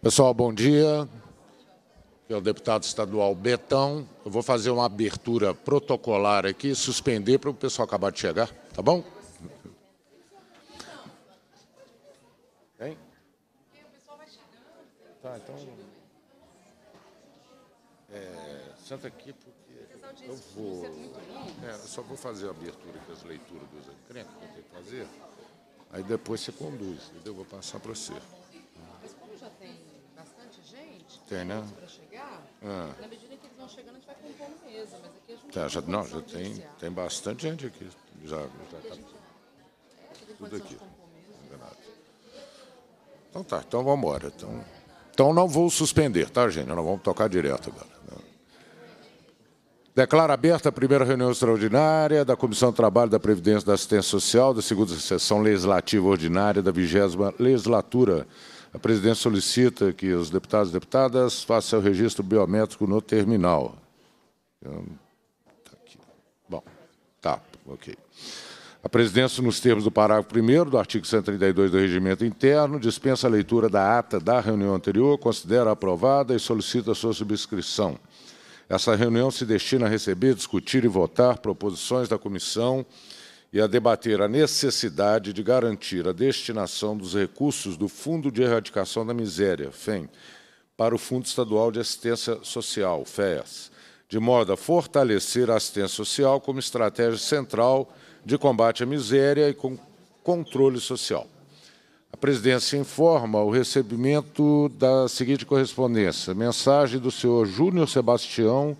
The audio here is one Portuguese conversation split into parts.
Pessoal, bom dia. Aqui é o deputado estadual Betão. Eu vou fazer uma abertura protocolar aqui, suspender para o pessoal acabar de chegar, tá bom? Hein? Tá, então... É, senta aqui, porque eu vou... É, eu só vou fazer a abertura das leituras dos encrencos que eu tenho que fazer, aí depois você conduz, entendeu? Eu vou passar para você. Tem, né? ah. na medida que eles vão chegando, a gente vai compondo mesa. Mas aqui a gente tá, já, não, já tem, tem bastante gente aqui. Já, já tá, gente, é, tudo aqui. É então tá, então vamos embora. Então, então não vou suspender, tá, gente? Nós vamos tocar direto agora. Né? Declaro aberta a primeira reunião extraordinária da Comissão do Trabalho da Previdência e da Assistência Social da segunda sessão legislativa ordinária da vigésima legislatura a presidência solicita que os deputados e deputadas façam o registro biométrico no terminal. Então, tá aqui. Bom, tá, ok. A presidência, nos termos do parágrafo 1 do artigo 132 do Regimento Interno, dispensa a leitura da ata da reunião anterior, considera aprovada e solicita sua subscrição. Essa reunião se destina a receber, discutir e votar proposições da comissão e a debater a necessidade de garantir a destinação dos recursos do Fundo de Erradicação da Miséria, FEM, para o Fundo Estadual de Assistência Social, FEAS, de modo a fortalecer a assistência social como estratégia central de combate à miséria e com controle social. A presidência informa o recebimento da seguinte correspondência. Mensagem do senhor Júnior Sebastião,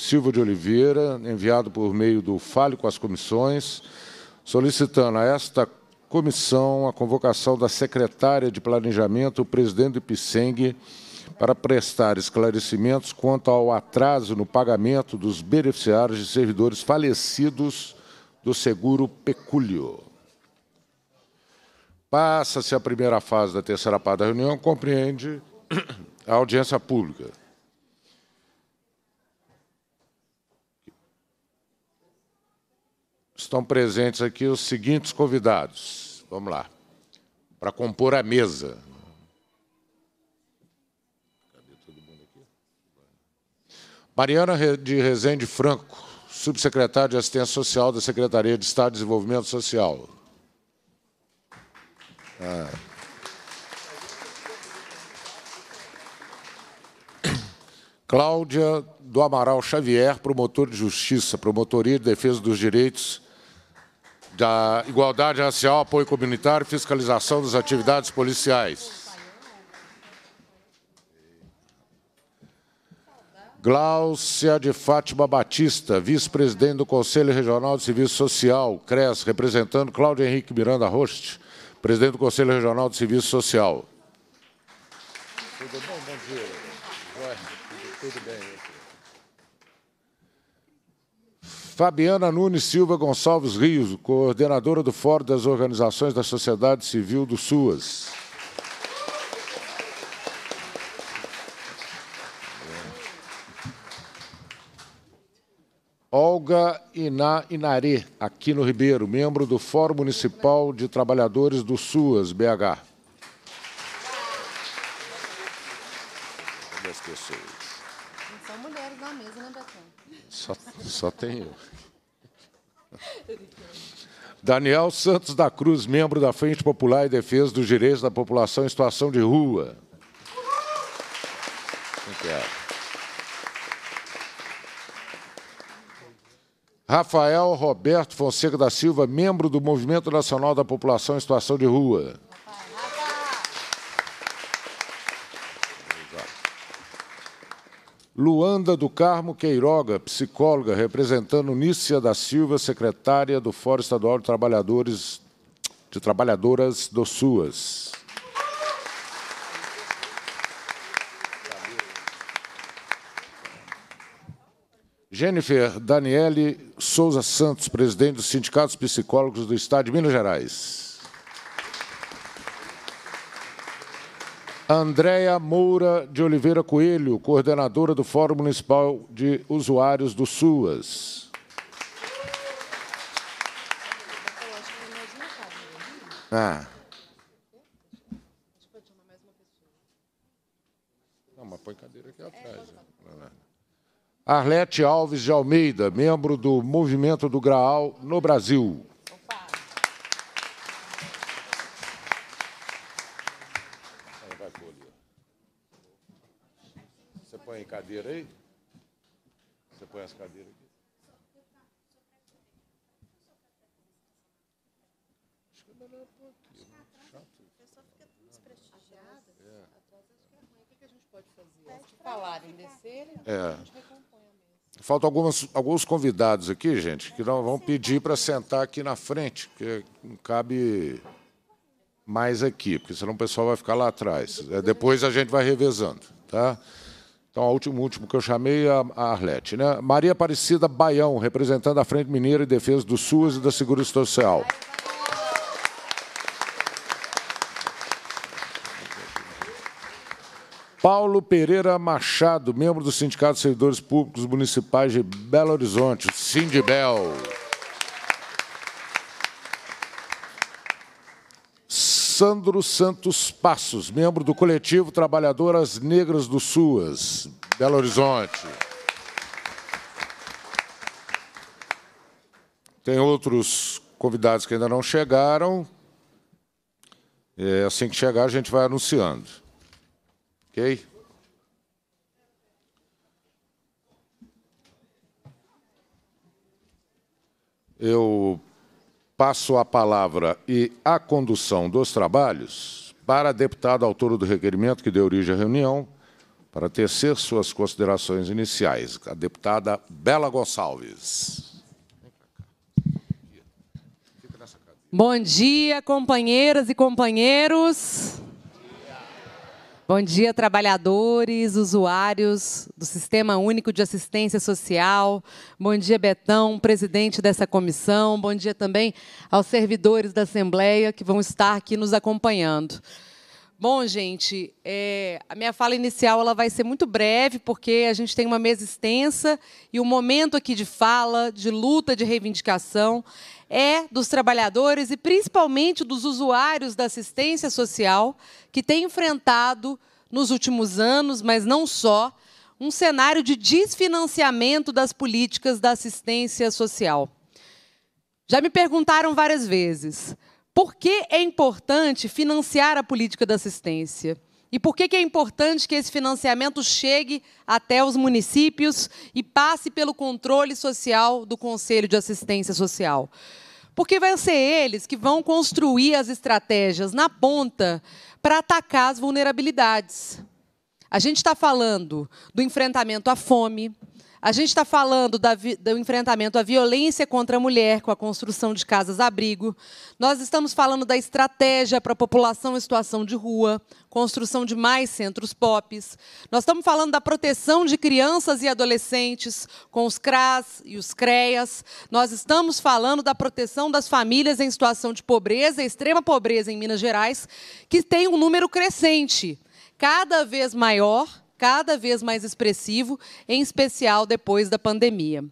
Silva de Oliveira, enviado por meio do Fale com as Comissões, solicitando a esta comissão a convocação da secretária de Planejamento, o presidente Pissengue, para prestar esclarecimentos quanto ao atraso no pagamento dos beneficiários de servidores falecidos do seguro pecúlio. Passa-se a primeira fase da terceira parte da reunião, compreende a audiência pública. estão presentes aqui os seguintes convidados. Vamos lá. Para compor a mesa. Mariana de Rezende Franco, subsecretária de Assistência Social da Secretaria de Estado de Desenvolvimento Social. Ah. Cláudia do Amaral Xavier, promotor de Justiça, Promotoria de Defesa dos Direitos da igualdade racial, apoio comunitário, fiscalização das atividades policiais. Glaucia de Fátima Batista, vice-presidente do Conselho Regional de Serviço Social, CRES, representando Cláudio Henrique Miranda Rost, presidente do Conselho Regional de Serviço Social. Tudo bom? Bom dia. Tudo bem. Fabiana Nunes Silva Gonçalves Rios, coordenadora do Fórum das Organizações da Sociedade Civil do SUAS. Olga Iná Inarê, Aquino Ribeiro, membro do Fórum Municipal de Trabalhadores do SUAS, BH. Né, só, só tem eu. Daniel Santos da Cruz, membro da Frente Popular e Defesa dos Direitos da População em Situação de Rua. Rafael Roberto Fonseca da Silva, membro do Movimento Nacional da População em Situação de Rua. Luanda do Carmo Queiroga, psicóloga, representando Nícia da Silva, secretária do Fórum Estadual de Trabalhadores de Trabalhadoras do SUAS. Jennifer Daniele Souza Santos, presidente dos Sindicatos Psicólogos do Estado de Minas Gerais. Andréia Moura de Oliveira Coelho, coordenadora do Fórum Municipal de Usuários do SUAS. Ah. Não, mas põe cadeira aqui atrás. Né? Arlete Alves de Almeida, membro do Movimento do Graal no Brasil. põe cadeira aí? Você põe as cadeiras aqui? Acho que é melhor pôr aqui. Chato. A pessoa fica tão desprestigiada. É. Atrás acho que é ruim. O que a gente pode fazer? Se falarem, descerem, a é. gente recompõe a mesa. Faltam algumas, alguns convidados aqui, gente, que não vão pedir para sentar aqui na frente, porque não cabe mais aqui, porque senão o pessoal vai ficar lá atrás. É, depois a gente vai revezando, tá? Então, o último, último que eu chamei é a Arlete. Né? Maria Aparecida Baião, representando a Frente Mineira e Defesa do SUS e da Segurança Social. Paulo Pereira Machado, membro do Sindicato de Servidores Públicos Municipais de Belo Horizonte, Sindibel. Sandro Santos Passos, membro do coletivo Trabalhadoras Negras do SUAS, Belo Horizonte. Tem outros convidados que ainda não chegaram. É, assim que chegar, a gente vai anunciando. Ok? Eu passo a palavra e a condução dos trabalhos para a deputada autora do requerimento que deu origem à reunião, para tecer suas considerações iniciais, a deputada Bela Gonçalves. Bom dia, companheiras e companheiros. Bom dia, trabalhadores, usuários do Sistema Único de Assistência Social. Bom dia, Betão, presidente dessa comissão. Bom dia também aos servidores da Assembleia que vão estar aqui nos acompanhando. Bom, gente, é, a minha fala inicial ela vai ser muito breve, porque a gente tem uma mesa extensa e o momento aqui de fala, de luta, de reivindicação é dos trabalhadores e principalmente dos usuários da assistência social, que tem enfrentado nos últimos anos, mas não só, um cenário de desfinanciamento das políticas da assistência social. Já me perguntaram várias vezes por que é importante financiar a política da assistência. E por que, é importante que esse financiamento chegue até os municípios e passe pelo controle social do Conselho de Assistência Social? Porque vão ser eles que vão construir as estratégias na ponta para atacar as vulnerabilidades. A gente está falando do enfrentamento à fome, a gente está falando da, do enfrentamento à violência contra a mulher com a construção de casas-abrigo. Nós estamos falando da estratégia para a população em situação de rua, construção de mais centros POPs. Nós estamos falando da proteção de crianças e adolescentes com os CRAS e os CREAS. Nós estamos falando da proteção das famílias em situação de pobreza, extrema pobreza em Minas Gerais, que tem um número crescente, cada vez maior cada vez mais expressivo, em especial depois da pandemia.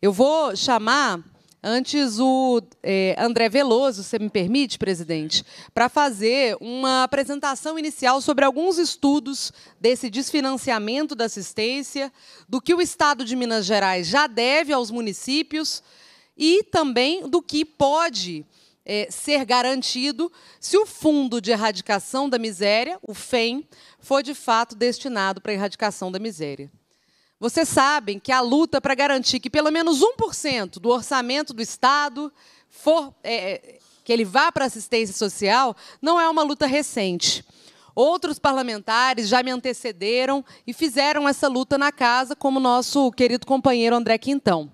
Eu vou chamar antes o eh, André Veloso, se me permite, presidente, para fazer uma apresentação inicial sobre alguns estudos desse desfinanciamento da assistência, do que o Estado de Minas Gerais já deve aos municípios e também do que pode é, ser garantido se o Fundo de Erradicação da Miséria, o FEM, foi de fato destinado para a erradicação da miséria. Vocês sabem que a luta para garantir que pelo menos 1% do orçamento do Estado for, é, é que ele vá para a assistência social não é uma luta recente. Outros parlamentares já me antecederam e fizeram essa luta na casa, como nosso querido companheiro André Quintão.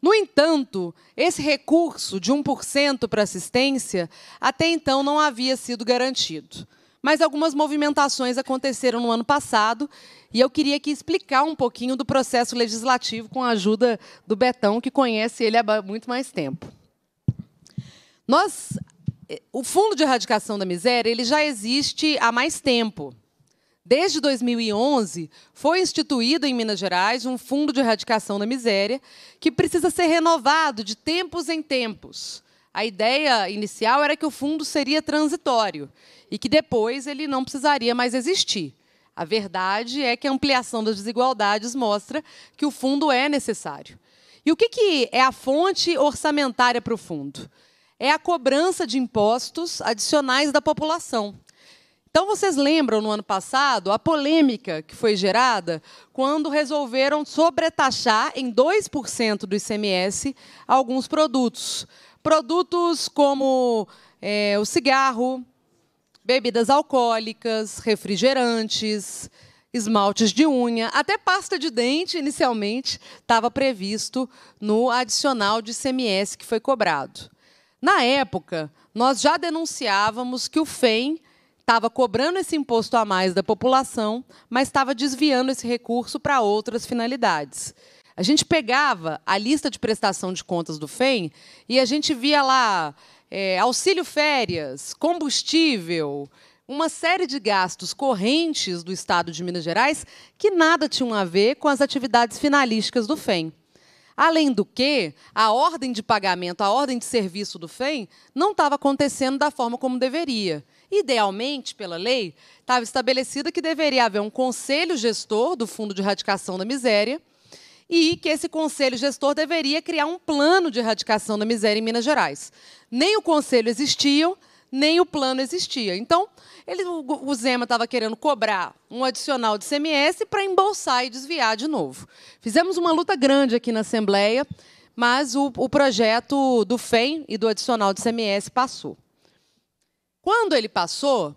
No entanto, esse recurso de 1% para assistência até então não havia sido garantido. Mas algumas movimentações aconteceram no ano passado e eu queria aqui explicar um pouquinho do processo legislativo com a ajuda do Betão, que conhece ele há muito mais tempo. Nós, eh, o Fundo de Erradicação da Miséria ele já existe há mais tempo. Desde 2011, foi instituído em Minas Gerais um fundo de erradicação da miséria que precisa ser renovado de tempos em tempos. A ideia inicial era que o fundo seria transitório e que depois ele não precisaria mais existir. A verdade é que a ampliação das desigualdades mostra que o fundo é necessário. E o que, que é a fonte orçamentária para o fundo? É a cobrança de impostos adicionais da população. Então, vocês lembram no ano passado a polêmica que foi gerada quando resolveram sobretaxar em 2% do ICMS alguns produtos. Produtos como é, o cigarro, bebidas alcoólicas, refrigerantes, esmaltes de unha, até pasta de dente, inicialmente, estava previsto no adicional de ICMS que foi cobrado. Na época, nós já denunciávamos que o FEM estava cobrando esse imposto a mais da população, mas estava desviando esse recurso para outras finalidades. A gente pegava a lista de prestação de contas do FEM e a gente via lá é, auxílio férias, combustível, uma série de gastos correntes do Estado de Minas Gerais que nada tinham a ver com as atividades finalísticas do FEM. Além do que, a ordem de pagamento, a ordem de serviço do FEM não estava acontecendo da forma como deveria. Idealmente, pela lei, estava estabelecida que deveria haver um conselho gestor do Fundo de Erradicação da Miséria e que esse conselho gestor deveria criar um plano de erradicação da miséria em Minas Gerais. Nem o conselho existia, nem o plano existia. Então, ele, o Zema estava querendo cobrar um adicional de CMS para embolsar e desviar de novo. Fizemos uma luta grande aqui na Assembleia, mas o, o projeto do FEM e do adicional de CMS passou. Quando ele passou,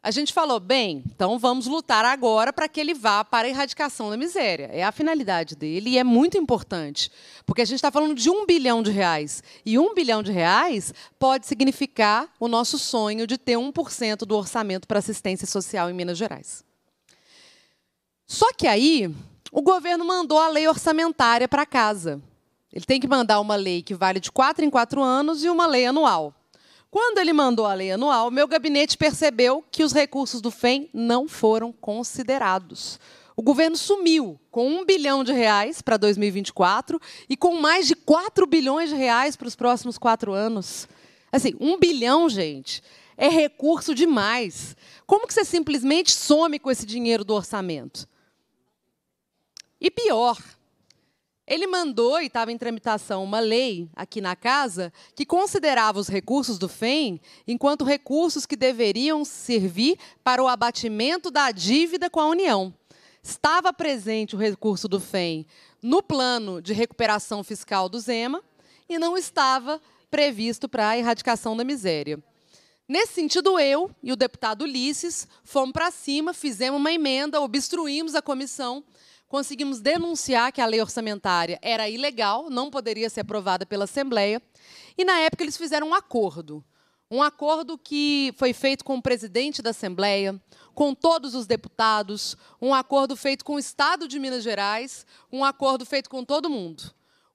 a gente falou, bem, então vamos lutar agora para que ele vá para a erradicação da miséria. É a finalidade dele e é muito importante, porque a gente está falando de um bilhão de reais. E um bilhão de reais pode significar o nosso sonho de ter 1% do orçamento para assistência social em Minas Gerais. Só que aí, o governo mandou a lei orçamentária para casa. Ele tem que mandar uma lei que vale de quatro em quatro anos e uma lei anual. Quando ele mandou a lei anual, meu gabinete percebeu que os recursos do FEM não foram considerados. O governo sumiu com um bilhão de reais para 2024 e com mais de 4 bilhões de reais para os próximos quatro anos. Assim, um bilhão, gente, é recurso demais. Como que você simplesmente some com esse dinheiro do orçamento? E pior, ele mandou, e estava em tramitação, uma lei aqui na casa que considerava os recursos do FEM enquanto recursos que deveriam servir para o abatimento da dívida com a União. Estava presente o recurso do FEM no plano de recuperação fiscal do Zema e não estava previsto para a erradicação da miséria. Nesse sentido, eu e o deputado Ulisses fomos para cima, fizemos uma emenda, obstruímos a comissão conseguimos denunciar que a lei orçamentária era ilegal, não poderia ser aprovada pela Assembleia. E, na época, eles fizeram um acordo. Um acordo que foi feito com o presidente da Assembleia, com todos os deputados, um acordo feito com o Estado de Minas Gerais, um acordo feito com todo mundo.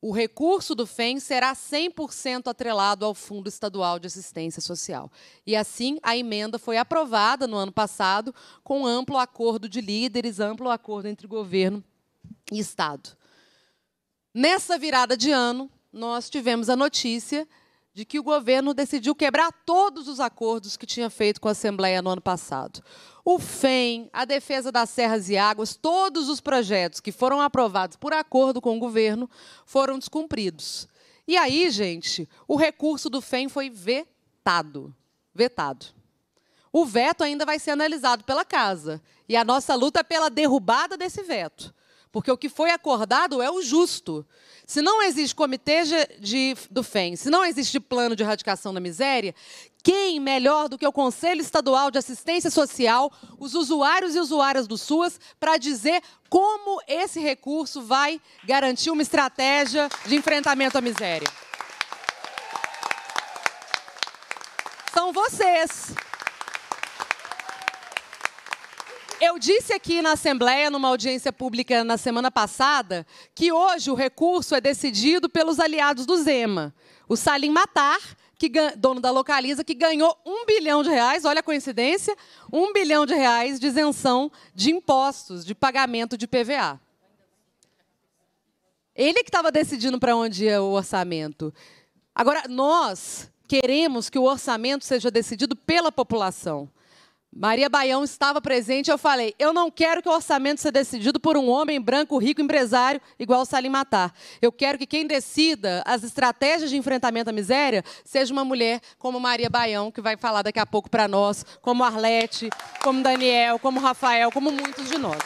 O recurso do FEM será 100% atrelado ao Fundo Estadual de Assistência Social. E assim, a emenda foi aprovada no ano passado, com amplo acordo de líderes, amplo acordo entre governo e Estado. Nessa virada de ano, nós tivemos a notícia de que o governo decidiu quebrar todos os acordos que tinha feito com a Assembleia no ano passado. O FEM, a defesa das serras e águas, todos os projetos que foram aprovados por acordo com o governo foram descumpridos. E aí, gente, o recurso do FEM foi vetado. Vetado. O veto ainda vai ser analisado pela casa. E a nossa luta é pela derrubada desse veto porque o que foi acordado é o justo. Se não existe comitê de, do FEM, se não existe plano de erradicação da miséria, quem melhor do que o Conselho Estadual de Assistência Social, os usuários e usuárias do SUAS, para dizer como esse recurso vai garantir uma estratégia de enfrentamento à miséria? São vocês. Eu disse aqui na Assembleia, numa audiência pública na semana passada, que hoje o recurso é decidido pelos aliados do Zema. O Salim Matar, que, dono da Localiza, que ganhou um bilhão de reais, olha a coincidência, um bilhão de reais de isenção de impostos, de pagamento de PVA. Ele que estava decidindo para onde ia o orçamento. Agora, nós queremos que o orçamento seja decidido pela população. Maria Baião estava presente, eu falei: eu não quero que o orçamento seja decidido por um homem branco, rico, empresário, igual Salim Matar. Eu quero que quem decida as estratégias de enfrentamento à miséria seja uma mulher como Maria Baião, que vai falar daqui a pouco para nós, como Arlete, como Daniel, como Rafael, como muitos de nós.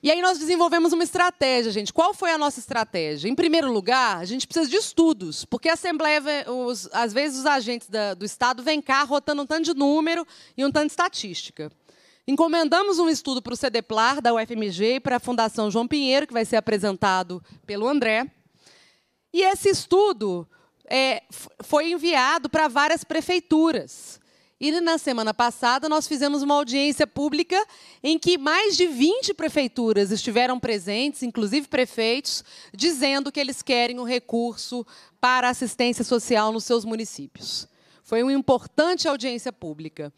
E aí nós desenvolvemos uma estratégia, gente. Qual foi a nossa estratégia? Em primeiro lugar, a gente precisa de estudos, porque a Assembleia, os, às vezes, os agentes da, do Estado vêm cá rotando um tanto de número e um tanto de estatística. Encomendamos um estudo para o CDPLAR, da UFMG, e para a Fundação João Pinheiro, que vai ser apresentado pelo André. E esse estudo é, foi enviado para várias prefeituras. E na semana passada nós fizemos uma audiência pública em que mais de 20 prefeituras estiveram presentes, inclusive prefeitos, dizendo que eles querem o um recurso para assistência social nos seus municípios. Foi uma importante audiência pública.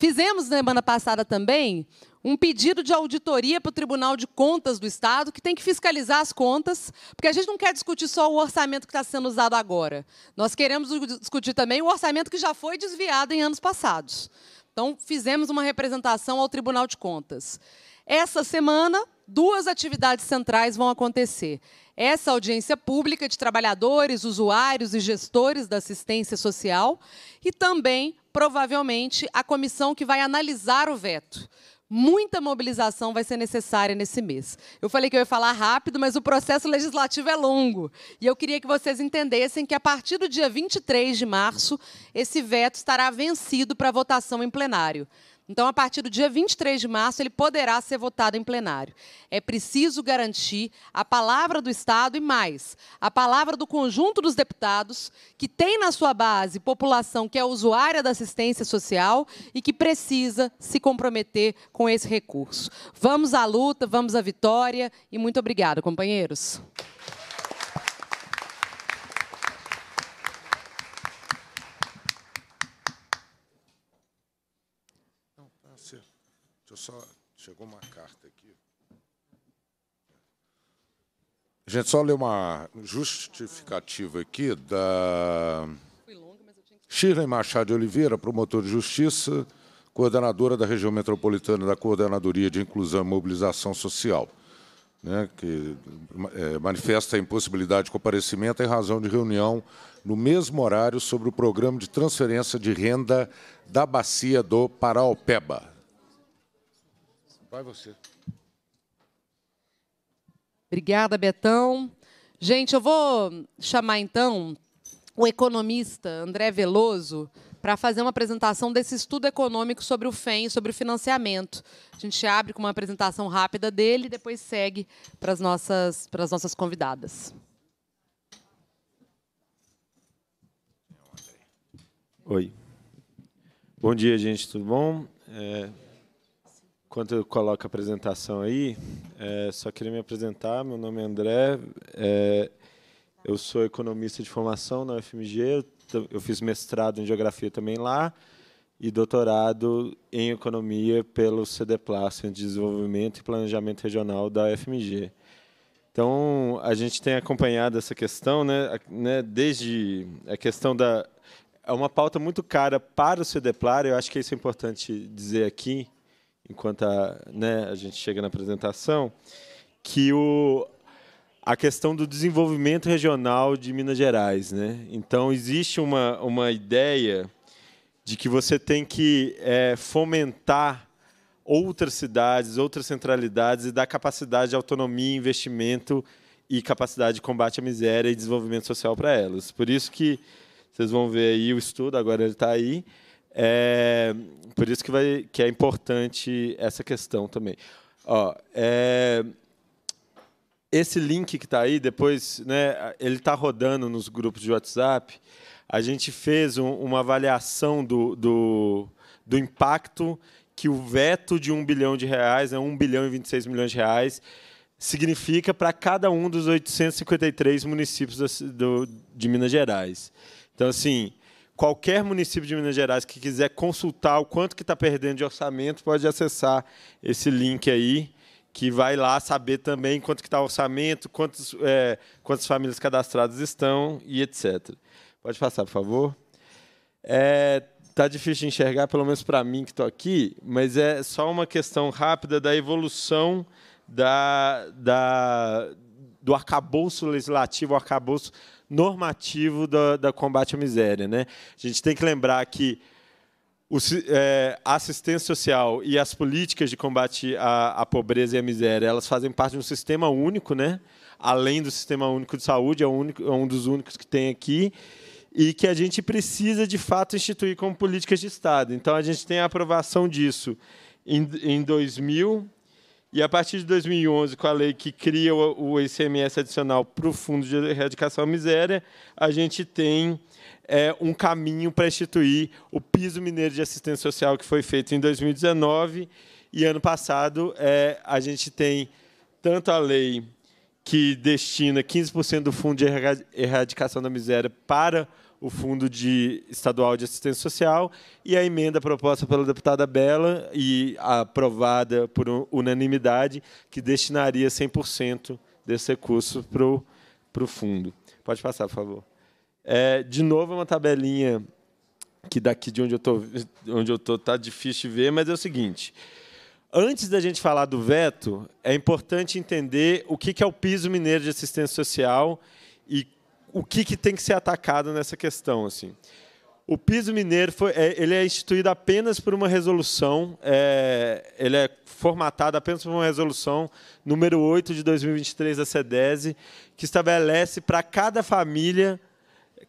Fizemos na semana passada também um pedido de auditoria para o Tribunal de Contas do Estado, que tem que fiscalizar as contas, porque a gente não quer discutir só o orçamento que está sendo usado agora. Nós queremos discutir também o orçamento que já foi desviado em anos passados. Então, fizemos uma representação ao Tribunal de Contas. Essa semana, duas atividades centrais vão acontecer. Essa audiência pública de trabalhadores, usuários e gestores da assistência social e também, provavelmente, a comissão que vai analisar o veto muita mobilização vai ser necessária nesse mês. Eu falei que eu ia falar rápido, mas o processo legislativo é longo. E eu queria que vocês entendessem que, a partir do dia 23 de março, esse veto estará vencido para votação em plenário. Então, a partir do dia 23 de março, ele poderá ser votado em plenário. É preciso garantir a palavra do Estado e mais, a palavra do conjunto dos deputados, que tem na sua base população que é usuária da assistência social e que precisa se comprometer com esse recurso. Vamos à luta, vamos à vitória e muito obrigada, companheiros. só. Chegou uma carta aqui. A gente só lê uma justificativa aqui da. Shirley Machado de Oliveira, promotor de justiça, coordenadora da região metropolitana da Coordenadoria de Inclusão e Mobilização Social, né, que é, manifesta a impossibilidade de comparecimento em razão de reunião no mesmo horário sobre o programa de transferência de renda da bacia do Paraopeba. Vai você. Obrigada, Betão. Gente, eu vou chamar então o economista André Veloso para fazer uma apresentação desse estudo econômico sobre o FEM, sobre o financiamento. A gente abre com uma apresentação rápida dele e depois segue para as nossas, para as nossas convidadas. Oi. Bom dia, gente, tudo bom? É, Enquanto eu coloco a apresentação aí, é, só queria me apresentar. Meu nome é André, é, eu sou economista de formação na UFMG. Eu, fiz mestrado em geografia também lá e doutorado em economia pelo CDPLA, em Desenvolvimento e Planejamento Regional da UFMG. Então, a gente tem acompanhado essa questão, né, né desde a questão da. É uma pauta muito cara para o CDPLA, eu acho que isso é importante dizer aqui enquanto a, né, a gente chega na apresentação, que o, a questão do desenvolvimento regional de Minas Gerais. Né? Então, existe uma, uma ideia de que você tem que é, fomentar outras cidades, outras centralidades e dar capacidade de autonomia, investimento e capacidade de combate à miséria e desenvolvimento social para elas. Por isso que vocês vão ver aí o estudo, agora ele está aí, é, por isso que, vai, que é importante essa questão também. Ó, é, esse link que está aí, depois, né, ele está rodando nos grupos de WhatsApp. A gente fez um, uma avaliação do, do, do impacto que o veto de um bilhão de reais, né, 1 bilhão e 26 milhões de reais, significa para cada um dos 853 municípios do, de Minas Gerais. Então, assim, qualquer município de Minas Gerais que quiser consultar o quanto que está perdendo de orçamento, pode acessar esse link aí, que vai lá saber também quanto que está o orçamento, quantos, é, quantas famílias cadastradas estão e etc. Pode passar, por favor. É, tá difícil de enxergar, pelo menos para mim que estou aqui, mas é só uma questão rápida da evolução da, da, do arcabouço legislativo, o arcabouço normativo da, da combate à miséria. Né? A gente tem que lembrar que é, a assistência social e as políticas de combate à, à, pobreza e à miséria elas fazem parte de um sistema único, né? além do sistema único de saúde, é, único, é um dos únicos que tem aqui, e que a gente precisa, de fato, instituir como políticas de Estado. Então, a gente tem a aprovação disso em, em 2000, e a partir de 2011, com a lei que cria o ICMS adicional para o Fundo de Erradicação à Miséria, a gente tem é, um caminho para instituir o piso mineiro de assistência social que foi feito em 2019. E ano passado, é, a gente tem tanto a lei que destina 15% do Fundo de Erradicação da Miséria para o Fundo de Estadual de Assistência Social e a emenda proposta pela deputada Bela e aprovada por unanimidade, que destinaria 100% desse recurso para o, para o fundo. Pode passar, por favor. É, de novo, uma tabelinha que daqui de onde eu estou onde eu tá difícil de ver, mas é o seguinte. Antes da gente falar do veto, é importante entender o que é o piso mineiro de assistência social e o que, que tem que ser atacado nessa questão. assim. O piso mineiro foi, é, ele é instituído apenas por uma resolução, é, ele é formatado apenas por uma resolução número 8 de 2023 da SEDESI, que estabelece para cada família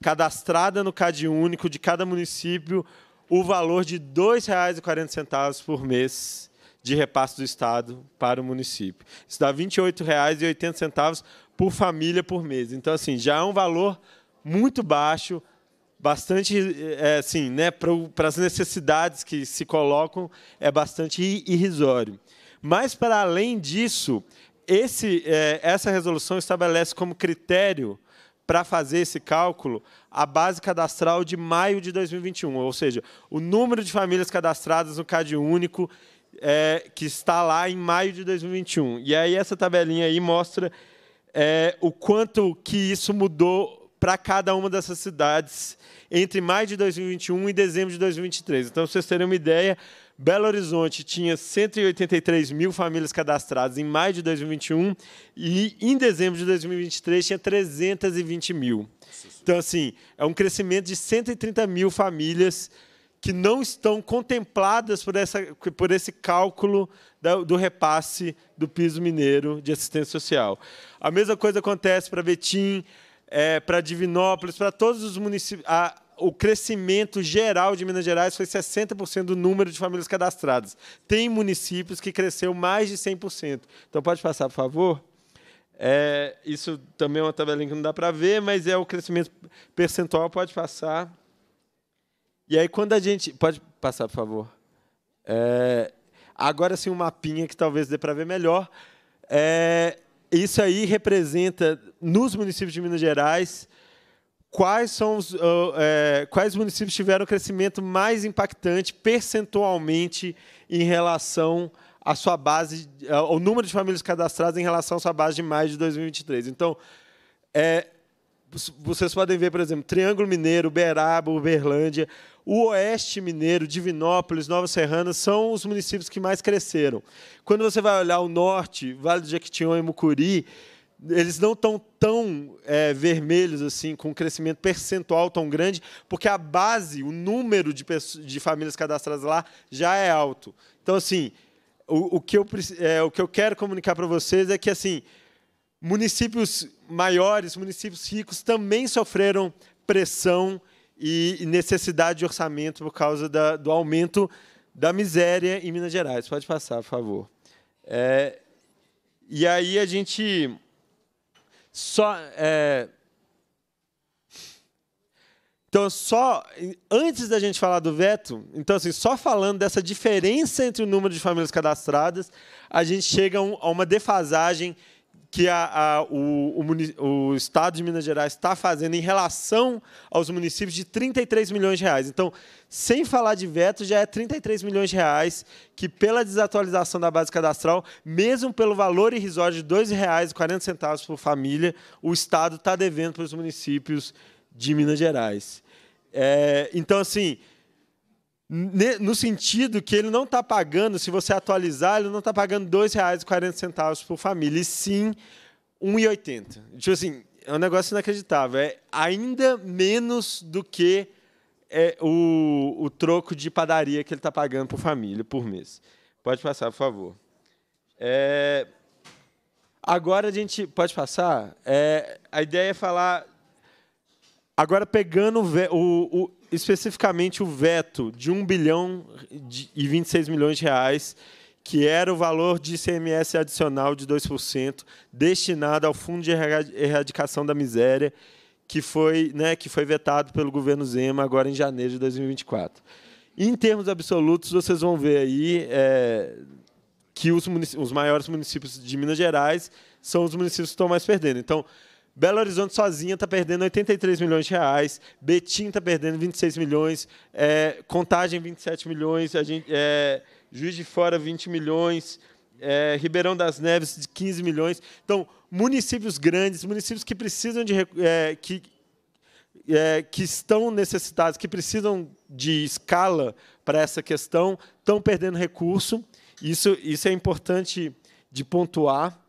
cadastrada no CAD único de cada município o valor de R$ 2,40 por mês de repasse do Estado para o município. Isso dá R$ 28,80 por família por mês. Então, assim, já é um valor muito baixo, bastante, é, assim, né, para as necessidades que se colocam, é bastante irrisório. Mas, para além disso, esse, é, essa resolução estabelece como critério para fazer esse cálculo a base cadastral de maio de 2021, ou seja, o número de famílias cadastradas no CAD único é, que está lá em maio de 2021. E aí essa tabelinha aí mostra é, o quanto que isso mudou para cada uma dessas cidades entre maio de 2021 e dezembro de 2023. Então, vocês terem uma ideia, Belo Horizonte tinha 183 mil famílias cadastradas em maio de 2021 e em dezembro de 2023 tinha 320 mil. Então, assim, é um crescimento de 130 mil famílias que não estão contempladas por, essa, por esse cálculo do repasse do piso mineiro de assistência social. A mesma coisa acontece para Betim, é, para Divinópolis, para todos os municípios. A, o crescimento geral de Minas Gerais foi 60% do número de famílias cadastradas. Tem municípios que cresceu mais de 100%. Então, pode passar, por favor? É, isso também é uma tabelinha que não dá para ver, mas é o crescimento percentual. Pode passar. E aí, quando a gente. Pode passar, por favor. É, agora sim, um mapinha que talvez dê para ver melhor. É, isso aí representa, nos municípios de Minas Gerais, quais, são os, é, quais municípios tiveram o crescimento mais impactante percentualmente em relação à sua base, ao é, número de famílias cadastradas em relação à sua base de maio de 2023. Então, é, vocês podem ver, por exemplo, Triângulo Mineiro, Uberaba, Uberlândia, o Oeste Mineiro, Divinópolis, Nova Serrana, são os municípios que mais cresceram. Quando você vai olhar o Norte, Vale do Jequitinhonha e Mucuri, eles não estão tão é, vermelhos assim, com um crescimento percentual tão grande, porque a base, o número de, pessoas, de famílias cadastradas lá já é alto. Então, assim, o, o que, eu, é, o que eu quero comunicar para vocês é que assim, municípios maiores, municípios ricos também sofreram pressão e necessidade de orçamento por causa da, do aumento da miséria em Minas Gerais. Pode passar, por favor. É, e aí a gente só é, então só antes da gente falar do veto, então assim só falando dessa diferença entre o número de famílias cadastradas, a gente chega a uma defasagem que a, a, o, o, o, Estado de Minas Gerais está fazendo em relação aos municípios de 33 milhões de reais. Então, sem falar de veto, já é 33 milhões de reais que, pela desatualização da base cadastral, mesmo pelo valor irrisório de R$ 2,40 por família, o Estado está devendo para os municípios de Minas Gerais. É, então, assim, no sentido que ele não está pagando, se você atualizar, ele não está pagando R$ 2,40 por família, e sim R$ 1,80. Tipo assim, é um negócio inacreditável. É ainda menos do que é, o, o troco de padaria que ele está pagando por família por mês. Pode passar, por favor. É, agora a gente. Pode passar? É, a ideia é falar. Agora, pegando o, o especificamente o veto de 1 bilhão e 26 milhões de reais, que era o valor de ICMS adicional de 2% destinado ao Fundo de Erradicação da Miséria, que foi, né, que foi vetado pelo governo Zema agora em janeiro de 2024. Em termos absolutos, vocês vão ver aí é, que os, os maiores municípios de Minas Gerais são os municípios que estão mais perdendo. Então, Belo Horizonte sozinha está perdendo 83 milhões de reais, Betim está perdendo 26 milhões, é, Contagem 27 milhões, a gente, é, Juiz de Fora 20 milhões, é, Ribeirão das Neves 15 milhões. Então, municípios grandes, municípios que precisam de é, que, é, que estão necessitados, que precisam de escala para essa questão, estão perdendo recurso. Isso, isso é importante de pontuar.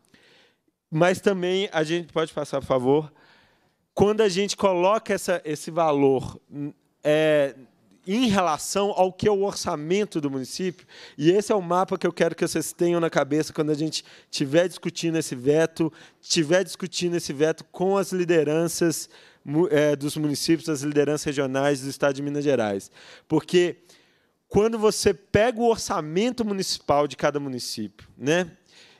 Mas também a gente pode passar, por favor. Quando a gente coloca essa, esse valor hum, é, em relação ao que é o orçamento do município, e esse é o mapa que eu quero que vocês tenham na cabeça quando a gente estiver discutindo esse veto, estiver discutindo esse veto com as lideranças é, dos municípios, as lideranças regionais do Estado de Minas Gerais. Porque quando você pega o orçamento municipal de cada município, né?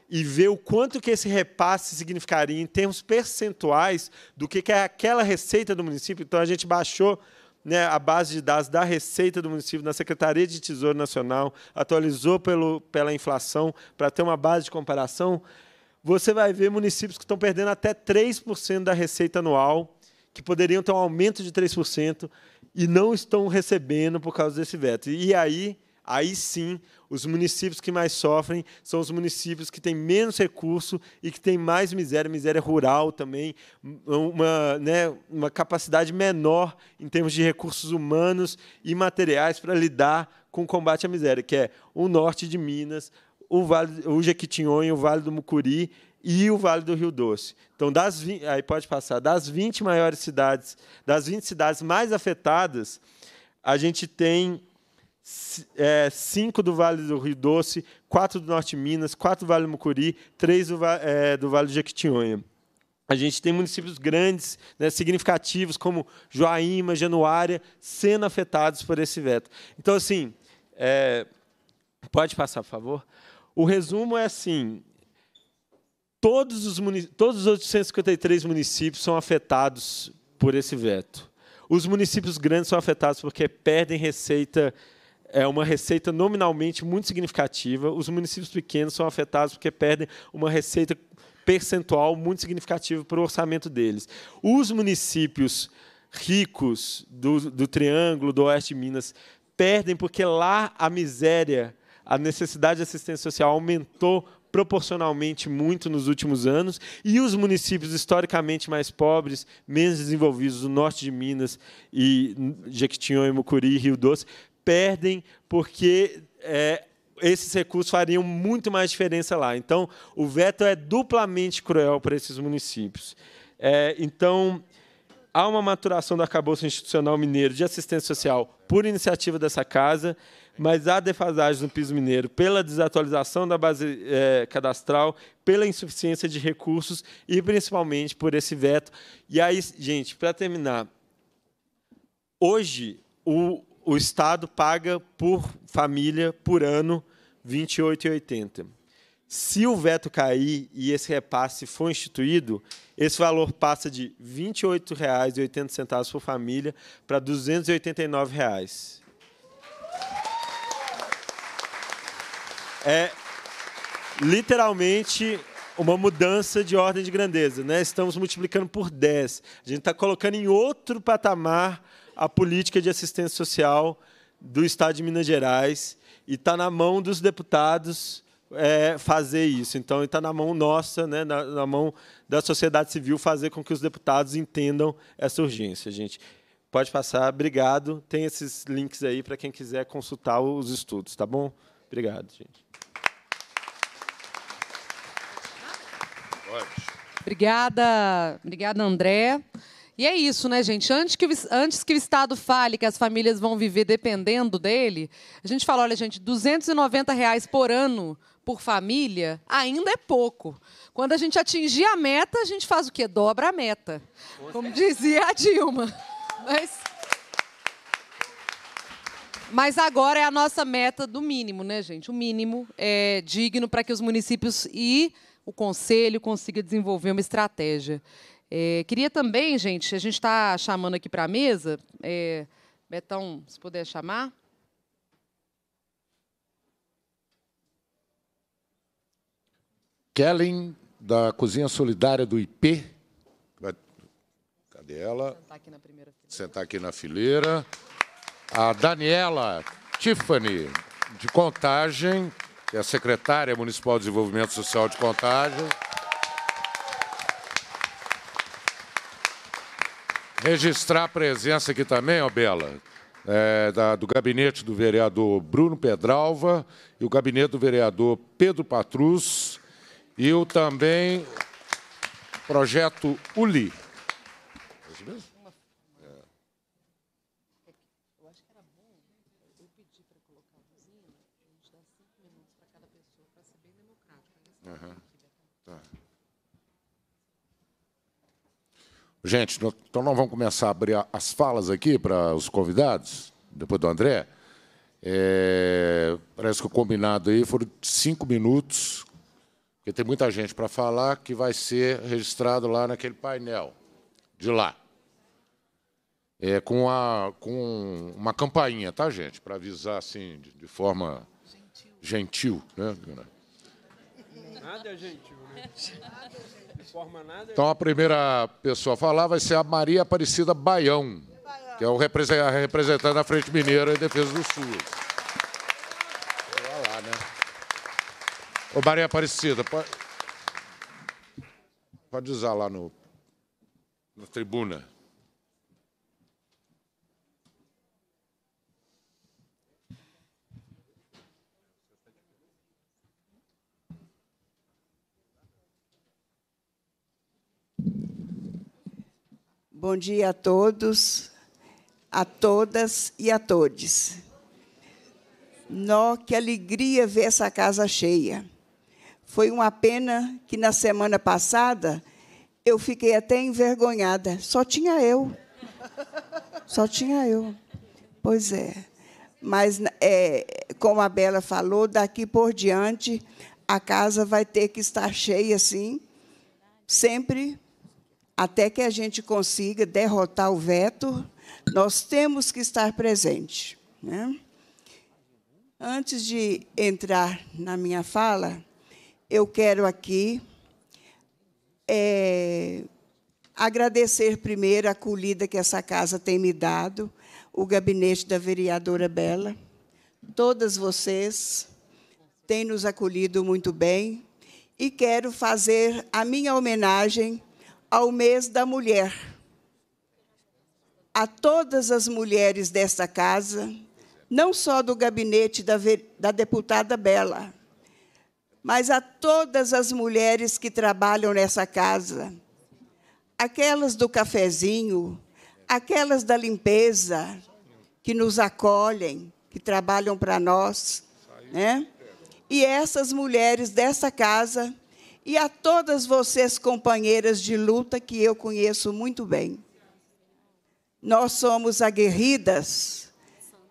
e ver o quanto que esse repasse significaria em termos percentuais do que, que é aquela receita do município. Então, a gente baixou né, a base de dados da receita do município na Secretaria de Tesouro Nacional, atualizou pelo, pela inflação para ter uma base de comparação. Você vai ver municípios que estão perdendo até 3% da receita anual, que poderiam ter um aumento de 3% e não estão recebendo por causa desse veto. E aí aí sim os municípios que mais sofrem são os municípios que têm menos recurso e que têm mais miséria, miséria rural também, uma, né, uma capacidade menor em termos de recursos humanos e materiais para lidar com o combate à miséria, que é o norte de Minas, o, vale, o Jequitinhonha, o Vale do Mucuri e o Vale do Rio Doce. Então, das 20, aí pode passar, das 20 maiores cidades, das 20 cidades mais afetadas, a gente tem é, cinco do Vale do Rio Doce, quatro do Norte de Minas, quatro do Vale do Mucuri, três do, é, do Vale do Jequitinhonha. A gente tem municípios grandes, né, significativos, como Joaíma, Januária, sendo afetados por esse veto. Então, assim, é, pode passar, por favor? O resumo é assim: todos os, todos os 853 municípios são afetados por esse veto. Os municípios grandes são afetados porque perdem receita é uma receita nominalmente muito significativa. Os municípios pequenos são afetados porque perdem uma receita percentual muito significativa para o orçamento deles. Os municípios ricos do, do Triângulo, do Oeste de Minas, perdem porque lá a miséria, a necessidade de assistência social aumentou proporcionalmente muito nos últimos anos, e os municípios historicamente mais pobres, menos desenvolvidos, do norte de Minas e Jequitinhonha, Mucuri e Rio Doce, perdem porque é, esses recursos fariam muito mais diferença lá. Então, o veto é duplamente cruel para esses municípios. É, então, há uma maturação do arcabouço institucional mineiro de assistência social por iniciativa dessa casa, mas há defasagem no piso mineiro pela desatualização da base é, cadastral, pela insuficiência de recursos e, principalmente, por esse veto. E aí, gente, para terminar, hoje o o Estado paga por família, por ano, R$ 28,80. Se o veto cair e esse repasse for instituído, esse valor passa de R$ 28,80 por família para R$ 289. É literalmente uma mudança de ordem de grandeza. Né? Estamos multiplicando por 10. A gente está colocando em outro patamar a política de assistência social do Estado de Minas Gerais e está na mão dos deputados é, fazer isso. Então, está na mão nossa, né, na, na, mão da sociedade civil, fazer com que os deputados entendam essa urgência, gente. Pode passar, obrigado. Tem esses links aí para quem quiser consultar os estudos, tá bom? Obrigado, gente. Obrigada, obrigada, André. E é isso, né, gente? Antes que, antes que o Estado fale que as famílias vão viver dependendo dele, a gente fala, olha, gente, 290 reais por ano por família ainda é pouco. Quando a gente atingir a meta, a gente faz o quê? Dobra a meta. Como dizia a Dilma. Mas... Mas agora é a nossa meta do mínimo, né, gente? O mínimo é digno para que os municípios e o conselho consigam desenvolver uma estratégia. É, queria também, gente, a gente está chamando aqui para a mesa, é, Betão, se puder chamar. Kellen, da Cozinha Solidária do IP. Cadê ela? Sentar aqui na primeira fileira. Sentar aqui na fileira. A Daniela Tiffany, de Contagem, que é a secretária municipal de desenvolvimento social de Contagem. registrar a presença aqui também, ó, Bela, é, da, do gabinete do vereador Bruno Pedralva e o gabinete do vereador Pedro Patrus e o também projeto ULI, Gente, então nós vamos começar a abrir as falas aqui para os convidados, depois do André. É, parece que o combinado aí foram cinco minutos, porque tem muita gente para falar que vai ser registrado lá naquele painel de lá. É, com, a, com uma campainha, tá, gente? Para avisar assim, de, de forma gentil. gentil. né? Nada é gentil, né? Nada é gentil nada. Então a primeira pessoa a falar vai ser a Maria Aparecida Baião, que é o representante da Frente Mineira em Defesa do Sul. lá, né? Ô, Maria Aparecida, pode, pode usar lá no, na tribuna. Bom dia a todos, a todas e a todos. Nó, que alegria ver essa casa cheia. Foi uma pena que na semana passada eu fiquei até envergonhada. Só tinha eu. Só tinha eu. Pois é. Mas, é, como a Bela falou, daqui por diante a casa vai ter que estar cheia, sim, sempre até que a gente consiga derrotar o veto, nós temos que estar presente. Né? Antes de entrar na minha fala, eu quero aqui é, agradecer primeiro a acolhida que essa casa tem me dado, o gabinete da vereadora Bela. Todas vocês têm nos acolhido muito bem e quero fazer a minha homenagem ao mês da mulher. A todas as mulheres desta casa, não só do gabinete da, da deputada Bela, mas a todas as mulheres que trabalham nessa casa, aquelas do cafezinho, aquelas da limpeza, que nos acolhem, que trabalham para nós, né? E essas mulheres dessa casa e a todas vocês, companheiras de luta, que eu conheço muito bem. Nós somos aguerridas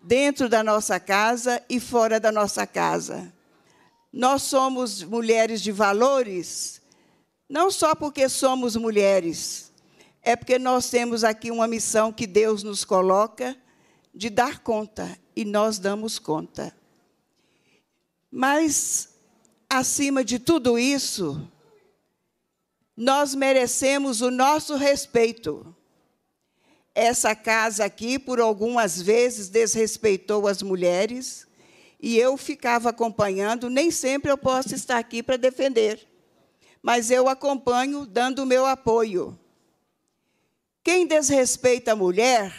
dentro da nossa casa e fora da nossa casa. Nós somos mulheres de valores, não só porque somos mulheres, é porque nós temos aqui uma missão que Deus nos coloca de dar conta, e nós damos conta. Mas acima de tudo isso, nós merecemos o nosso respeito. Essa casa aqui, por algumas vezes, desrespeitou as mulheres e eu ficava acompanhando. Nem sempre eu posso estar aqui para defender, mas eu acompanho dando o meu apoio. Quem desrespeita a mulher,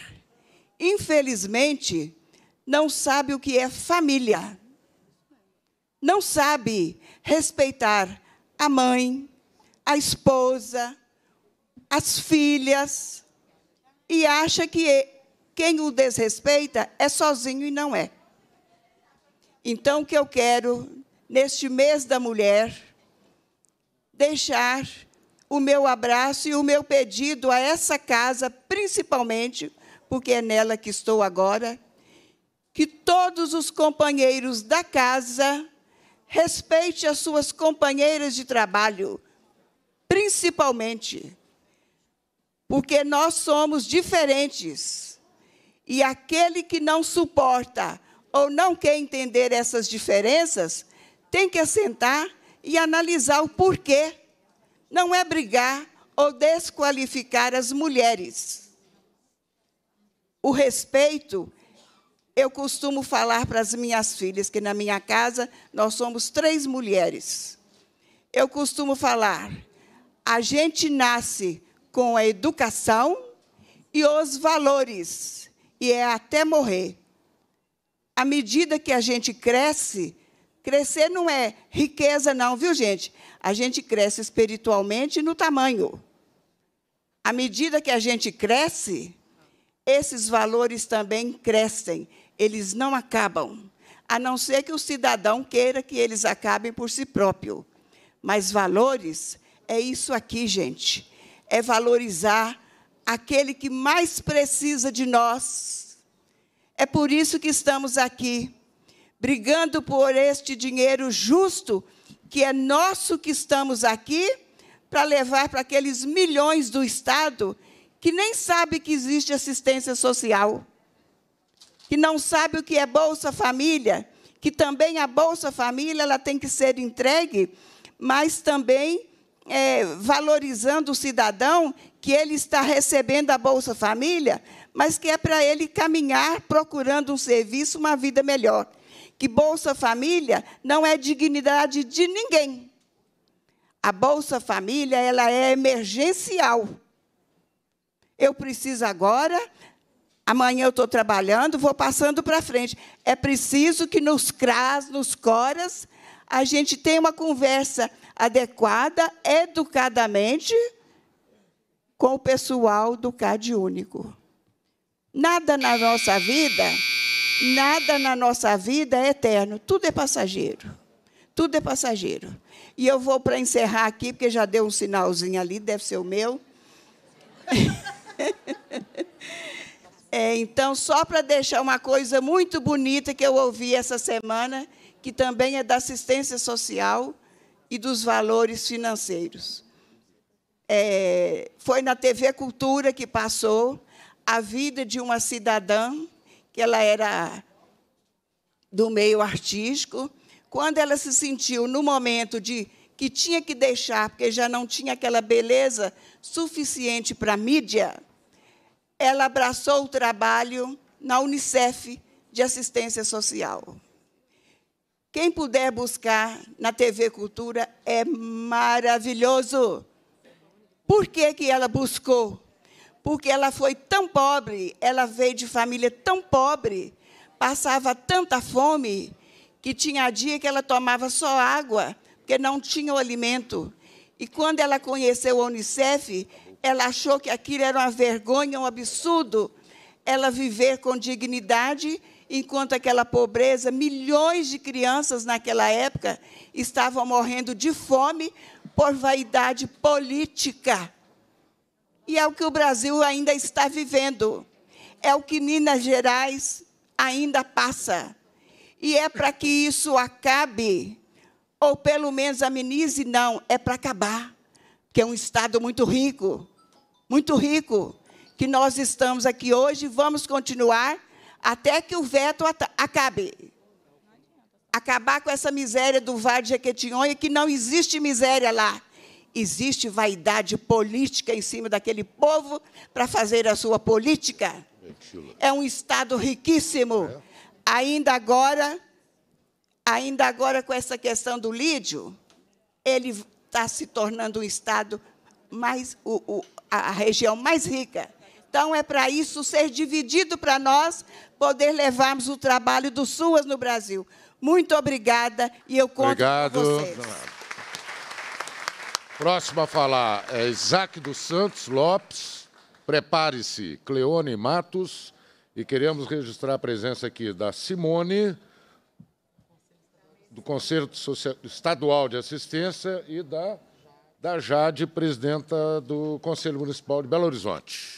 infelizmente, não sabe o que é família não sabe respeitar a mãe, a esposa, as filhas, e acha que é, quem o desrespeita é sozinho e não é. Então, o que eu quero, neste mês da mulher, deixar o meu abraço e o meu pedido a essa casa, principalmente, porque é nela que estou agora, que todos os companheiros da casa respeite as suas companheiras de trabalho, principalmente, porque nós somos diferentes. E aquele que não suporta ou não quer entender essas diferenças, tem que assentar e analisar o porquê. Não é brigar ou desqualificar as mulheres. O respeito eu costumo falar para as minhas filhas que na minha casa nós somos três mulheres. Eu costumo falar: a gente nasce com a educação e os valores, e é até morrer. À medida que a gente cresce, crescer não é riqueza, não, viu, gente? A gente cresce espiritualmente no tamanho. À medida que a gente cresce, esses valores também crescem eles não acabam, a não ser que o cidadão queira que eles acabem por si próprio. Mas valores é isso aqui, gente. É valorizar aquele que mais precisa de nós. É por isso que estamos aqui, brigando por este dinheiro justo, que é nosso que estamos aqui, para levar para aqueles milhões do Estado que nem sabe que existe assistência social que não sabe o que é Bolsa Família, que também a Bolsa Família ela tem que ser entregue, mas também é, valorizando o cidadão que ele está recebendo a Bolsa Família, mas que é para ele caminhar procurando um serviço, uma vida melhor. Que Bolsa Família não é dignidade de ninguém. A Bolsa Família ela é emergencial. Eu preciso agora, amanhã eu estou trabalhando, vou passando para frente. É preciso que nos CRAS, nos CORAS, a gente tenha uma conversa adequada, educadamente, com o pessoal do CAD Único. Nada na nossa vida, nada na nossa vida é eterno, tudo é passageiro. Tudo é passageiro. E eu vou para encerrar aqui, porque já deu um sinalzinho ali, deve ser o meu. É, então, só para deixar uma coisa muito bonita que eu ouvi essa semana, que também é da assistência social e dos valores financeiros. É, foi na TV Cultura que passou a vida de uma cidadã, que ela era do meio artístico, quando ela se sentiu no momento de que tinha que deixar, porque já não tinha aquela beleza suficiente para a mídia, ela abraçou o trabalho na Unicef de assistência social. Quem puder buscar na TV Cultura é maravilhoso. Por que, que ela buscou? Porque ela foi tão pobre, ela veio de família tão pobre, passava tanta fome, que tinha dia que ela tomava só água, porque não tinha o alimento. E quando ela conheceu a Unicef, ela achou que aquilo era uma vergonha, um absurdo. Ela viver com dignidade, enquanto aquela pobreza, milhões de crianças naquela época estavam morrendo de fome por vaidade política. E é o que o Brasil ainda está vivendo. É o que Minas Gerais ainda passa. E é para que isso acabe, ou pelo menos amenize, não, é para acabar que é um estado muito rico, muito rico, que nós estamos aqui hoje e vamos continuar até que o veto acabe. Acabar com essa miséria do Vale de Jequitinhonha, que não existe miséria lá. Existe vaidade política em cima daquele povo para fazer a sua política. É um estado riquíssimo. Ainda agora, ainda agora com essa questão do Lídio, ele está se tornando um Estado mais, o, o, a região mais rica. Então, é para isso ser dividido para nós, poder levarmos o trabalho do SUAS no Brasil. Muito obrigada e eu conto Obrigado. com vocês. Próximo a falar é Isaac dos Santos Lopes. Prepare-se, Cleone Matos. E queremos registrar a presença aqui da Simone do Conselho Estadual de Assistência e da, da Jade, presidenta do Conselho Municipal de Belo Horizonte.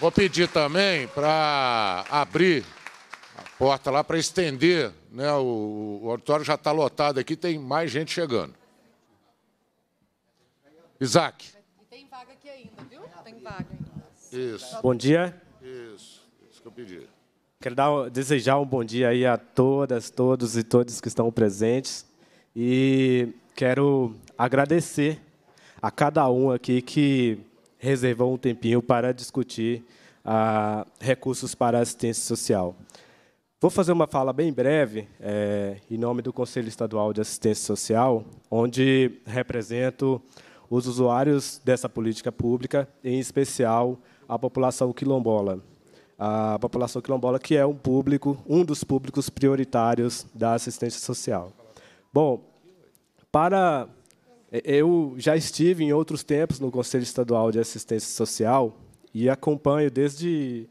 Vou pedir também para abrir a porta lá para estender, né? O, o auditório já está lotado aqui, tem mais gente chegando. Isaac. E tem vaga aqui ainda, viu? Tem vaga ainda. Isso. Bom dia. Isso, isso que eu pedi. Quero dar, desejar um bom dia aí a todas, todos e todos que estão presentes. E quero agradecer a cada um aqui que reservou um tempinho para discutir ah, recursos para assistência social. Vou fazer uma fala bem breve, é, em nome do Conselho Estadual de Assistência Social, onde represento os usuários dessa política pública, em especial a população quilombola a população quilombola, que é um público, um dos públicos prioritários da assistência social. Bom, para eh, eu já estive em outros tempos no Conselho Estadual de Assistência Social e acompanho desde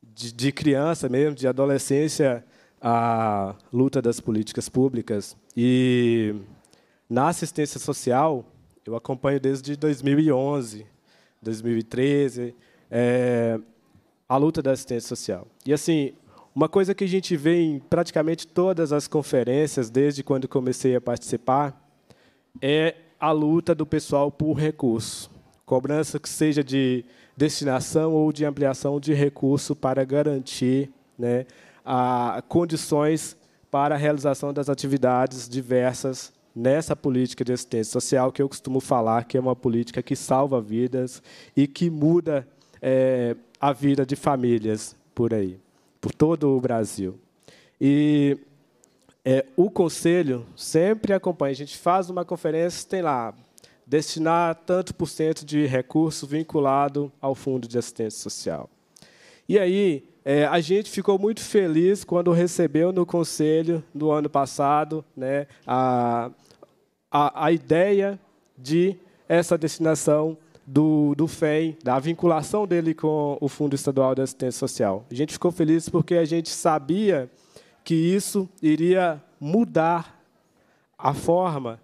de, de criança mesmo, de adolescência, a luta das políticas públicas. E na assistência social, eu acompanho desde 2011, 2013. É, a luta da assistência social. E assim, uma coisa que a gente vê em praticamente todas as conferências desde quando comecei a participar é a luta do pessoal por recurso. Cobrança que seja de destinação ou de ampliação de recurso para garantir né, a condições para a realização das atividades diversas nessa política de assistência social que eu costumo falar que é uma política que salva vidas e que muda é, a vida de famílias por aí, por todo o Brasil. E é, o conselho sempre acompanha. A gente faz uma conferência, tem lá destinar tanto por cento de recurso vinculado ao fundo de assistência social. E aí é, a gente ficou muito feliz quando recebeu no conselho no ano passado né, a, a, a ideia de essa destinação do, do FEM, da vinculação dele com o Fundo Estadual de Assistência Social. A gente ficou feliz porque a gente sabia que isso iria mudar a forma,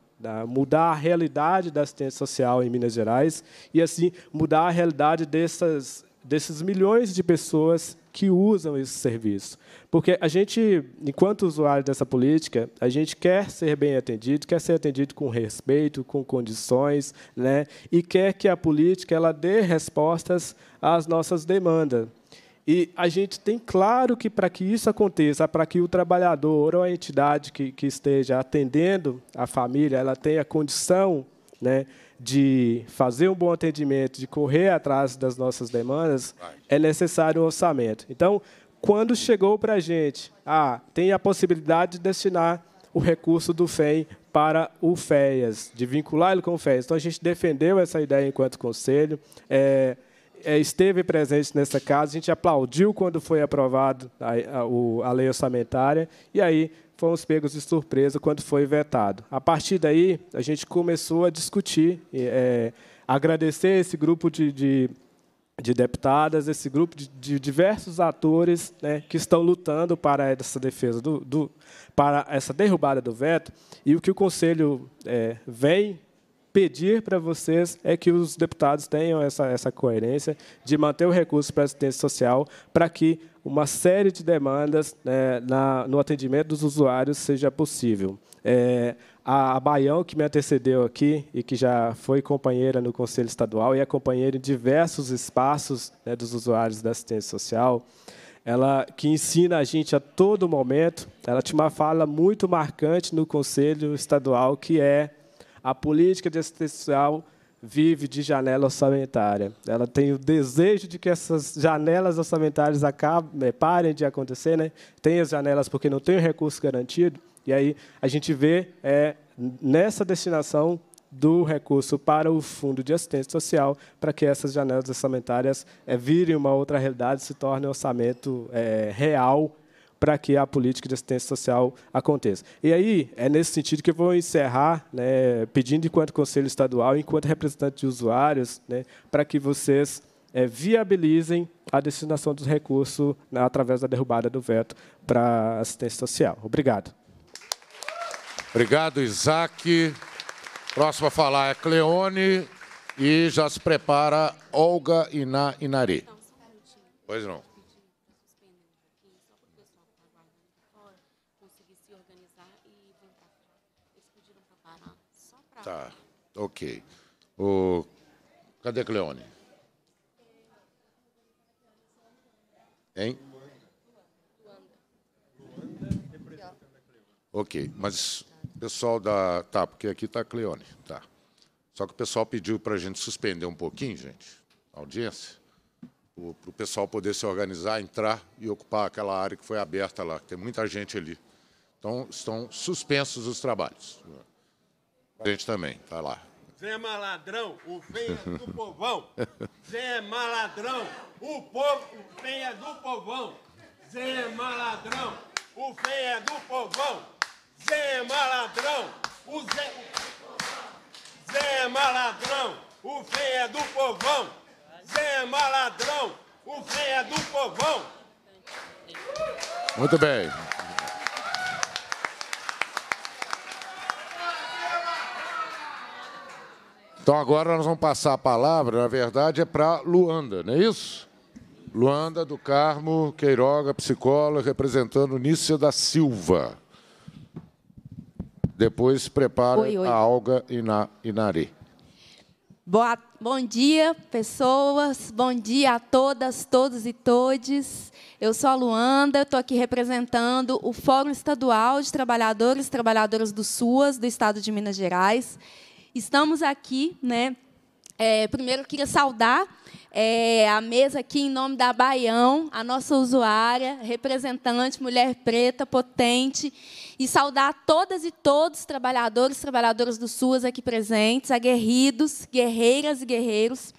mudar a realidade da assistência social em Minas Gerais e, assim, mudar a realidade dessas, desses milhões de pessoas que usam esse serviço. Porque a gente, enquanto usuário dessa política, a gente quer ser bem atendido, quer ser atendido com respeito, com condições, né? e quer que a política ela dê respostas às nossas demandas. E a gente tem claro que para que isso aconteça, para que o trabalhador ou a entidade que, que esteja atendendo a família, ela tenha condição né, de fazer um bom atendimento, de correr atrás das nossas demandas, é necessário um orçamento. Então, quando chegou para a gente, ah, tem a possibilidade de destinar o recurso do FEM para o FEAS, de vincular ele com o FEAS. Então, a gente defendeu essa ideia enquanto conselho, é, é esteve presente nessa casa, a gente aplaudiu quando foi aprovado a lei orçamentária, e aí fomos pegos de surpresa quando foi vetado. A partir daí, a gente começou a discutir, é, agradecer esse grupo de, de, de, deputadas, esse grupo de, de diversos atores né, que estão lutando para essa defesa, do, do, para essa derrubada do veto. E o que o Conselho é, vem pedir para vocês é que os deputados tenham essa, essa coerência de manter o recurso para assistência social para que uma série de demandas né, na, no atendimento dos usuários seja possível. É, a, Baião, que me antecedeu aqui e que já foi companheira no Conselho Estadual e é companheira em diversos espaços né, dos usuários da assistência social, ela que ensina a gente a todo momento, ela tinha uma fala muito marcante no Conselho Estadual, que é a política de assistencial vive de janela orçamentária. Ela tem o desejo de que essas janelas orçamentárias acabem, eh, parem de acontecer, né? tem as janelas porque não tem o recurso garantido, e aí a gente vê é, nessa destinação do recurso para o Fundo de Assistência Social, para que essas janelas orçamentárias é, virem uma outra realidade, se torne orçamento é, real para que a política de assistência social aconteça. E aí, é nesse sentido que eu vou encerrar, né, pedindo, enquanto Conselho Estadual, enquanto representante de usuários, né, para que vocês é, viabilizem a destinação dos recursos né, através da derrubada do veto para assistência social. Obrigado. Obrigado, Isaac. Próximo a falar é Cleone e já se prepara Olga Iná Inari. Pois não. Tá. tá, ok. O... Cadê Cleone? Hein? Ok, mas o pessoal da. Tá, porque aqui está a Cleone. Tá. Só que o pessoal pediu para a gente suspender um pouquinho, gente, a audiência, para o pessoal poder se organizar, entrar e ocupar aquela área que foi aberta lá, que tem muita gente ali. Então, estão suspensos os trabalhos. A gente também, vai lá. Zé Maladrão, o feia é do povão. Zé Maladrão, o povo, o feia é do povão. Zé Maladrão, o feia é do povão. Zé Maladrão, o Zé. Zé Maladrão, o feia do povão. Zé Maladrão, o feia do povão. Muito bem. Então agora nós vamos passar a palavra, na verdade, é para Luanda, não é isso? Luanda do Carmo Queiroga, psicóloga, representando Nícia da Silva. Depois prepara oi, oi. a Alga Ina, Inari. Boa, bom dia, pessoas. Bom dia a todas, todos e todes. Eu sou a Luanda, estou aqui representando o Fórum Estadual de Trabalhadores e Trabalhadoras do SUAS, do Estado de Minas Gerais estamos aqui, né? É, primeiro, eu queria saudar é, a mesa aqui em nome da Baião, a nossa usuária, representante, mulher preta, potente, e saudar todas e todos, trabalhadores, trabalhadoras do SUAS aqui presentes, aguerridos, guerreiras e guerreiros,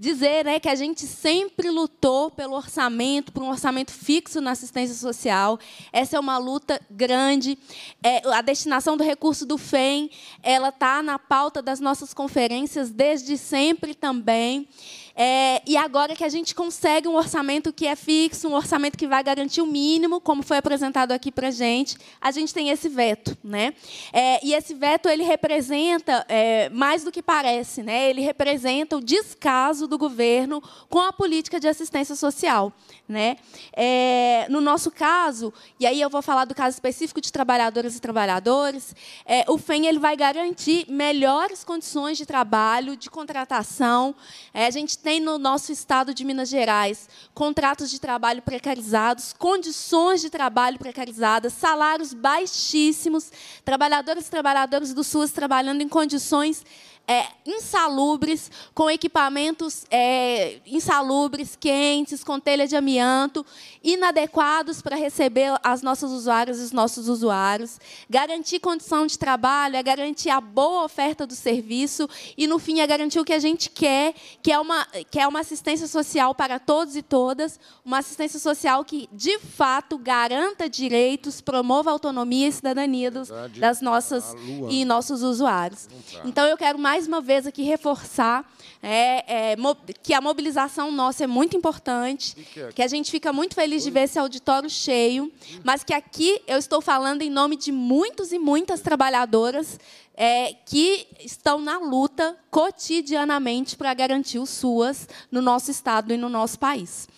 dizer né, que a gente sempre lutou pelo orçamento, por um orçamento fixo na assistência social. Essa é uma luta grande. É, a destinação do recurso do FEM ela está na pauta das nossas conferências desde sempre também. É, e agora que a gente consegue um orçamento que é fixo, um orçamento que vai garantir o mínimo, como foi apresentado aqui para a gente, a gente tem esse veto. Né? É, e esse veto ele representa, é, mais do que parece, né? ele representa o descaso do governo com a política de assistência social. Né? É, no nosso caso, e aí eu vou falar do caso específico de trabalhadoras e trabalhadores, é, o FEM ele vai garantir melhores condições de trabalho, de contratação. É, a gente tem no nosso estado de Minas Gerais contratos de trabalho precarizados, condições de trabalho precarizadas, salários baixíssimos, trabalhadores e trabalhadoras do SUS trabalhando em condições é, insalubres, com equipamentos é, insalubres, quentes, com telha de amianto, inadequados para receber as nossas usuárias e os nossos usuários. Garantir condição de trabalho é garantir a boa oferta do serviço e, no fim, é garantir o que a gente quer, que é uma, que é uma assistência social para todos e todas, uma assistência social que, de fato, garanta direitos, promova autonomia e cidadania dos, das nossas e nossos usuários. Então, eu quero mais mais uma vez aqui reforçar é, é, que a mobilização nossa é muito importante, que a gente fica muito feliz de ver esse auditório cheio, mas que aqui eu estou falando em nome de muitos e muitas trabalhadoras é, que estão na luta cotidianamente para garantir os suas no nosso Estado e no nosso país.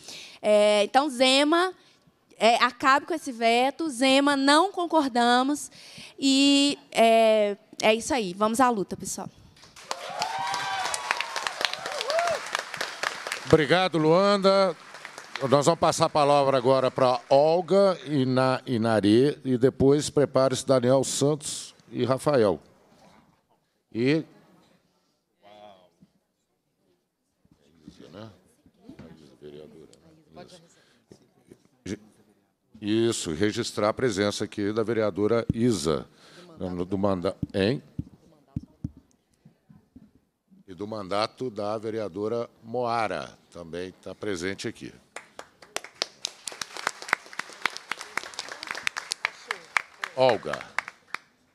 É, então, Zema, é, acabe com esse veto, Zema, não concordamos. E é, é isso aí, vamos à luta, pessoal. Obrigado, Luanda. Nós vamos passar a palavra agora para Olga e na Inari e depois prepare-se Daniel Santos e Rafael. E Isso, registrar a presença aqui da vereadora Isa do mandato, do manda... hein? e do mandato da vereadora Moara, também está presente aqui. Olga.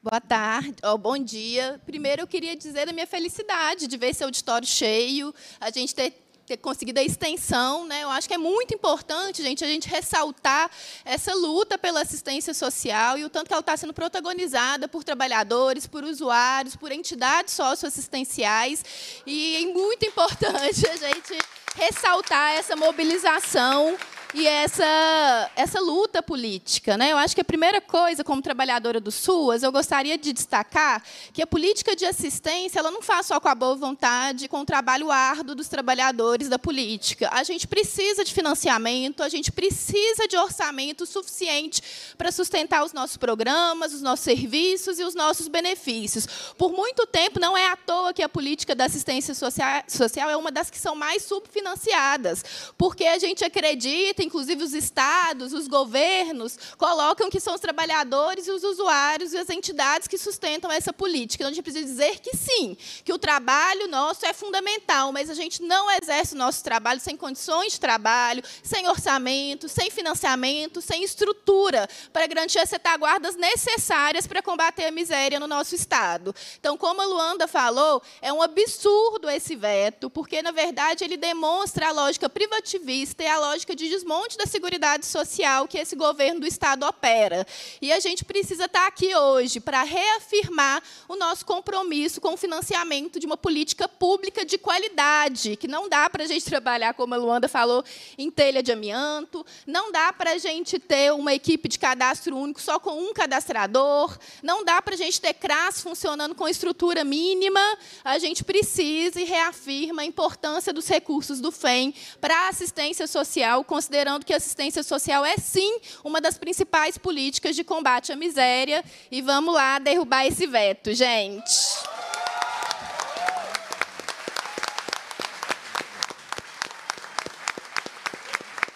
Boa tarde, oh, bom dia. Primeiro, eu queria dizer da minha felicidade de ver esse auditório cheio, a gente ter ter conseguido a extensão. Né? Eu acho que é muito importante, gente, a gente ressaltar essa luta pela assistência social e o tanto que ela está sendo protagonizada por trabalhadores, por usuários, por entidades socioassistenciais. E é muito importante a gente ressaltar essa mobilização e essa, essa luta política. Né? Eu acho que a primeira coisa, como trabalhadora do SUAS, eu gostaria de destacar que a política de assistência ela não faz só com a boa vontade, com o trabalho árduo dos trabalhadores da política. A gente precisa de financiamento, a gente precisa de orçamento suficiente para sustentar os nossos programas, os nossos serviços e os nossos benefícios. Por muito tempo, não é à toa que a política da assistência social é uma das que são mais subfinanciadas, porque a gente acredita inclusive os estados, os governos, colocam que são os trabalhadores e os usuários e as entidades que sustentam essa política. Então, a gente precisa dizer que sim, que o trabalho nosso é fundamental, mas a gente não exerce o nosso trabalho sem condições de trabalho, sem orçamento, sem financiamento, sem estrutura para garantir as setaguardas necessárias para combater a miséria no nosso Estado. Então, como a Luanda falou, é um absurdo esse veto, porque, na verdade, ele demonstra a lógica privativista e a lógica de desmobilização monte da Seguridade Social que esse governo do Estado opera. E a gente precisa estar aqui hoje para reafirmar o nosso compromisso com o financiamento de uma política pública de qualidade, que não dá para a gente trabalhar, como a Luanda falou, em telha de amianto, não dá para a gente ter uma equipe de cadastro único só com um cadastrador, não dá para a gente ter CRAS funcionando com estrutura mínima, a gente precisa e reafirma a importância dos recursos do FEM para a assistência social, considerando considerando que assistência social é sim uma das principais políticas de combate à miséria. E vamos lá derrubar esse veto, gente.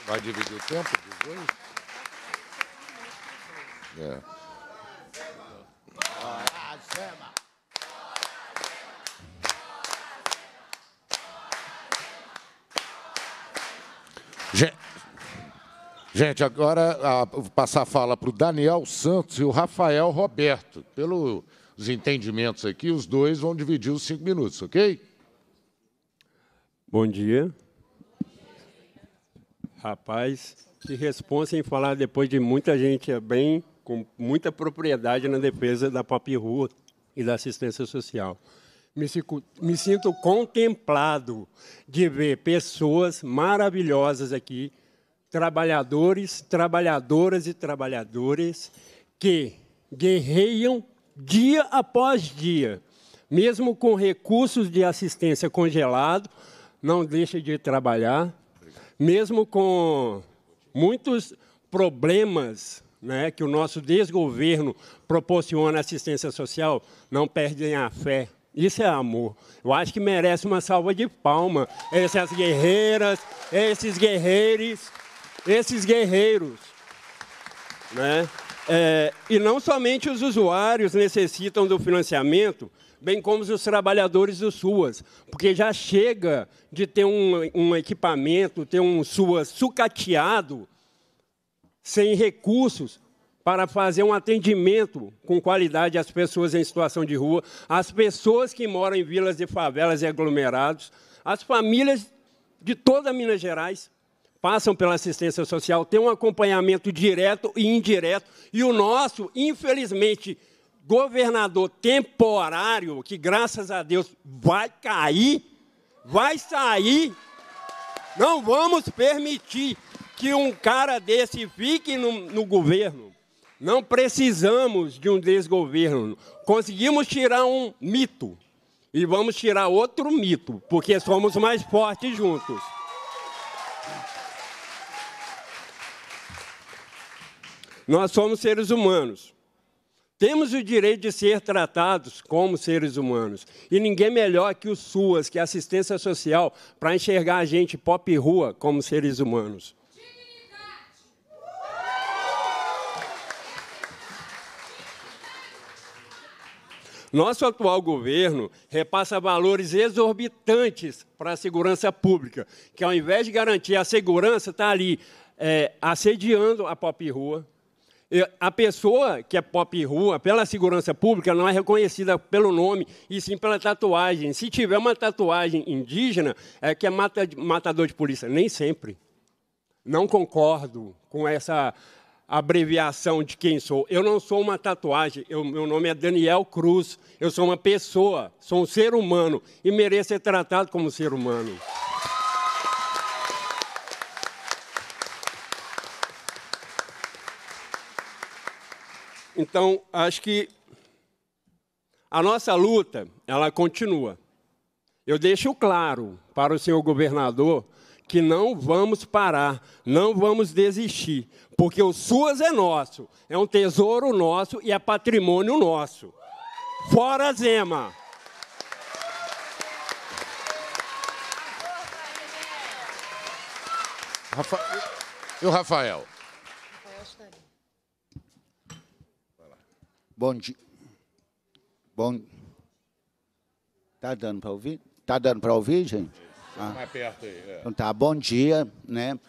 Vai dividir o tempo dos dois? É. Gente. Gente, agora a, passar a fala para o Daniel Santos e o Rafael Roberto. Pelos entendimentos aqui, os dois vão dividir os cinco minutos, ok? Bom dia. Rapaz, que responsa em falar depois de muita gente bem, com muita propriedade na defesa da Pop Rua e da assistência social. Me, me sinto contemplado de ver pessoas maravilhosas aqui trabalhadores, trabalhadoras e trabalhadores que guerreiam dia após dia, mesmo com recursos de assistência congelado, não deixa de trabalhar, mesmo com muitos problemas né, que o nosso desgoverno proporciona assistência social, não perdem a fé. Isso é amor. Eu acho que merece uma salva de palmas Essas guerreiras, esses guerreiros esses guerreiros. Né? É, e não somente os usuários necessitam do financiamento, bem como os trabalhadores do SUAS, porque já chega de ter um, um equipamento, ter um SUAS sucateado, sem recursos, para fazer um atendimento com qualidade às pessoas em situação de rua, às pessoas que moram em vilas e favelas e aglomerados, às famílias de toda Minas Gerais passam pela assistência social, têm um acompanhamento direto e indireto. E o nosso, infelizmente, governador temporário, que graças a Deus vai cair, vai sair. Não vamos permitir que um cara desse fique no, no governo. Não precisamos de um desgoverno. Conseguimos tirar um mito e vamos tirar outro mito, porque somos mais fortes juntos. Nós somos seres humanos. Temos o direito de ser tratados como seres humanos. E ninguém melhor que o SUAS, que é assistência social, para enxergar a gente pop rua como seres humanos. Nosso atual governo repassa valores exorbitantes para a segurança pública, que ao invés de garantir a segurança, está ali é, assediando a pop rua, a pessoa que é pop rua, pela segurança pública, não é reconhecida pelo nome, e sim pela tatuagem. Se tiver uma tatuagem indígena, é que é mata, matador de polícia. Nem sempre. Não concordo com essa abreviação de quem sou. Eu não sou uma tatuagem, eu, meu nome é Daniel Cruz. Eu sou uma pessoa, sou um ser humano e mereço ser tratado como ser humano. Então, acho que a nossa luta, ela continua. Eu deixo claro para o senhor governador que não vamos parar, não vamos desistir, porque o SUAS é nosso, é um tesouro nosso e é patrimônio nosso. Fora Zema! Rafa... E o Rafael? Bom dia. Bom. Tá dando para ouvir? Tá dando para ouvir, gente? Ah. Mais perto aí. É. Então tá. Bom dia, né?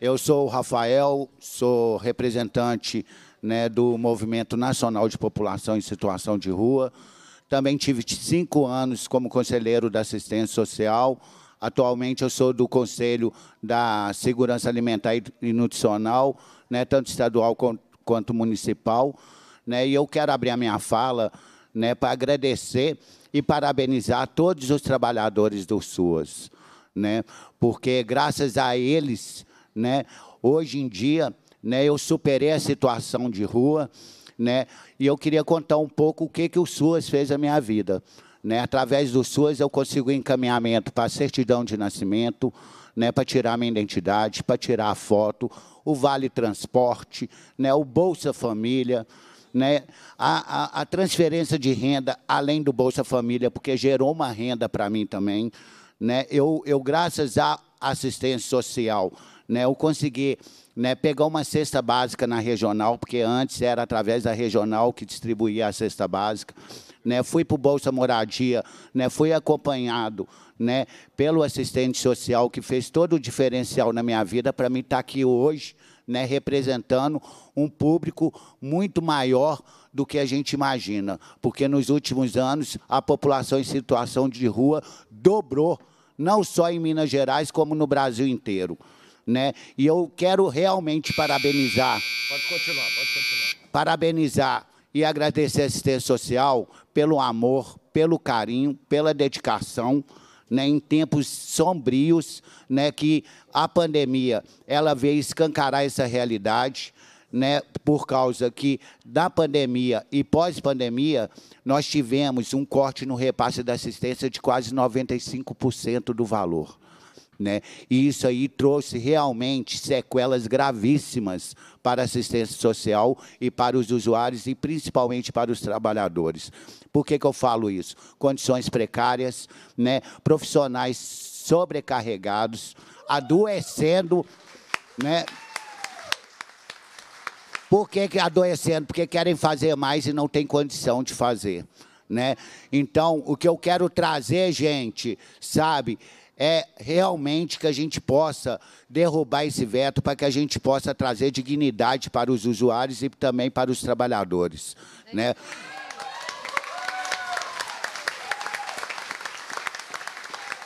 Eu sou o Rafael, sou representante né, do Movimento Nacional de População em Situação de Rua. Também tive cinco anos como conselheiro da assistência social. Atualmente eu sou do Conselho da Segurança Alimentar e Nutricional, né, tanto estadual quanto municipal. Né? E eu quero abrir a minha fala né, para agradecer e parabenizar todos os trabalhadores do SUAS, né? porque graças a eles, né, hoje em dia, né, eu superei a situação de rua, né, e eu queria contar um pouco o que, que o SUAS fez na minha vida. Né, através do SUAS eu consigo encaminhamento para certidão de nascimento, né, para tirar minha identidade, para tirar a foto, o vale transporte, né, o Bolsa Família, né, a, a, a transferência de renda além do Bolsa Família, porque gerou uma renda para mim também. Né, eu, eu, graças à assistência social, né, eu consegui né, pegar uma cesta básica na regional, porque antes era através da regional que distribuía a cesta básica. Né, fui para o Bolsa Moradia, né, fui acompanhado né, pelo assistente social, que fez todo o diferencial na minha vida para mim estar tá aqui hoje né, representando um público muito maior do que a gente imagina, porque nos últimos anos a população em situação de rua dobrou, não só em Minas Gerais, como no Brasil inteiro. Né? E eu quero realmente parabenizar. Pode continuar, pode continuar. Parabenizar e agradecer a assistência social pelo amor, pelo carinho, pela dedicação. Né, em tempos sombrios, né, que a pandemia, ela veio escancarar essa realidade, né, por causa que da pandemia e pós-pandemia, nós tivemos um corte no repasse da assistência de quase 95% do valor. Né? E isso aí trouxe realmente sequelas gravíssimas para a assistência social e para os usuários e principalmente para os trabalhadores. Por que, que eu falo isso? Condições precárias, né? profissionais sobrecarregados, adoecendo, né? Por que, que adoecendo? Porque querem fazer mais e não tem condição de fazer, né? Então, o que eu quero trazer, gente, sabe, é realmente que a gente possa derrubar esse veto para que a gente possa trazer dignidade para os usuários e também para os trabalhadores, né?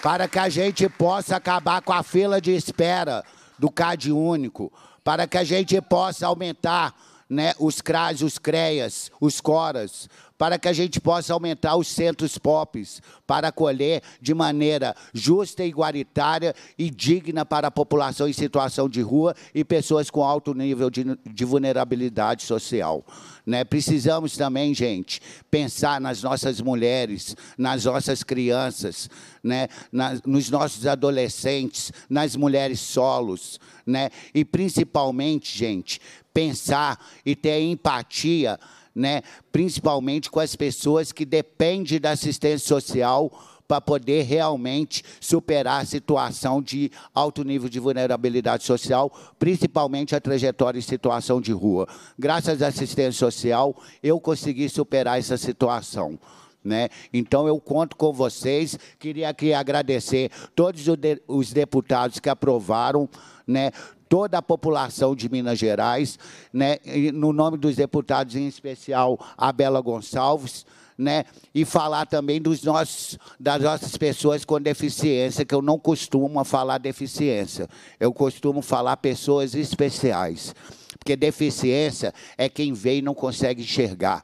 para que a gente possa acabar com a fila de espera do CAD único, para que a gente possa aumentar né, os CRAS, os CREAS, os CORAS, para que a gente possa aumentar os centros POPs para acolher de maneira justa, igualitária e digna para a população em situação de rua e pessoas com alto nível de, de vulnerabilidade social. Né? Precisamos também, gente, pensar nas nossas mulheres, nas nossas crianças, né? Na, nos nossos adolescentes, nas mulheres solos. Né? E, principalmente, gente, pensar e ter empatia né? principalmente com as pessoas que dependem da assistência social para poder realmente superar a situação de alto nível de vulnerabilidade social, principalmente a trajetória em situação de rua. Graças à assistência social, eu consegui superar essa situação. Né? Então, eu conto com vocês. Queria aqui agradecer todos os deputados que aprovaram, né? toda a população de Minas Gerais, né, no nome dos deputados, em especial a Bela Gonçalves, né, e falar também dos nossos, das nossas pessoas com deficiência, que eu não costumo falar deficiência, eu costumo falar pessoas especiais. Porque deficiência é quem vê e não consegue enxergar.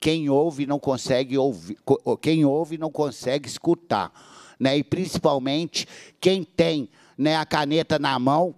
Quem ouve não consegue ouvir, quem ouve não consegue escutar, né? E principalmente quem tem, né, a caneta na mão,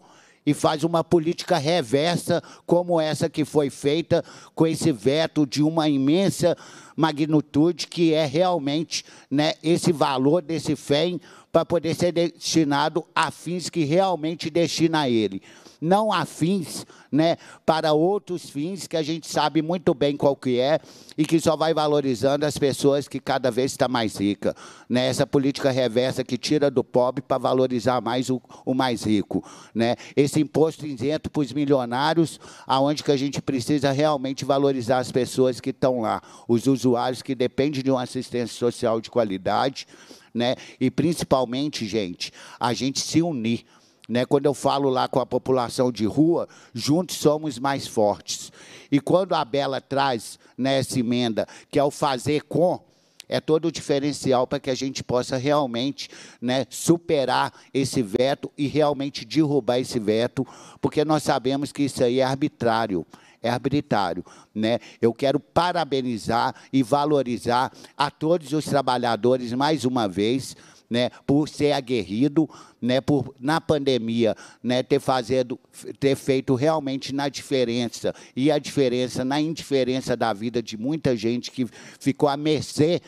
e faz uma política reversa como essa que foi feita com esse veto de uma imensa magnitude que é realmente né, esse valor desse FEM para poder ser destinado a fins que realmente destina a ele não há fins, né, para outros fins que a gente sabe muito bem qual que é e que só vai valorizando as pessoas que cada vez está mais rica, né? Essa política reversa que tira do pobre para valorizar mais o, o mais rico, né? Esse imposto isento para os milionários, aonde que a gente precisa realmente valorizar as pessoas que estão lá, os usuários que dependem de uma assistência social de qualidade, né? E principalmente, gente, a gente se unir né? Quando eu falo lá com a população de rua, juntos somos mais fortes. E quando a Bela traz nessa né, emenda, que é o fazer com, é todo o diferencial para que a gente possa realmente né, superar esse veto e realmente derrubar esse veto, porque nós sabemos que isso aí é arbitrário. É arbitrário, né? Eu quero parabenizar e valorizar a todos os trabalhadores mais uma vez, né, por ser aguerrido, né, por na pandemia, né, ter fazendo, ter feito realmente na diferença e a diferença na indiferença da vida de muita gente que ficou à mercê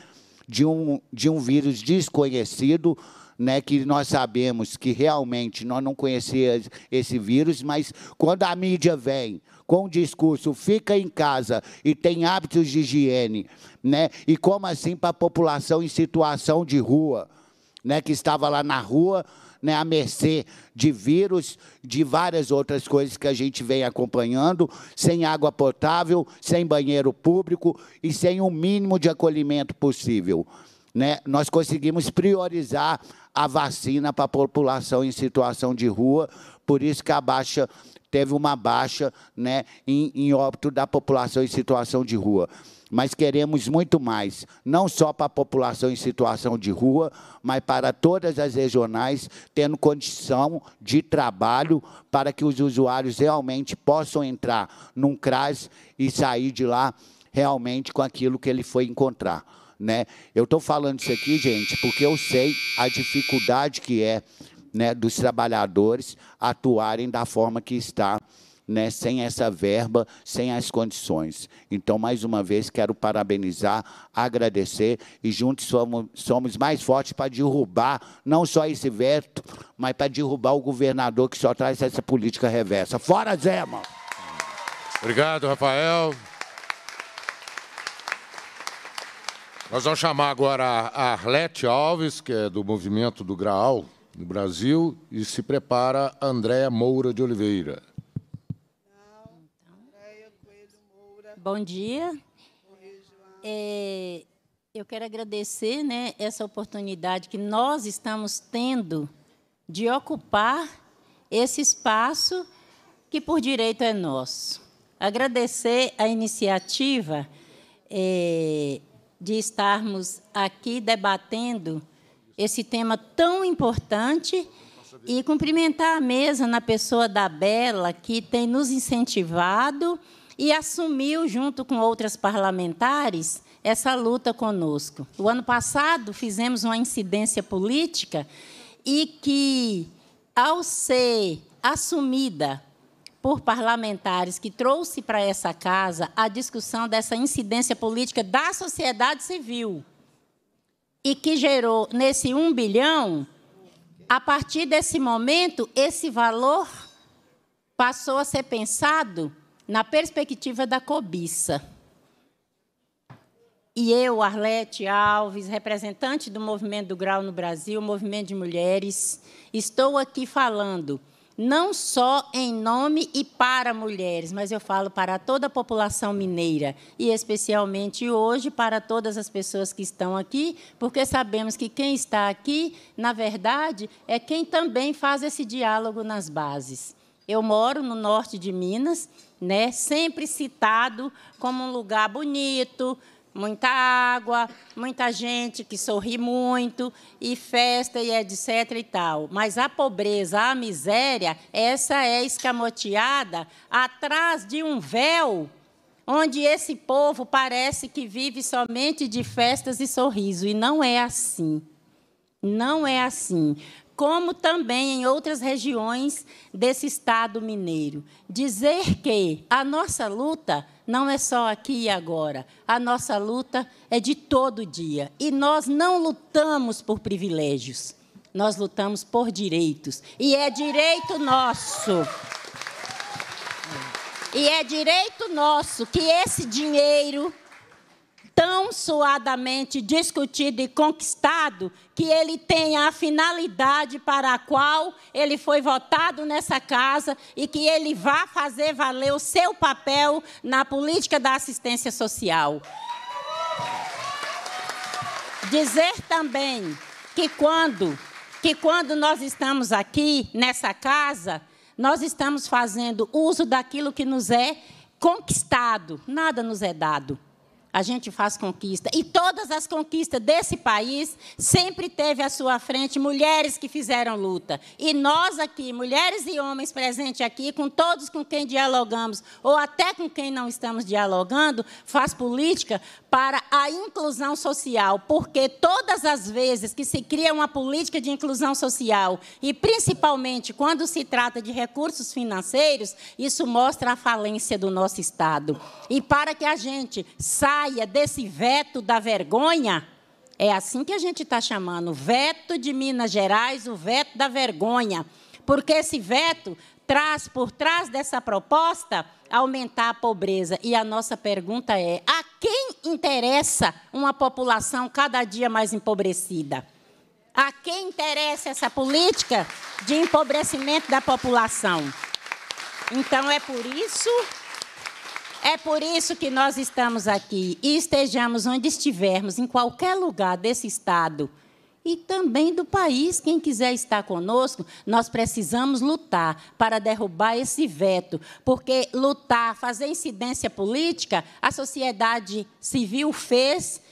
de um de um vírus desconhecido, né, que nós sabemos que realmente nós não conhecíamos esse vírus, mas quando a mídia vem com o discurso fica em casa e tem hábitos de higiene, né, e como assim para a população em situação de rua, né, que estava lá na rua, né, à mercê de vírus, de várias outras coisas que a gente vem acompanhando, sem água potável, sem banheiro público e sem o um mínimo de acolhimento possível. Né? Nós conseguimos priorizar a vacina para a população em situação de rua, por isso que a baixa teve uma baixa né, em, em óbito da população em situação de rua mas queremos muito mais, não só para a população em situação de rua, mas para todas as regionais, tendo condição de trabalho para que os usuários realmente possam entrar num CRAS e sair de lá realmente com aquilo que ele foi encontrar. Né? Eu estou falando isso aqui, gente, porque eu sei a dificuldade que é né, dos trabalhadores atuarem da forma que está né, sem essa verba, sem as condições. Então, mais uma vez, quero parabenizar, agradecer e juntos somos, somos mais fortes para derrubar não só esse veto, mas para derrubar o governador que só traz essa política reversa. Fora, Zema! Obrigado, Rafael. Nós vamos chamar agora a Arlete Alves, que é do movimento do Graal no Brasil, e se prepara Andréa Moura de Oliveira. Bom dia. É, eu quero agradecer né, essa oportunidade que nós estamos tendo de ocupar esse espaço que por direito é nosso. Agradecer a iniciativa é, de estarmos aqui debatendo esse tema tão importante e cumprimentar a mesa na pessoa da Bela, que tem nos incentivado e assumiu, junto com outras parlamentares, essa luta conosco. O ano passado, fizemos uma incidência política e que, ao ser assumida por parlamentares que trouxe para essa casa a discussão dessa incidência política da sociedade civil e que gerou nesse um bilhão, a partir desse momento esse valor passou a ser pensado na perspectiva da cobiça. E eu, Arlete Alves, representante do Movimento do Grau no Brasil, Movimento de Mulheres, estou aqui falando não só em nome e para mulheres, mas eu falo para toda a população mineira e especialmente hoje para todas as pessoas que estão aqui, porque sabemos que quem está aqui, na verdade, é quem também faz esse diálogo nas bases. Eu moro no norte de Minas, né? Sempre citado como um lugar bonito, muita água, muita gente que sorri muito e festa e etc e tal. Mas a pobreza, a miséria, essa é escamoteada atrás de um véu onde esse povo parece que vive somente de festas e sorriso e não é assim. Não é assim como também em outras regiões desse estado mineiro. Dizer que a nossa luta não é só aqui e agora, a nossa luta é de todo dia. E nós não lutamos por privilégios, nós lutamos por direitos. E é direito nosso. E é direito nosso que esse dinheiro tão suadamente discutido e conquistado que ele tenha a finalidade para a qual ele foi votado nessa casa e que ele vá fazer valer o seu papel na política da assistência social. Dizer também que quando que quando nós estamos aqui nessa casa, nós estamos fazendo uso daquilo que nos é conquistado, nada nos é dado a gente faz conquista. E todas as conquistas desse país sempre teve à sua frente mulheres que fizeram luta. E nós aqui, mulheres e homens presentes aqui, com todos com quem dialogamos, ou até com quem não estamos dialogando, faz política para a inclusão social, porque todas as vezes que se cria uma política de inclusão social, e principalmente quando se trata de recursos financeiros, isso mostra a falência do nosso Estado. E para que a gente saia saia desse veto da vergonha. É assim que a gente está chamando: o veto de Minas Gerais, o veto da vergonha. Porque esse veto traz por trás dessa proposta aumentar a pobreza. E a nossa pergunta é: a quem interessa uma população cada dia mais empobrecida? A quem interessa essa política de empobrecimento da população? Então é por isso é por isso que nós estamos aqui e estejamos onde estivermos, em qualquer lugar desse estado e também do país. Quem quiser estar conosco, nós precisamos lutar para derrubar esse veto, porque lutar, fazer incidência política, a sociedade civil fez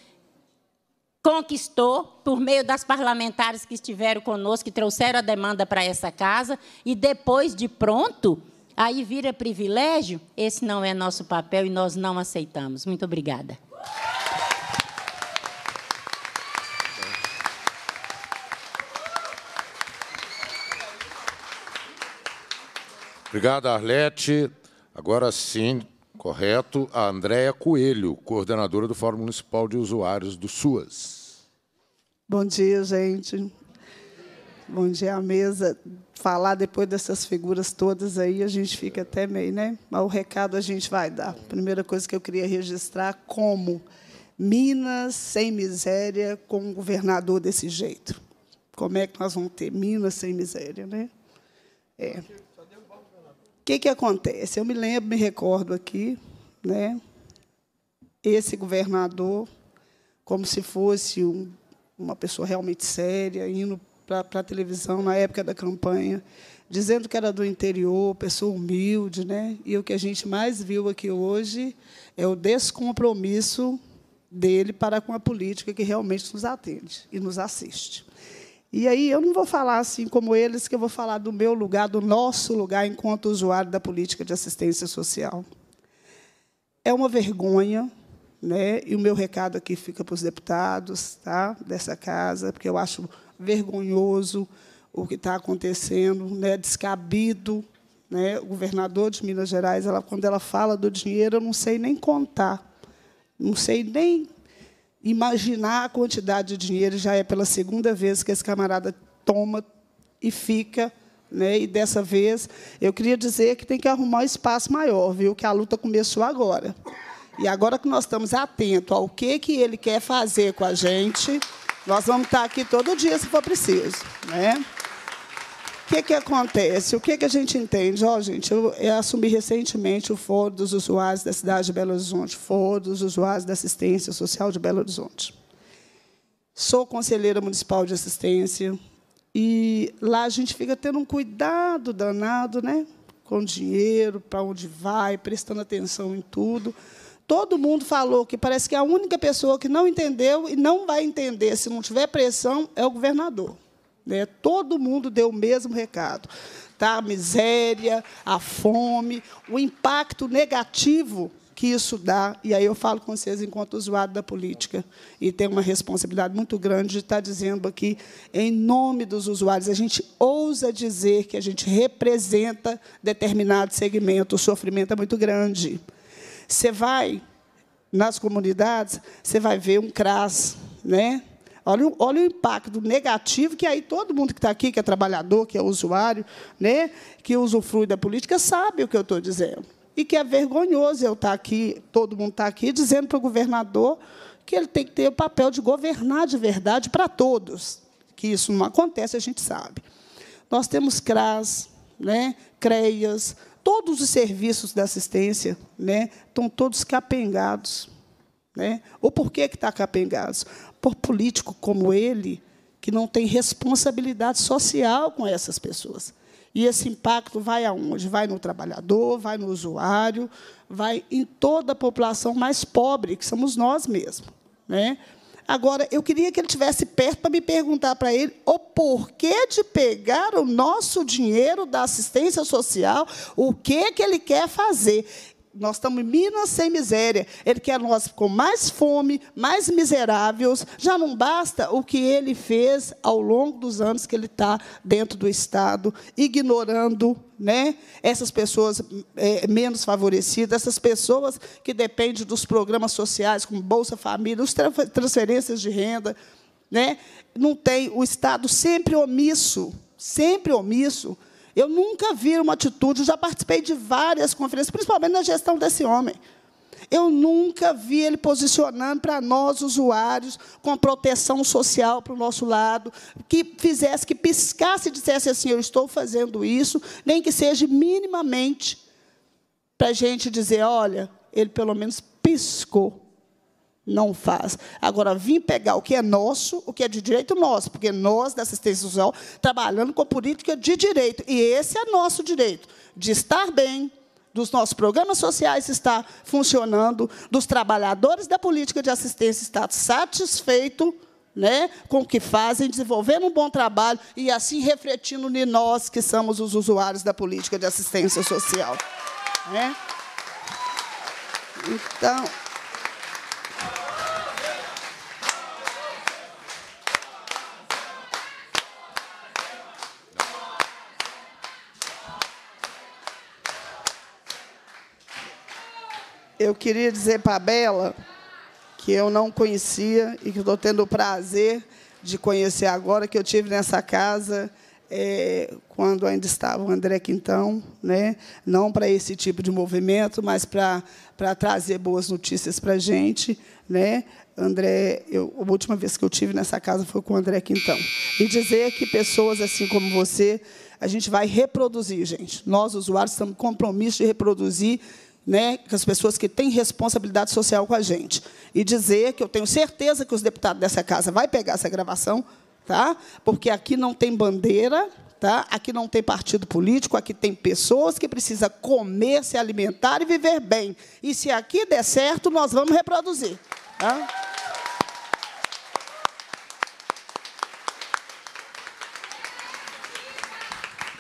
conquistou por meio das parlamentares que estiveram conosco, que trouxeram a demanda para essa casa, e depois de pronto, aí vira privilégio, esse não é nosso papel e nós não aceitamos. Muito obrigada. Obrigado, Arlete. Agora sim, correto, a Andréia Coelho, coordenadora do Fórum Municipal de Usuários do SUAS. Bom dia, gente. Bom dia à mesa. Falar depois dessas figuras todas aí, a gente fica até meio, né? Mas o recado a gente vai dar. Primeira coisa que eu queria registrar, como Minas sem miséria com um governador desse jeito. Como é que nós vamos ter Minas sem miséria, né? É. O que, que acontece? Eu me lembro, me recordo aqui, né? Esse governador, como se fosse um, uma pessoa realmente séria, indo para a televisão na época da campanha, dizendo que era do interior, pessoa humilde, né? E o que a gente mais viu aqui hoje é o descompromisso dele para com a política que realmente nos atende e nos assiste. E aí eu não vou falar assim como eles, que eu vou falar do meu lugar, do nosso lugar enquanto usuário da política de assistência social. É uma vergonha, né? E o meu recado aqui fica para os deputados, tá? Dessa casa, porque eu acho vergonhoso o que está acontecendo, né, descabido. Né? O governador de Minas Gerais, ela, quando ela fala do dinheiro, eu não sei nem contar, não sei nem imaginar a quantidade de dinheiro. Já é pela segunda vez que esse camarada toma e fica. Né? E dessa vez, eu queria dizer que tem que arrumar um espaço maior, viu? que a luta começou agora. E agora que nós estamos atentos ao que, que ele quer fazer com a gente. Nós vamos estar aqui todo dia se for preciso, né? O que, que acontece? O que, que a gente entende? oh, gente, eu, eu, assumi recentemente o Fórum dos Usuários da Cidade de Belo Horizonte, Fórum dos Usuários da Assistência Social de Belo Horizonte. Sou conselheira municipal de assistência e lá a gente fica tendo um cuidado danado, né? Com dinheiro, para onde vai, prestando atenção em tudo todo mundo falou que parece que a única pessoa que não entendeu e não vai entender se não tiver pressão é o governador. Né? Todo mundo deu o mesmo recado. Tá? A miséria, a fome, o impacto negativo que isso dá. E aí eu falo com vocês enquanto usuário da política. E tenho uma responsabilidade muito grande de estar tá dizendo aqui, em nome dos usuários, a gente ousa dizer que a gente representa determinado segmento. O sofrimento é muito grande. Você vai nas comunidades, você vai ver um CRAS, né? Olha, olha o impacto negativo que aí todo mundo que está aqui, que é trabalhador, que é usuário, né, que usufrui da política, sabe o que eu estou dizendo. E que é vergonhoso eu estar tá aqui, todo mundo estar tá aqui, dizendo para o governador que ele tem que ter o papel de governar de verdade para todos. Que isso não acontece, a gente sabe. Nós temos CRAS, né, CREAS, Todos os serviços da assistência né, estão todos capengados. Né? Ou por que está capengados? Por político como ele, que não tem responsabilidade social com essas pessoas. E esse impacto vai aonde? Vai no trabalhador, vai no usuário, vai em toda a população mais pobre, que somos nós mesmos. Né? Agora, eu queria que ele tivesse perto para me perguntar para ele o porquê de pegar o nosso dinheiro da assistência social, o que que ele quer fazer nós estamos em Minas sem miséria. Ele quer nós com mais fome, mais miseráveis. Já não basta o que ele fez ao longo dos anos que ele está dentro do Estado, ignorando né, essas pessoas é, menos favorecidas, essas pessoas que dependem dos programas sociais, como Bolsa Família, as transferências de renda. Né, não tem o Estado sempre omisso, sempre omisso eu nunca vi uma atitude, já participei de várias conferências, principalmente na gestão desse homem. Eu nunca vi ele posicionando para nós, usuários, com proteção social para o nosso lado, que fizesse, que piscasse e dissesse assim: eu estou fazendo isso, nem que seja minimamente, para a gente dizer: olha, ele pelo menos piscou não faz. Agora, vim pegar o que é nosso, o que é de direito nosso, porque nós, da assistência social, trabalhando com política de direito, e esse é nosso direito, de estar bem, dos nossos programas sociais estar funcionando, dos trabalhadores da política de assistência estar satisfeito né, com o que fazem, desenvolvendo um bom trabalho e assim refletindo em nós que somos os usuários da política de assistência social. Né? Então, eu queria dizer para a Bela que eu não conhecia e que estou tendo o prazer de conhecer agora, que eu tive nessa casa é, quando ainda estava o André Quintão, né? não para esse tipo de movimento, mas para, para trazer boas notícias para a gente. Né? André, eu, a última vez que eu tive nessa casa foi com o André Quintão. E dizer que pessoas assim como você, a gente vai reproduzir, gente. Nós, usuários, com compromisso de reproduzir né, com as pessoas que têm responsabilidade social com a gente. E dizer que eu tenho certeza que os deputados dessa casa vão pegar essa gravação, tá? porque aqui não tem bandeira, tá? aqui não tem partido político, aqui tem pessoas que precisam comer, se alimentar e viver bem. E se aqui der certo, nós vamos reproduzir. Tá?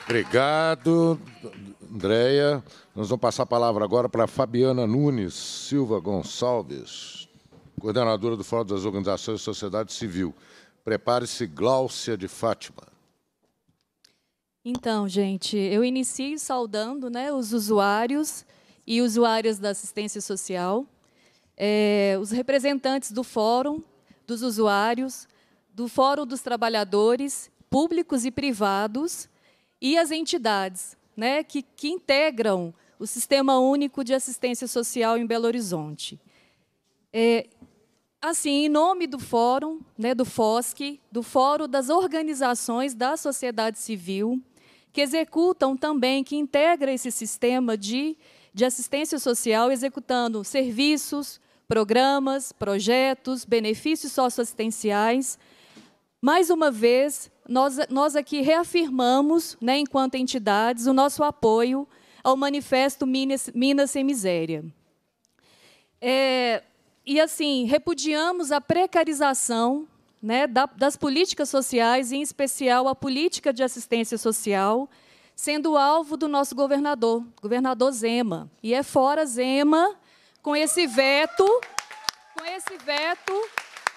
Obrigado. Andréia. Nós vamos passar a palavra agora para Fabiana Nunes Silva Gonçalves, coordenadora do Fórum das Organizações da Sociedade Civil. Prepare-se, Gláucia de Fátima. Então, gente, eu inicio saudando né, os usuários e usuárias da assistência social, é, os representantes do fórum, dos usuários, do Fórum dos Trabalhadores, públicos e privados, e as entidades, né, que, que integram o Sistema Único de Assistência Social em Belo Horizonte. É, assim, em nome do fórum, né, do FOSC, do Fórum das Organizações da Sociedade Civil, que executam também, que integra esse sistema de, de assistência social, executando serviços, programas, projetos, benefícios socioassistenciais, mais uma vez, nós, nós aqui reafirmamos, né, enquanto entidades, o nosso apoio ao Manifesto Minas, Minas Sem Miséria. É, e, assim, repudiamos a precarização né, das políticas sociais, em especial a política de assistência social, sendo alvo do nosso governador, governador Zema. E é fora Zema, com esse veto, com esse veto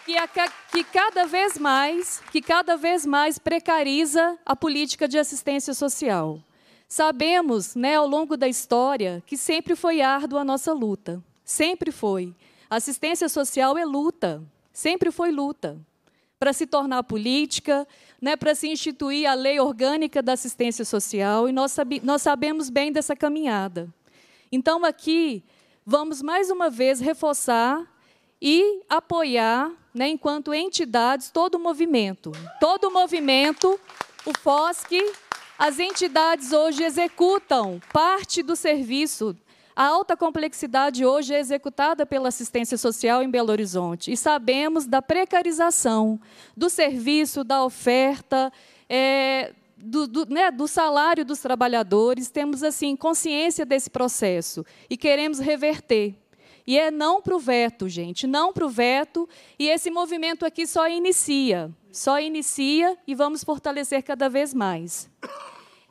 que, a, que cada vez mais, que cada vez mais precariza a política de assistência social. Sabemos, né, ao longo da história, que sempre foi árdua a nossa luta. Sempre foi. Assistência social é luta. Sempre foi luta. Para se tornar política, né, para se instituir a lei orgânica da assistência social, e nós, nós sabemos bem dessa caminhada. Então, aqui, vamos mais uma vez reforçar e apoiar né, enquanto entidades, todo o movimento. Todo o movimento, o FOSC, as entidades hoje executam parte do serviço. A alta complexidade hoje é executada pela assistência social em Belo Horizonte. E sabemos da precarização do serviço, da oferta, é, do, do, né, do, salário dos trabalhadores, temos assim consciência desse processo e queremos reverter. E é não para o veto, gente, não para o veto. E esse movimento aqui só inicia, só inicia e vamos fortalecer cada vez mais.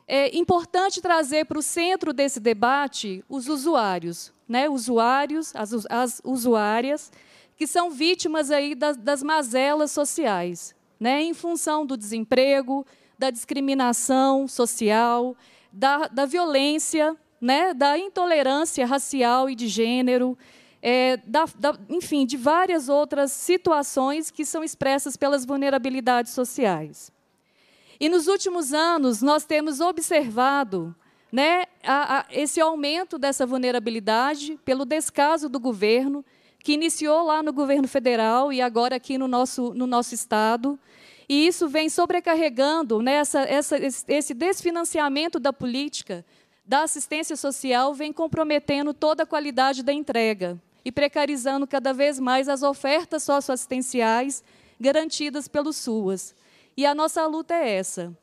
É importante trazer para o centro desse debate os usuários, né? usuários, as, as usuárias, que são vítimas aí das, das mazelas sociais, né? em função do desemprego, da discriminação social, da, da violência, né? da intolerância racial e de gênero, é, da, da, enfim, de várias outras situações que são expressas pelas vulnerabilidades sociais. E nos últimos anos, nós temos observado né, a, a, esse aumento dessa vulnerabilidade pelo descaso do governo, que iniciou lá no governo federal e agora aqui no nosso, no nosso estado. E isso vem sobrecarregando né, essa, essa, esse desfinanciamento da política, da assistência social, vem comprometendo toda a qualidade da entrega e precarizando cada vez mais as ofertas socioassistenciais garantidas pelos SUAS. E a nossa luta é essa: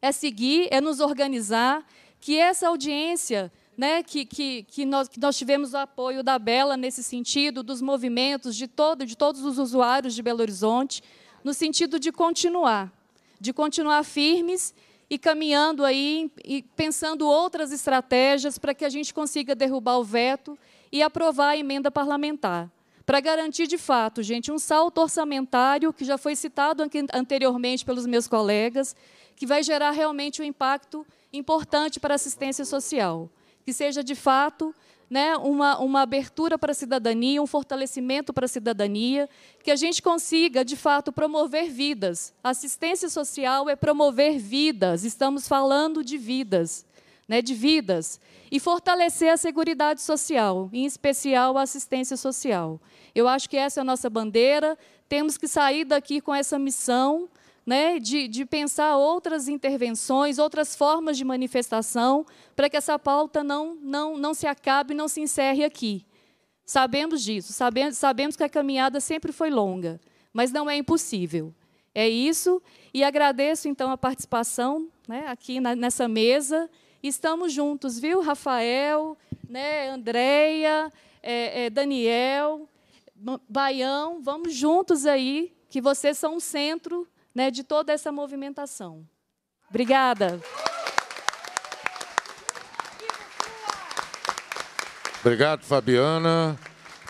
é seguir, é nos organizar, que essa audiência né, que, que, que, nós, que, nós, tivemos o apoio da Bela nesse sentido, dos movimentos de, todo, de todos os usuários de Belo Horizonte, no sentido de continuar, de continuar firmes e caminhando aí, e pensando outras estratégias para que a gente consiga derrubar o veto e aprovar a emenda parlamentar. Para garantir, de fato, gente, um salto orçamentário, que já foi citado anteriormente pelos meus colegas, que vai gerar realmente um impacto importante para a assistência social. Que seja, de fato, né, uma, uma abertura para a cidadania, um fortalecimento para a cidadania, que a gente consiga, de fato, promover vidas. Assistência social é promover vidas, estamos falando de vidas né, de vidas, e fortalecer a Seguridade Social, em especial a assistência social. Eu acho que essa é a nossa bandeira, temos que sair daqui com essa missão, né, de, de, pensar outras intervenções, outras formas de manifestação, para que essa pauta não, não, não se acabe, não se encerre aqui. Sabemos disso, sabemos, sabemos que a caminhada sempre foi longa, mas não é impossível. É isso, e agradeço, então, a participação né, aqui na, nessa mesa. Estamos juntos, viu, Rafael, né, Andréia, é, é, Daniel, Baião, vamos juntos aí, que vocês são o centro né, de toda essa movimentação. Obrigada. Obrigado, Fabiana.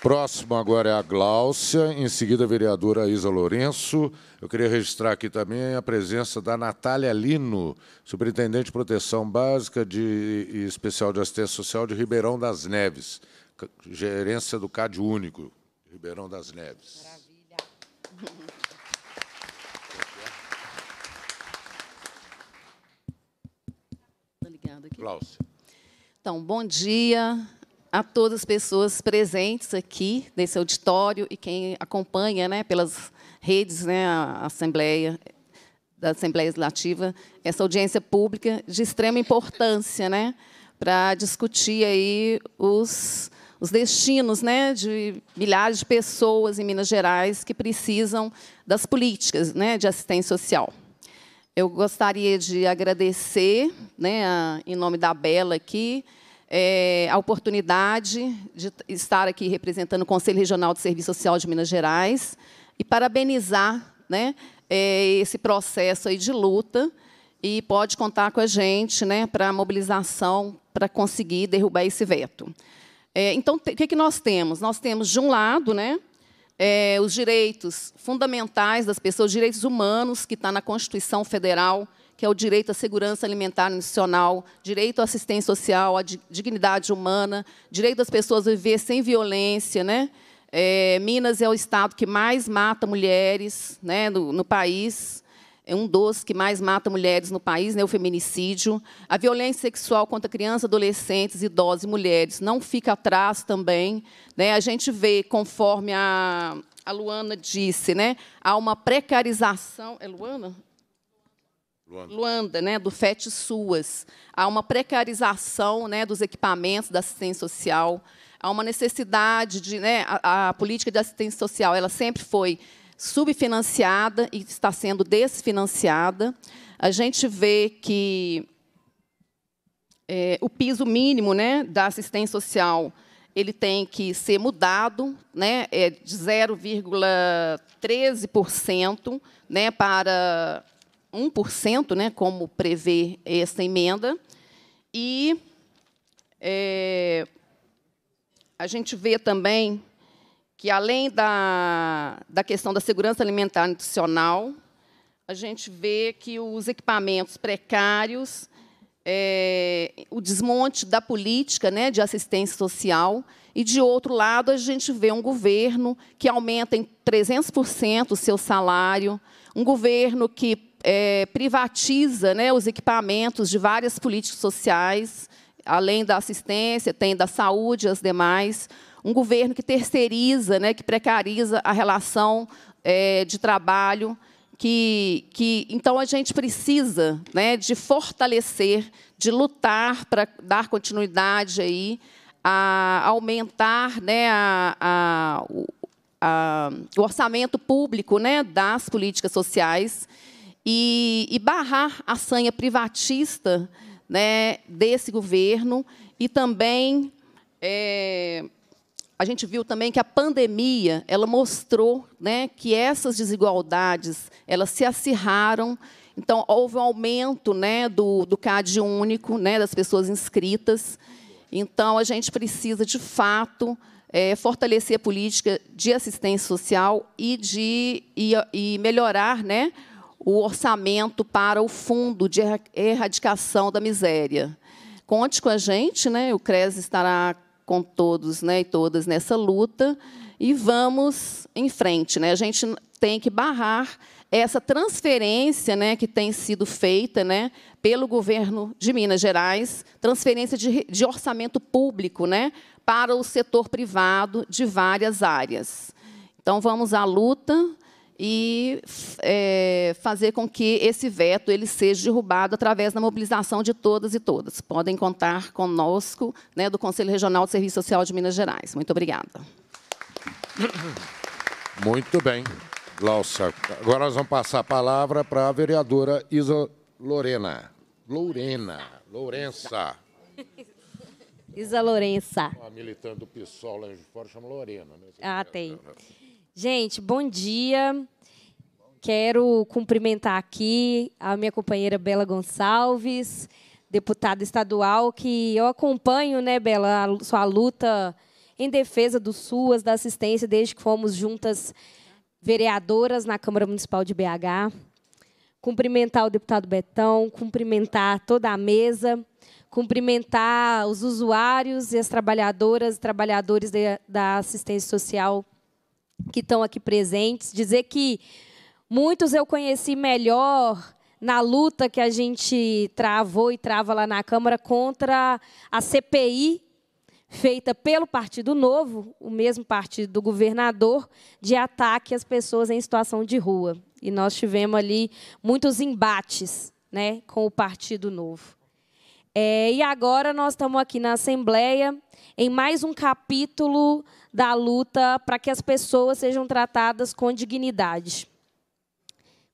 Próximo agora é a Gláucia, em seguida a vereadora Isa Lourenço. Eu queria registrar aqui também a presença da Natália Lino, superintendente de proteção básica de, e especial de assistência social de Ribeirão das Neves, gerência do CAD Único, Ribeirão das Neves. Maravilha. Gláucia. Então, bom dia a todas as pessoas presentes aqui nesse auditório e quem acompanha né, pelas redes né, a Assembleia, da Assembleia Legislativa, essa audiência pública de extrema importância né, para discutir aí os, os destinos né, de milhares de pessoas em Minas Gerais que precisam das políticas né, de assistência social. Eu gostaria de agradecer, né, a, em nome da Bela aqui, é, a oportunidade de estar aqui representando o Conselho Regional de Serviço Social de Minas Gerais e parabenizar né, é, esse processo aí de luta e pode contar com a gente né, para a mobilização para conseguir derrubar esse veto. É, então, o que, que nós temos? Nós temos, de um lado, né, é, os direitos fundamentais das pessoas, os direitos humanos, que está na Constituição Federal que é o direito à segurança alimentar e nutricional, direito à assistência social, à dignidade humana, direito das pessoas a viver sem violência, né? É, Minas é o estado que mais mata mulheres né, no, no, país, é um dos que mais mata mulheres no país, né, o feminicídio. A violência sexual contra crianças, adolescentes, idosos e mulheres não fica atrás também. Né? A gente vê, conforme a, a Luana disse, né, há uma precarização. É Luana? Luanda. Luanda, né, do FET Suas. Há uma precarização né, dos equipamentos da assistência social, há uma necessidade de. Né, a, a política de assistência social ela sempre foi subfinanciada e está sendo desfinanciada. A gente vê que é, o piso mínimo né, da assistência social ele tem que ser mudado, né, é de 0,13% né, para 1%, né, como prevê essa emenda, e é, a gente vê também que, além da, da questão da segurança alimentar e nutricional, a gente vê que os equipamentos precários, é, o desmonte da política né, de assistência social, e, de outro lado, a gente vê um governo que aumenta em 300% o seu salário, um governo que é, privatiza né, os equipamentos de várias políticas sociais, além da assistência, tem da saúde e as demais. Um governo que terceiriza, né, que precariza a relação é, de trabalho. Que, que, então a gente precisa né, de fortalecer, de lutar para dar continuidade aí, a aumentar né, a, a, a, o orçamento público né, das políticas sociais e, e barrar a sanha privatista né, desse governo e também é, a gente viu também que a pandemia ela mostrou né, que essas desigualdades elas se acirraram então, houve um aumento né, do, do CAD único, né, das pessoas inscritas. Então, a gente precisa, de fato, é, fortalecer a política de assistência social e, de, e, e melhorar né, o orçamento para o Fundo de Erradicação da Miséria. Conte com a gente, né? o CRES estará com todos né, e todas nessa luta e vamos em frente. Né? A gente tem que barrar essa transferência né, que tem sido feita né, pelo governo de Minas Gerais, transferência de, de orçamento público né, para o setor privado de várias áreas. Então, vamos à luta e é, fazer com que esse veto ele seja derrubado através da mobilização de todas e todas. Podem contar conosco, né, do Conselho Regional de Serviço Social de Minas Gerais. Muito obrigada. Muito bem, Glaucia. Agora nós vamos passar a palavra para a vereadora Isa Lorena. Lorena, Lourença. Isa Lourença. Uma militante do PSOL lá de fora chama Lorena. Né? Ah, tem. Gente, bom dia. Quero cumprimentar aqui a minha companheira Bela Gonçalves, deputada estadual, que eu acompanho, né, Bela, a sua luta em defesa do SUAS, da assistência, desde que fomos juntas vereadoras na Câmara Municipal de BH. Cumprimentar o deputado Betão, cumprimentar toda a mesa, cumprimentar os usuários e as trabalhadoras e trabalhadores de, da assistência social que estão aqui presentes, dizer que muitos eu conheci melhor na luta que a gente travou e trava lá na Câmara contra a CPI feita pelo Partido Novo, o mesmo partido do governador, de ataque às pessoas em situação de rua. E nós tivemos ali muitos embates né, com o Partido Novo. É, e agora nós estamos aqui na Assembleia em mais um capítulo da luta para que as pessoas sejam tratadas com dignidade.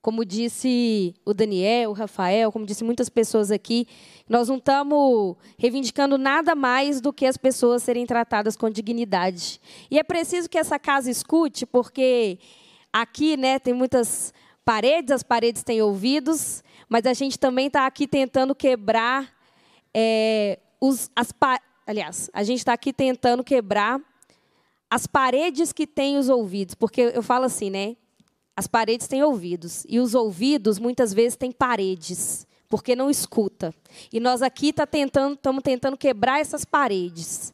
Como disse o Daniel, o Rafael, como disse muitas pessoas aqui, nós não estamos reivindicando nada mais do que as pessoas serem tratadas com dignidade. E é preciso que essa casa escute, porque aqui né, tem muitas paredes, as paredes têm ouvidos, mas a gente também está aqui tentando quebrar é, os, as aliás, a gente está aqui tentando quebrar as paredes que têm os ouvidos, porque eu falo assim, né? As paredes têm ouvidos e os ouvidos muitas vezes têm paredes, porque não escuta. E nós aqui tá tentando, estamos tentando quebrar essas paredes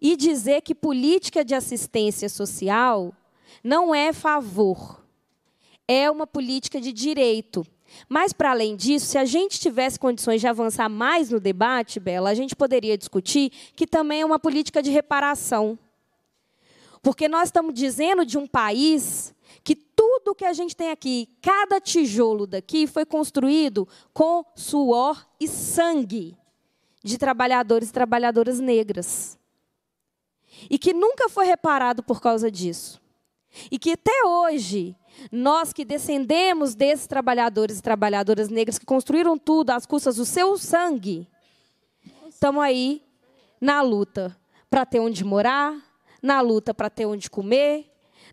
e dizer que política de assistência social não é favor, é uma política de direito. Mas, para além disso, se a gente tivesse condições de avançar mais no debate, Bela, a gente poderia discutir que também é uma política de reparação. Porque nós estamos dizendo de um país que tudo que a gente tem aqui, cada tijolo daqui foi construído com suor e sangue de trabalhadores e trabalhadoras negras. E que nunca foi reparado por causa disso. E que até hoje, nós que descendemos desses trabalhadores e trabalhadoras negras que construíram tudo às custas do seu sangue, estamos aí na luta para ter onde morar, na luta para ter onde comer,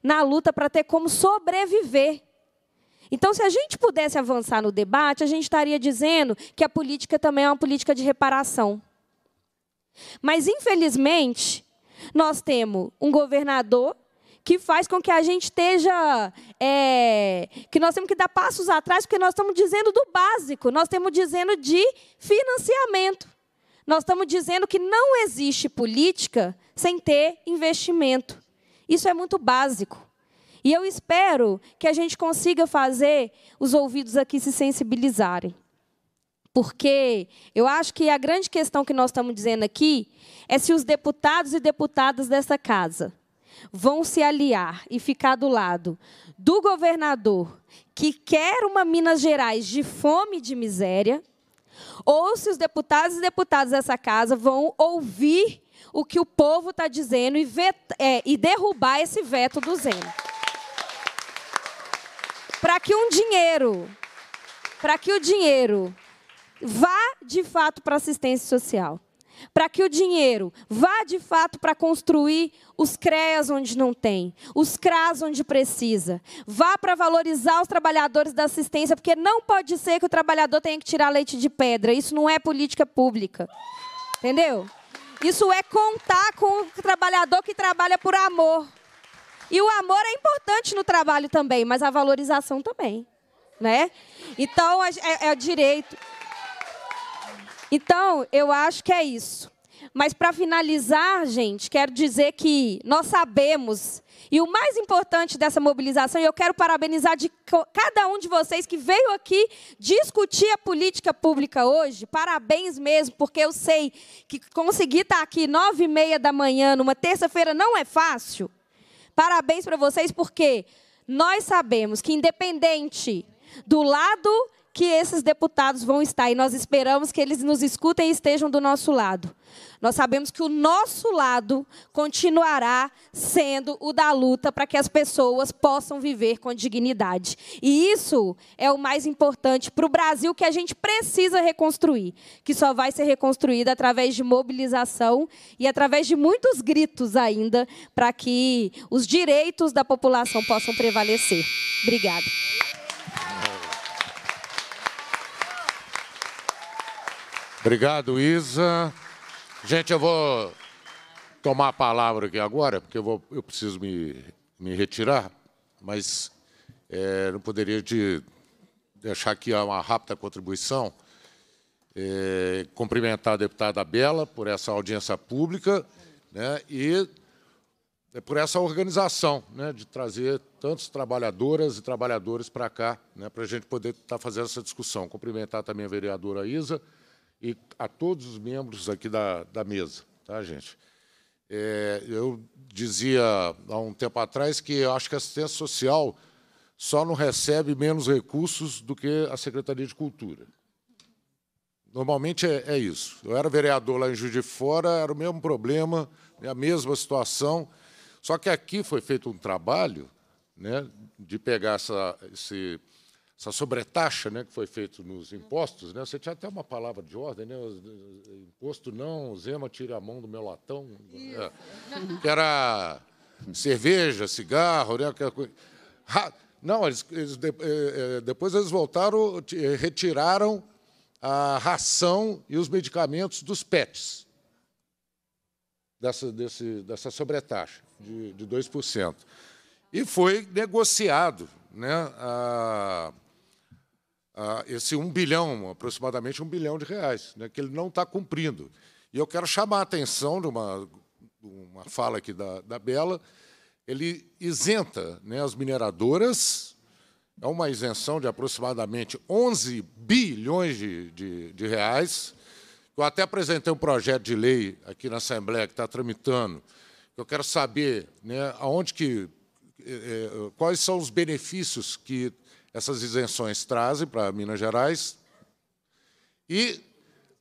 na luta para ter como sobreviver. Então, se a gente pudesse avançar no debate, a gente estaria dizendo que a política também é uma política de reparação. Mas, infelizmente, nós temos um governador que faz com que a gente esteja. É, que nós temos que dar passos atrás, porque nós estamos dizendo do básico, nós estamos dizendo de financiamento. Nós estamos dizendo que não existe política sem ter investimento. Isso é muito básico. E eu espero que a gente consiga fazer os ouvidos aqui se sensibilizarem. Porque eu acho que a grande questão que nós estamos dizendo aqui é se os deputados e deputadas dessa casa vão se aliar e ficar do lado do governador que quer uma Minas Gerais de fome e de miséria ou se os deputados e deputadas dessa casa vão ouvir o que o povo está dizendo e, veto, é, e derrubar esse veto do Zema. Para que um dinheiro, para que o dinheiro vá de fato para assistência social para que o dinheiro vá de fato para construir os CREAS onde não tem, os CRAS onde precisa, vá para valorizar os trabalhadores da assistência, porque não pode ser que o trabalhador tenha que tirar leite de pedra, isso não é política pública. Entendeu? Isso é contar com o trabalhador que trabalha por amor. E o amor é importante no trabalho também, mas a valorização também, né? Então é, é direito. Então, eu acho que é isso. Mas para finalizar, gente, quero dizer que nós sabemos, e o mais importante dessa mobilização, e eu quero parabenizar de cada um de vocês que veio aqui discutir a política pública hoje, parabéns mesmo, porque eu sei que conseguir estar tá aqui nove e meia da manhã, numa terça-feira, não é fácil. Parabéns para vocês, porque nós sabemos que, independente do lado que esses deputados vão estar e nós esperamos que eles nos escutem e estejam do nosso lado. Nós sabemos que o nosso lado continuará sendo o da luta para que as pessoas possam viver com dignidade. E isso é o mais importante para o Brasil que a gente precisa reconstruir, que só vai ser reconstruído através de mobilização e através de muitos gritos ainda para que os direitos da população possam prevalecer. Obrigada. Obrigado, Isa. Gente, eu vou tomar a palavra aqui agora, porque eu, vou, eu preciso me, me retirar, mas é, não poderia de deixar aqui uma rápida contribuição. É, cumprimentar a deputada Bela por essa audiência pública né, e é, por essa organização né, de trazer tantos trabalhadoras e trabalhadores para cá, né, para a gente poder estar tá fazendo essa discussão. Cumprimentar também a vereadora Isa, e a todos os membros aqui da, da mesa, tá, gente? É, eu dizia há um tempo atrás que eu acho que a assistência social só não recebe menos recursos do que a Secretaria de Cultura. Normalmente é, é isso. Eu era vereador lá em Juiz de Fora, era o mesmo problema, a mesma situação, só que aqui foi feito um trabalho né, de pegar essa, esse essa sobretaxa né, que foi feita nos impostos, né, você tinha até uma palavra de ordem, né, eh, imposto não, Zema tira a mão do meu latão, é, que era cerveja, cigarro, né, aquela coisa. Não, eles, eles, eh, eh, depois eles voltaram, retiraram a ração e os medicamentos dos pets, dessa, desse, dessa sobretaxa de, de 2%. E foi negociado né, a, ah, esse um bilhão, aproximadamente um bilhão de reais, né, que ele não está cumprindo. E eu quero chamar a atenção de uma, de uma fala aqui da, da Bela, ele isenta né, as mineradoras, é uma isenção de aproximadamente 11 bilhões de, de, de reais. Eu até apresentei um projeto de lei aqui na Assembleia que está tramitando. Eu quero saber né, aonde que, é, é, quais são os benefícios que essas isenções trazem para Minas Gerais. E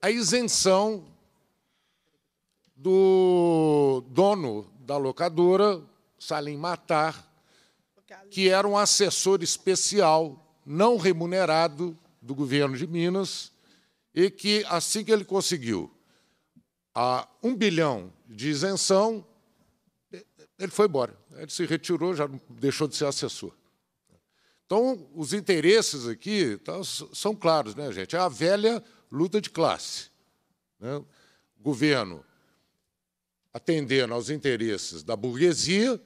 a isenção do dono da locadora, Salim Matar, que era um assessor especial não remunerado do governo de Minas e que, assim que ele conseguiu a um bilhão de isenção, ele foi embora. Ele se retirou, já deixou de ser assessor. Então, os interesses aqui tá, são claros, né, gente? É a velha luta de classe. Né? Governo atendendo aos interesses da burguesia,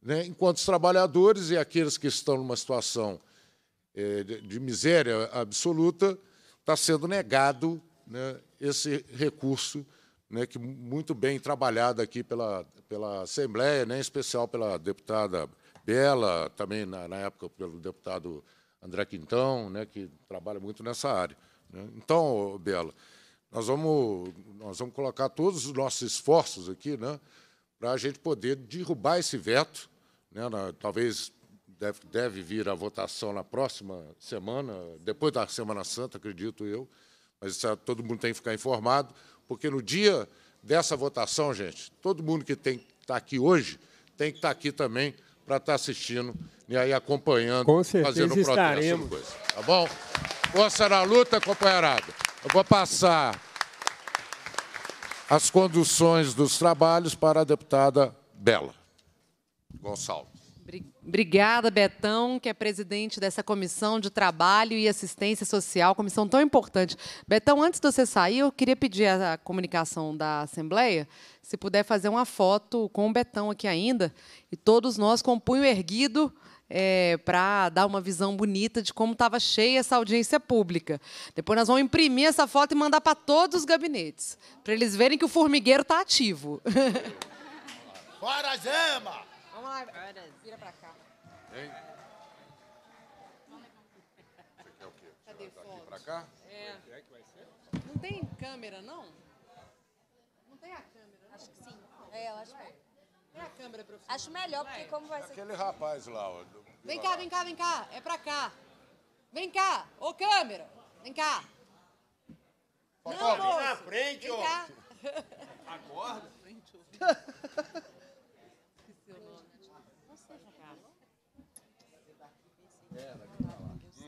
né, enquanto os trabalhadores e aqueles que estão numa situação é, de miséria absoluta está sendo negado né, esse recurso né, que muito bem trabalhado aqui pela, pela Assembleia, né, em especial pela deputada Bela, também na, na, época pelo deputado André Quintão, né, que trabalha muito nessa área. Né? Então, Bela, nós vamos, nós vamos colocar todos os nossos esforços aqui né, para a gente poder derrubar esse veto. Né, na, talvez deve, deve vir a votação na próxima semana, depois da Semana Santa, acredito eu, mas é, todo mundo tem que ficar informado, porque no dia dessa votação, gente, todo mundo que tem que estar tá aqui hoje tem que estar tá aqui também para estar tá assistindo e aí acompanhando, Com certeza, fazendo o protesto estaremos. coisa. Tá bom? Força na luta, companheirada. Eu vou passar as conduções dos trabalhos para a deputada Bela Gonçalves. Obrigada, Betão, que é presidente dessa comissão de trabalho e assistência social, comissão tão importante. Betão, antes de você sair, eu queria pedir a comunicação da Assembleia, se puder fazer uma foto com o Betão aqui ainda, e todos nós com o punho erguido. É, para dar uma visão bonita de como estava cheia essa audiência pública. Depois nós vamos imprimir essa foto e mandar para todos os gabinetes, para eles verem que o formigueiro está ativo. Fora Zema! Vamos lá, vira pra cá. Hein? Você quer o quê? Cadê Tirar foto? pra cá? É. É, é que vai ser? Não tem câmera, não? Não tem a câmera, não? Acho que sim. É, eu acho que É a câmera, professor. Acho melhor, porque como vai ser... Aquele rapaz lá, ó. do- Vem cá, vem cá, vem cá. É pra cá. Vem cá. Ô, câmera. Vem cá. Não, Fotógrafo. Vem na frente, Vem ó. cá. Acorda.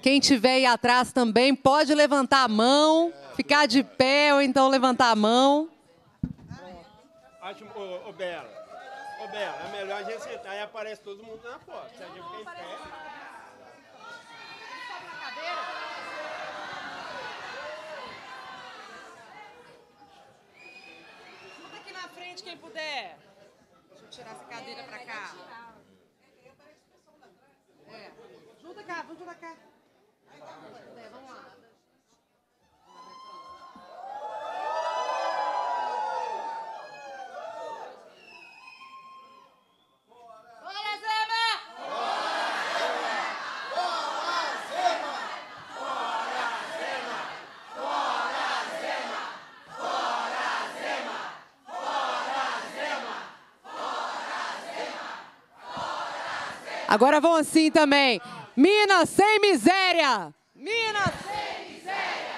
Quem tiver aí atrás também pode levantar a mão, ficar de pé ou então levantar a mão. Acho, ô, ô Bela, ô Bela, é melhor a gente sentar e aparece todo mundo na porta. Se a gente ficar em pé. aqui na frente quem puder. Deixa eu tirar essa cadeira pra cá. cá, vamos pra cá. É, vamos lá. Agora vão assim também. Minas sem miséria! Minas sem miséria!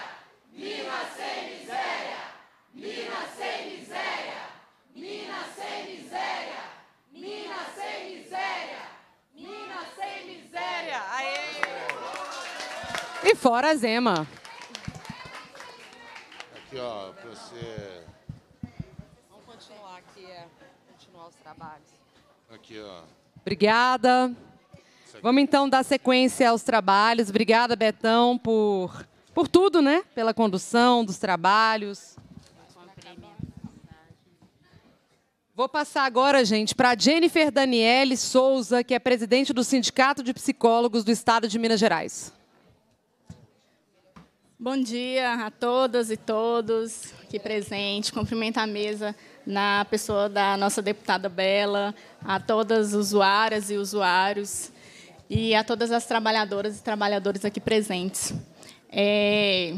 Minas sem miséria! Minas sem miséria! Minas sem miséria! Minas sem miséria! Minas sem miséria! Aê! E fora Zema. Aqui, ó, pra você... Vamos continuar aqui, é, continuar os trabalhos. Aqui, ó. Obrigada. Vamos então dar sequência aos trabalhos. Obrigada, Betão, por, por tudo, né? Pela condução dos trabalhos. Vou passar agora, gente, para Jennifer Daniele Souza, que é presidente do Sindicato de Psicólogos do Estado de Minas Gerais. Bom dia a todas e todos aqui presentes. Cumprimento a mesa na pessoa da nossa deputada Bela, a todas usuárias e usuários e a todas as trabalhadoras e trabalhadores aqui presentes. É,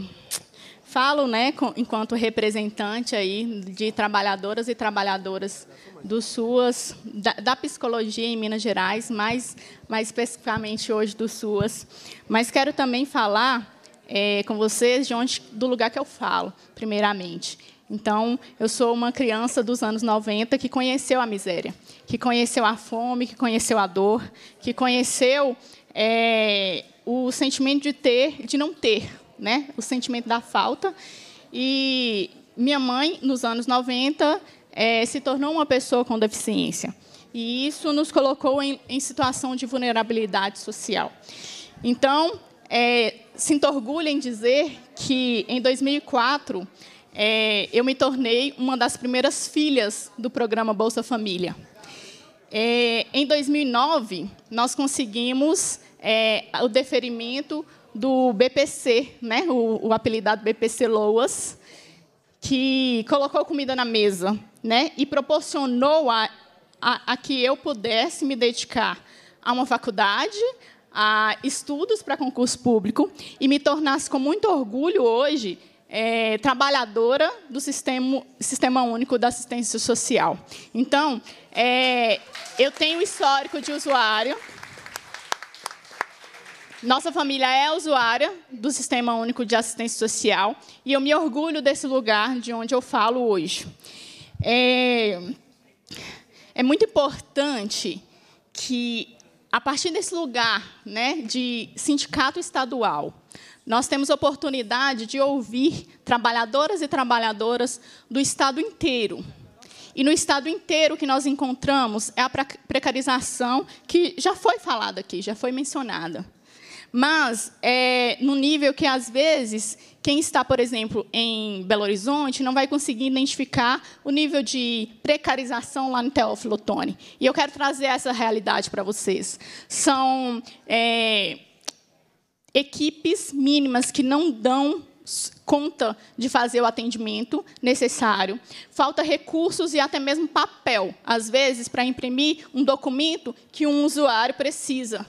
falo, né, enquanto representante aí de trabalhadoras e trabalhadoras do SUAS, da, da, psicologia em Minas Gerais, mais, mais especificamente hoje do SUAS. Mas quero também falar é, com vocês de onde, do lugar que eu falo, primeiramente. Então, eu sou uma criança dos anos 90 que conheceu a miséria, que conheceu a fome, que conheceu a dor, que conheceu é, o sentimento de ter, de não ter, né? O sentimento da falta. E minha mãe, nos anos 90, é, se tornou uma pessoa com deficiência. E isso nos colocou em, em situação de vulnerabilidade social. Então, é, sinto orgulho em dizer que, em 2004, é, eu me tornei uma das primeiras filhas do programa Bolsa Família. É, em 2009, nós conseguimos é, o deferimento do BPC, né, o, o, apelidado BPC Loas, que colocou comida na mesa né, e proporcionou a, a, a que eu pudesse me dedicar a uma faculdade, a estudos para concurso público e me tornasse com muito orgulho hoje é, trabalhadora do sistema, sistema Único da Assistência Social. Então, é, eu tenho histórico de usuário. Nossa família é usuária do Sistema Único de Assistência Social e eu me orgulho desse lugar de onde eu falo hoje. É, é muito importante que, a partir desse lugar né, de sindicato estadual, nós temos oportunidade de ouvir trabalhadoras e trabalhadoras do Estado inteiro. E no Estado inteiro o que nós encontramos é a precarização, que já foi falada aqui, já foi mencionada. Mas é no nível que, às vezes, quem está, por exemplo, em Belo Horizonte não vai conseguir identificar o nível de precarização lá no Teófilo Otoni. E eu quero trazer essa realidade para vocês. São é, equipes mínimas que não dão conta de fazer o atendimento necessário, falta recursos e até mesmo papel, às vezes, para imprimir um documento que um usuário precisa.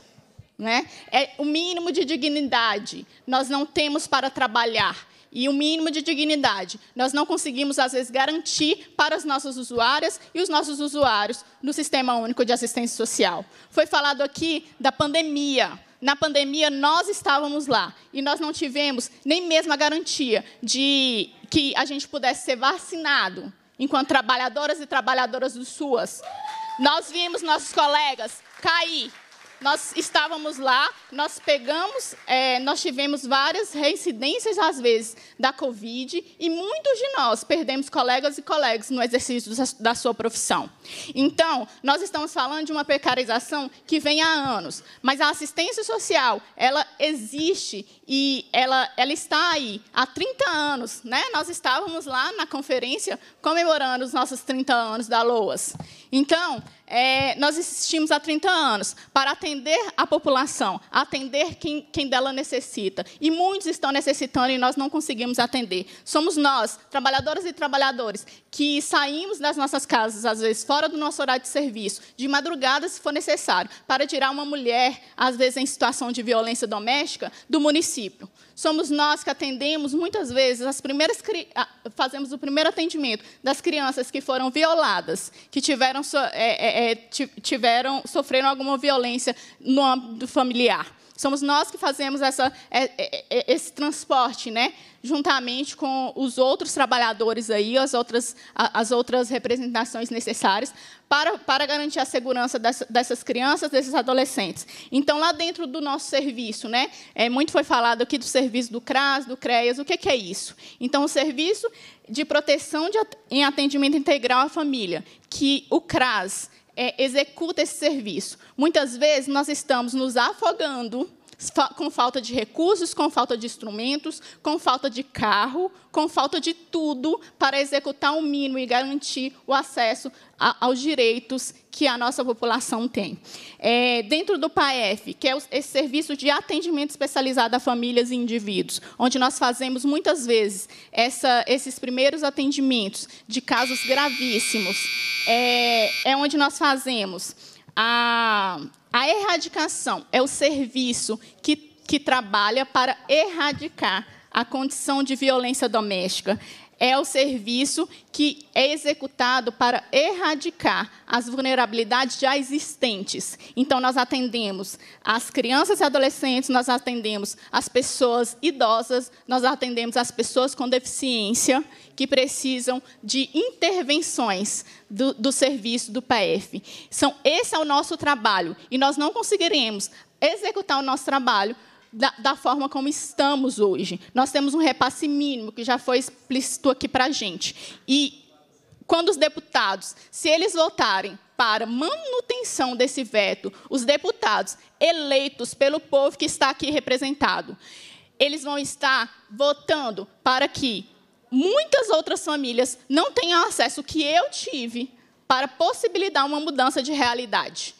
Né? É o mínimo de dignidade nós não temos para trabalhar. E o mínimo de dignidade nós não conseguimos, às vezes, garantir para as nossas usuárias e os nossos usuários no Sistema Único de Assistência Social. Foi falado aqui da pandemia na pandemia nós estávamos lá e nós não tivemos nem mesmo a garantia de que a gente pudesse ser vacinado enquanto trabalhadoras e trabalhadoras do SUAS. Nós vimos nossos colegas cair nós estávamos lá, nós pegamos, é, nós tivemos várias reincidências, às vezes, da Covid, e muitos de nós perdemos colegas e colegas no exercício da sua profissão. Então, nós estamos falando de uma precarização que vem há anos, mas a assistência social, ela existe e ela, ela está aí há 30 anos. Né? Nós estávamos lá na conferência comemorando os nossos 30 anos da LOAS. Então, é, nós existimos há 30 anos para atender a população, atender quem, quem dela necessita. E muitos estão necessitando e nós não conseguimos atender. Somos nós, trabalhadoras e trabalhadores, que saímos das nossas casas, às vezes fora do nosso horário de serviço, de madrugada, se for necessário, para tirar uma mulher, às vezes em situação de violência doméstica, do município. Somos nós que atendemos, muitas vezes, as primeiras fazemos o primeiro atendimento das crianças que foram violadas, que tiveram, é, é, é tiveram sofreram alguma violência no âmbito familiar. Somos nós que fazemos essa, é, é, é, esse transporte, né? juntamente com os outros trabalhadores aí, as outras, as outras representações necessárias, para, para garantir a segurança dessas, dessas crianças, desses adolescentes. Então, lá dentro do nosso serviço, né, é, muito foi falado aqui do serviço do CRAS, do CREAS, o que, é isso? Então, o serviço de proteção de, em atendimento integral à família, que o CRAS é, executa esse serviço. Muitas vezes nós estamos nos afogando com falta de recursos, com falta de instrumentos, com falta de carro, com falta de tudo para executar o mínimo e garantir o acesso a, aos direitos que a nossa população tem. É, dentro do PAEF, que é esse serviço de atendimento especializado a famílias e indivíduos, onde nós fazemos muitas vezes essa, esses primeiros atendimentos de casos gravíssimos, é, é onde nós fazemos a, a erradicação é o serviço que, que trabalha para erradicar a condição de violência doméstica é o serviço que é executado para erradicar as vulnerabilidades já existentes. Então, nós atendemos as crianças e adolescentes, nós atendemos as pessoas idosas, nós atendemos as pessoas com deficiência que precisam de intervenções do, do serviço do PF. São, esse é o nosso trabalho e nós não conseguiremos executar o nosso trabalho da, da, forma como estamos hoje. Nós temos um repasse mínimo que já foi explícito aqui para a gente. E quando os deputados, se eles votarem para manutenção desse veto, os deputados eleitos pelo povo que está aqui representado, eles vão estar votando para que muitas outras famílias não tenham acesso que eu tive para possibilitar uma mudança de realidade.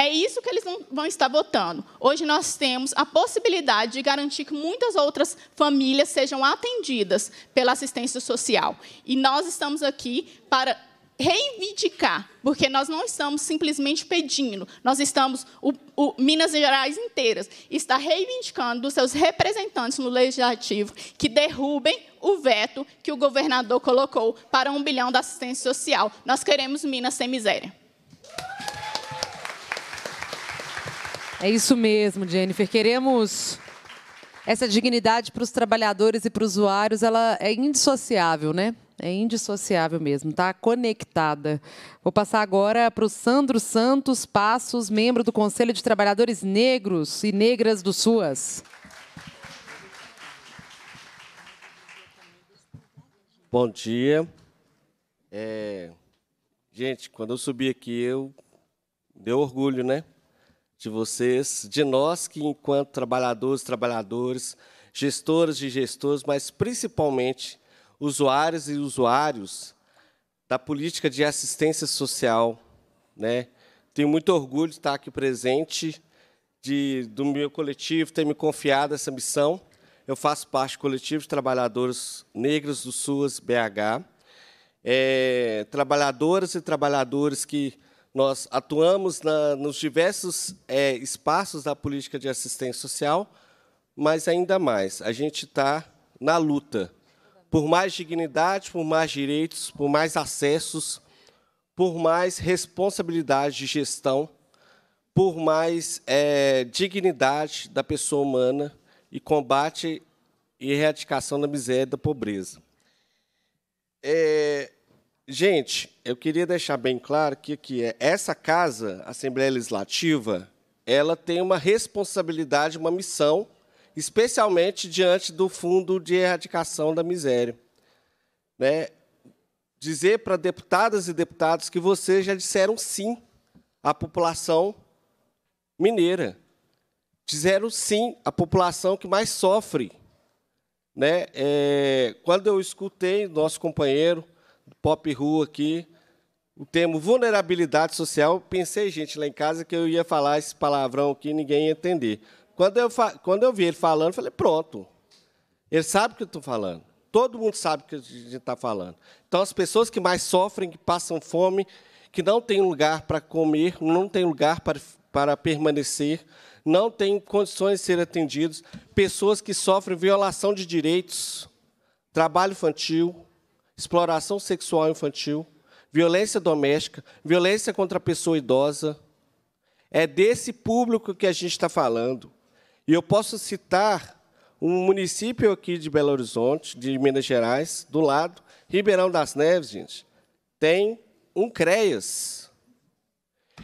É isso que eles vão estar votando. Hoje nós temos a possibilidade de garantir que muitas outras famílias sejam atendidas pela assistência social. E nós estamos aqui para reivindicar, porque nós não estamos simplesmente pedindo, nós estamos, o, o, Minas Gerais inteiras, está reivindicando dos seus representantes no Legislativo que derrubem o veto que o governador colocou para um bilhão da assistência social. Nós queremos Minas sem miséria. É isso mesmo, Jennifer. Queremos essa dignidade para os trabalhadores e para os usuários, ela é indissociável, né? É indissociável mesmo, tá conectada. Vou passar agora para o Sandro Santos Passos, membro do Conselho de Trabalhadores Negros e Negras do SUAS. Bom dia. É... Gente, quando eu subi aqui, eu deu orgulho, né? de vocês, de nós que, enquanto trabalhadores, trabalhadores, gestoras e gestores, mas principalmente usuários e usuários da política de assistência social. Né? Tenho muito orgulho de estar aqui presente, de, do meu coletivo ter me confiado essa missão. Eu faço parte do coletivo de trabalhadores negros do SUAS BH. É, trabalhadoras e trabalhadores que nós atuamos na, nos diversos é, espaços da política de assistência social, mas ainda mais, a gente está na luta por mais dignidade, por mais direitos, por mais acessos, por mais responsabilidade de gestão, por mais é, dignidade da pessoa humana e combate e erradicação da miséria e da pobreza. É, Gente, eu queria deixar bem claro que, que é essa casa, a Assembleia Legislativa, ela tem uma responsabilidade, uma missão, especialmente diante do Fundo de Erradicação da Miséria. Né? Dizer para deputadas e deputados que vocês já disseram sim à população mineira. Disseram sim à população que mais sofre. Né? É, quando eu escutei nosso companheiro Pop Ru aqui. O termo vulnerabilidade social, pensei, gente, lá em casa, que eu ia falar esse palavrão aqui e ninguém ia entender. Quando eu, quando eu vi ele falando, falei, pronto. Ele sabe o que eu estou falando. Todo mundo sabe o que a gente está falando. Então, as pessoas que mais sofrem, que passam fome, que não têm lugar para comer, não têm lugar para, para permanecer, não têm condições de ser atendidos, pessoas que sofrem violação de direitos, trabalho infantil, exploração sexual infantil, violência doméstica, violência contra a pessoa idosa. É desse público que a gente está falando. E eu posso citar um município aqui de Belo Horizonte, de Minas Gerais, do lado, Ribeirão das Neves, gente, tem um CREAS.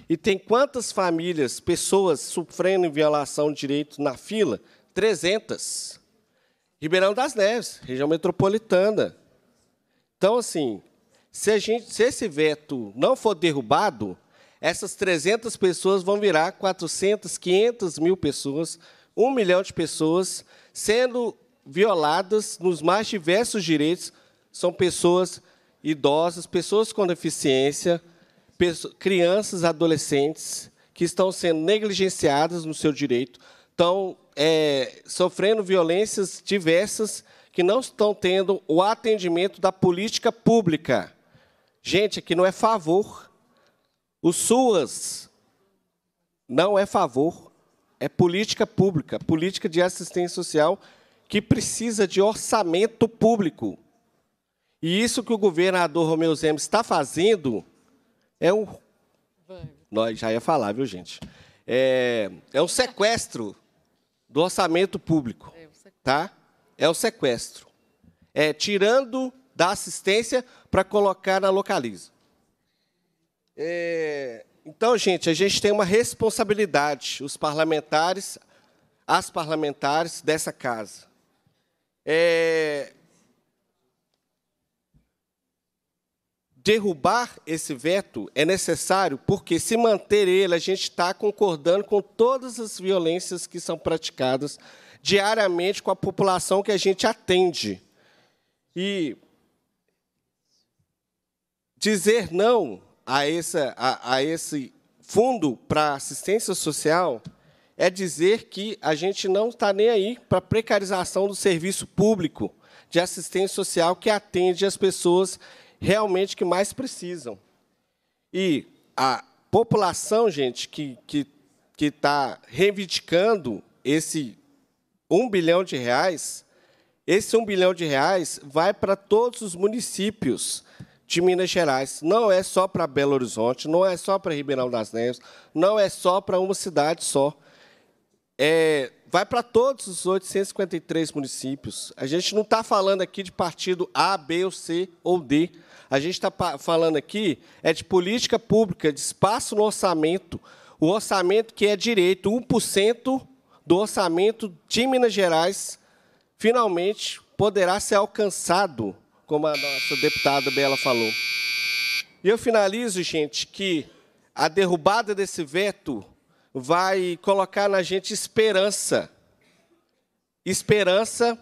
E tem quantas famílias, pessoas sofrendo violação de direitos na fila? 300. Ribeirão das Neves, região metropolitana. Então, assim, se, a gente, se esse veto não for derrubado, essas 300 pessoas vão virar 400, 500 mil pessoas, um milhão de pessoas, sendo violadas nos mais diversos direitos. São pessoas idosas, pessoas com deficiência, pessoas, crianças, adolescentes, que estão sendo negligenciadas no seu direito, estão é, sofrendo violências diversas que não estão tendo o atendimento da política pública. Gente, aqui não é favor. O SUAS não é favor, é política pública, política de assistência social que precisa de orçamento público. E isso que o governador Romeu Zema está fazendo é um. Nós já ia falar, viu, gente? É, é um sequestro do orçamento público. É, tá? é o sequestro. É tirando da assistência para colocar na localiza. É, então, gente, a gente tem uma responsabilidade, os parlamentares, as parlamentares dessa casa. É, derrubar esse veto é necessário, porque se manter ele, a gente está concordando com todas as violências que são praticadas diariamente com a população que a gente atende. E dizer não a, a, a esse fundo para assistência social é dizer que a gente não está nem aí para a precarização do serviço público de assistência social que atende as pessoas realmente que mais precisam. E a população, gente, que está que, que tá reivindicando esse um bilhão de reais, esse um bilhão de reais vai para todos os municípios de Minas Gerais. Não é só para Belo Horizonte, não é só para Ribeirão das Neves, não é só para uma cidade só. É, vai para todos os 853 municípios. A gente não está falando aqui de partido A, B, ou C ou D. A gente está falando aqui é de política pública, de espaço no orçamento. O orçamento que é direito, 1% do orçamento de Minas Gerais finalmente poderá ser alcançado, como a nossa deputada Bela falou. E eu finalizo, gente, que a derrubada desse veto vai colocar na gente esperança. Esperança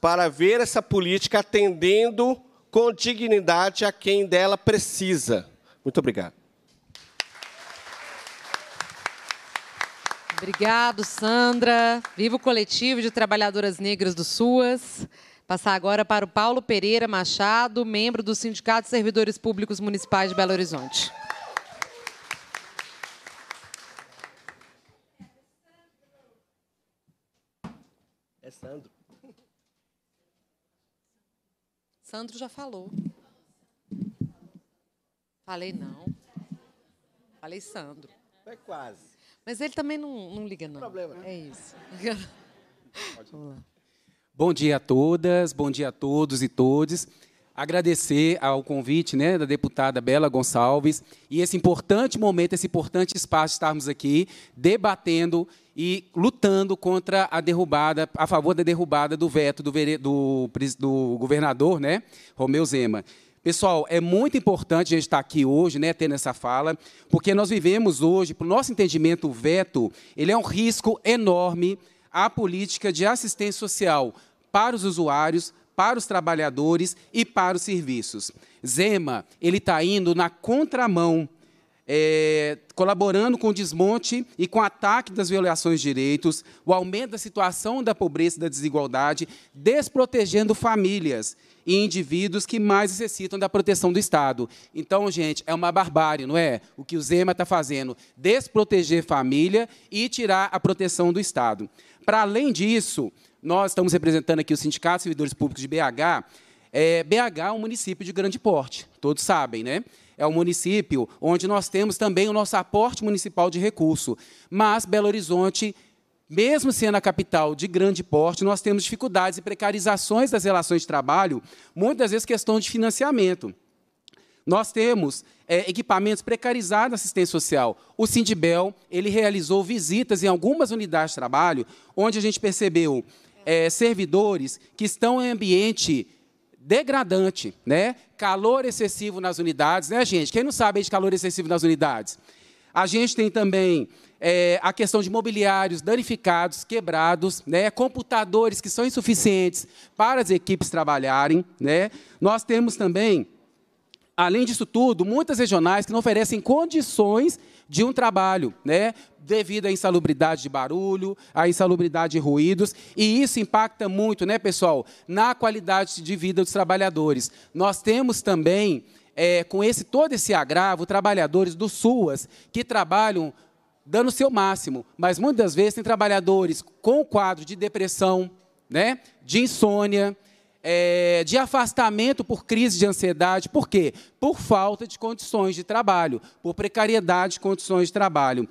para ver essa política atendendo com dignidade a quem dela precisa. Muito obrigado. Obrigado, Sandra. Viva o coletivo de trabalhadoras negras do SUAS. Passar agora para o Paulo Pereira Machado, membro do Sindicato de Servidores Públicos Municipais de Belo Horizonte. É Sandro. Sandro já falou. Falei não. Falei Sandro. É quase. Mas ele também não, não liga, não. Problema, né? É isso. Bom dia a todas, bom dia a todos e todes. Agradecer ao convite né, da deputada Bela Gonçalves e esse importante momento, esse importante espaço de estarmos aqui debatendo e lutando contra a derrubada, a favor da derrubada do veto do, do, do governador, né, Romeu Zema. Pessoal, é muito importante a gente estar aqui hoje, né, tendo essa fala, porque nós vivemos hoje, para o nosso entendimento, o veto, ele é um risco enorme à política de assistência social para os usuários, para os trabalhadores e para os serviços. Zema, ele está indo na contramão é, colaborando com o desmonte e com o ataque das violações de direitos, o aumento da situação da pobreza e da desigualdade, desprotegendo famílias e indivíduos que mais necessitam da proteção do Estado. Então, gente, é uma barbárie, não é? O que o Zema está fazendo, desproteger família e tirar a proteção do Estado. Para além disso, nós estamos representando aqui o Sindicato de Servidores Públicos de BH. É, BH é um município de grande porte, todos sabem, né? é o município, onde nós temos também o nosso aporte municipal de recurso. Mas Belo Horizonte mesmo sendo a capital de grande porte, nós temos dificuldades e precarizações das relações de trabalho, muitas vezes questão de financiamento. Nós temos é, equipamentos precarizados na assistência social. O Sindibel ele realizou visitas em algumas unidades de trabalho, onde a gente percebeu é, servidores que estão em ambiente degradante, né? Calor excessivo nas unidades, né, gente? Quem não sabe de calor excessivo nas unidades? A gente tem também é, a questão de mobiliários danificados, quebrados, né? computadores que são insuficientes para as equipes trabalharem. Né? Nós temos também, além disso tudo, muitas regionais que não oferecem condições de um trabalho, né? devido à insalubridade de barulho, à insalubridade de ruídos, e isso impacta muito, né, pessoal, na qualidade de vida dos trabalhadores. Nós temos também, é, com esse todo esse agravo, trabalhadores do SUAS que trabalham dando o seu máximo, mas muitas vezes tem trabalhadores com quadro de depressão, né, de insônia, é, de afastamento por crise de ansiedade. Por quê? Por falta de condições de trabalho, por precariedade de condições de trabalho.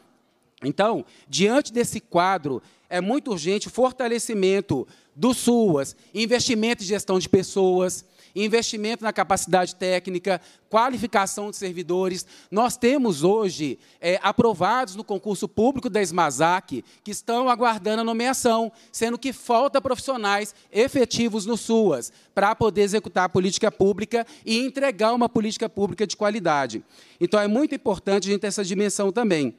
Então, diante desse quadro, é muito urgente o fortalecimento do SUAS, investimento em gestão de pessoas, investimento na capacidade técnica, qualificação de servidores. Nós temos hoje é, aprovados no concurso público da Esmazac que estão aguardando a nomeação, sendo que falta profissionais efetivos no SUAS para poder executar a política pública e entregar uma política pública de qualidade. Então, é muito importante a gente ter essa dimensão também.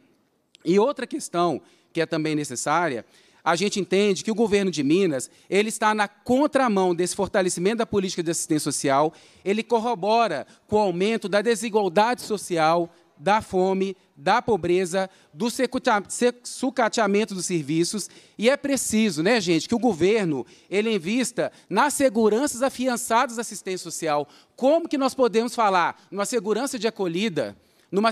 E outra questão que é também necessária a gente entende que o governo de Minas ele está na contramão desse fortalecimento da política de assistência social, ele corrobora com o aumento da desigualdade social, da fome, da pobreza, do sucateamento dos serviços, e é preciso, né, gente, que o governo ele invista nas seguranças afiançadas da assistência social. Como que nós podemos falar numa segurança de acolhida numa,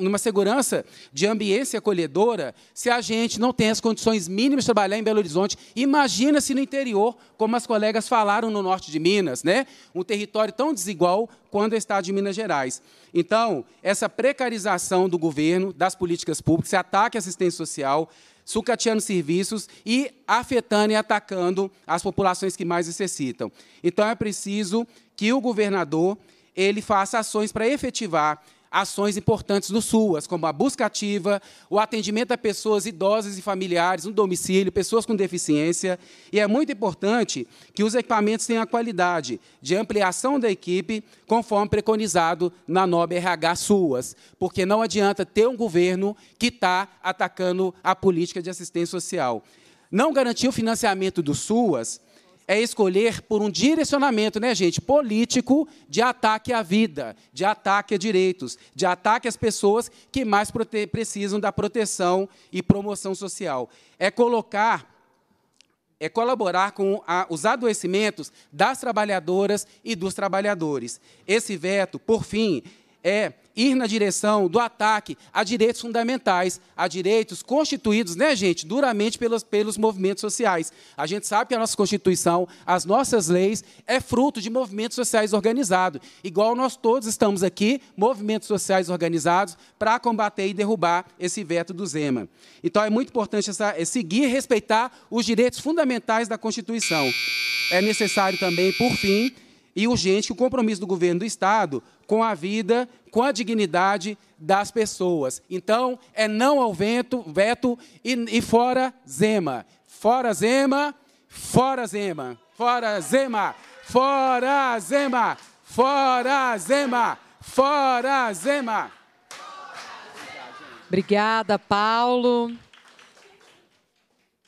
numa segurança de ambiência acolhedora, se a gente não tem as condições mínimas de trabalhar em Belo Horizonte. Imagina-se no interior, como as colegas falaram no norte de Minas, né? um território tão desigual quanto o estado de Minas Gerais. Então, essa precarização do governo, das políticas públicas, esse ataque à assistência social, sucateando serviços e afetando e atacando as populações que mais necessitam. Então é preciso que o governador ele faça ações para efetivar ações importantes no SUAS, como a busca ativa, o atendimento a pessoas idosas e familiares no domicílio, pessoas com deficiência. E é muito importante que os equipamentos tenham a qualidade de ampliação da equipe, conforme preconizado na NOB RH SUAS, porque não adianta ter um governo que está atacando a política de assistência social. Não garantir o financiamento do SUAS é escolher por um direcionamento, né, gente, político de ataque à vida, de ataque a direitos, de ataque às pessoas que mais precisam da proteção e promoção social. É colocar é colaborar com a, os adoecimentos das trabalhadoras e dos trabalhadores. Esse veto, por fim, é ir na direção do ataque a direitos fundamentais, a direitos constituídos, né, gente, duramente pelos, pelos movimentos sociais. A gente sabe que a nossa Constituição, as nossas leis, é fruto de movimentos sociais organizados. Igual nós todos estamos aqui, movimentos sociais organizados, para combater e derrubar esse veto do Zema. Então é muito importante essa, é seguir e respeitar os direitos fundamentais da Constituição. É necessário também, por fim, e urgente que o compromisso do governo do Estado com a vida, com a dignidade das pessoas. Então, é não ao vento, veto e, e fora Zema. Fora Zema, fora Zema, fora Zema, fora Zema, fora Zema, fora Zema. Fora Zema. Obrigada, Paulo.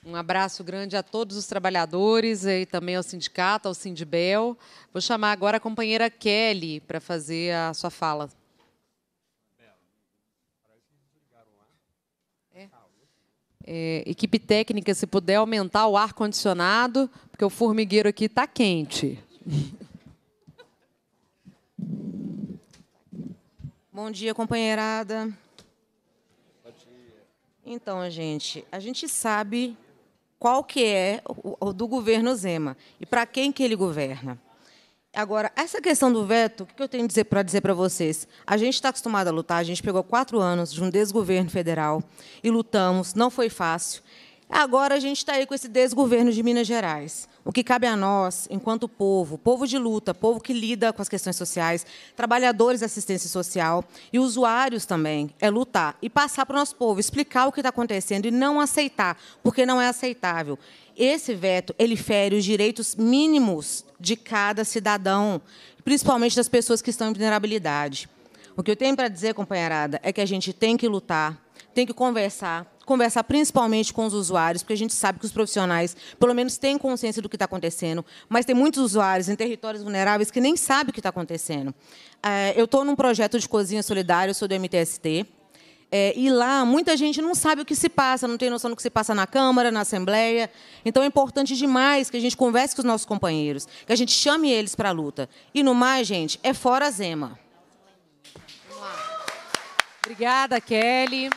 Um abraço grande a todos os trabalhadores e também ao sindicato, ao Sindibel. Vou chamar agora a companheira Kelly para fazer a sua fala. É, equipe técnica, se puder aumentar o ar-condicionado, porque o formigueiro aqui está quente. Bom dia, companheirada. Bom dia. Então, gente, a gente sabe qual que é o, o do governo Zema e para quem que ele governa. Agora, essa questão do veto, o que eu tenho para dizer para vocês? A gente está acostumado a lutar, a gente pegou quatro anos de um desgoverno federal e lutamos, não foi fácil. Agora a gente está aí com esse desgoverno de Minas Gerais. O que cabe a nós, enquanto povo, povo de luta, povo que lida com as questões sociais, trabalhadores da assistência social e usuários também, é lutar e passar para o nosso povo, explicar o que está acontecendo e não aceitar, porque não é aceitável. Esse veto ele fere os direitos mínimos de cada cidadão, principalmente das pessoas que estão em vulnerabilidade. O que eu tenho para dizer, companheirada, é que a gente tem que lutar, tem que conversar, conversar principalmente com os usuários, porque a gente sabe que os profissionais, pelo menos, têm consciência do que está acontecendo, mas tem muitos usuários em territórios vulneráveis que nem sabem o que está acontecendo. Eh, eu estou num projeto de cozinha solidária, eu sou do MTST, é, eh, e lá muita gente não sabe o que se passa, não tem noção do que se passa na Câmara, na Assembleia. Então é importante demais que a gente converse com os nossos companheiros, que a gente chame eles para a luta. E no mais, gente, é fora Zema. Obrigada, Kelly.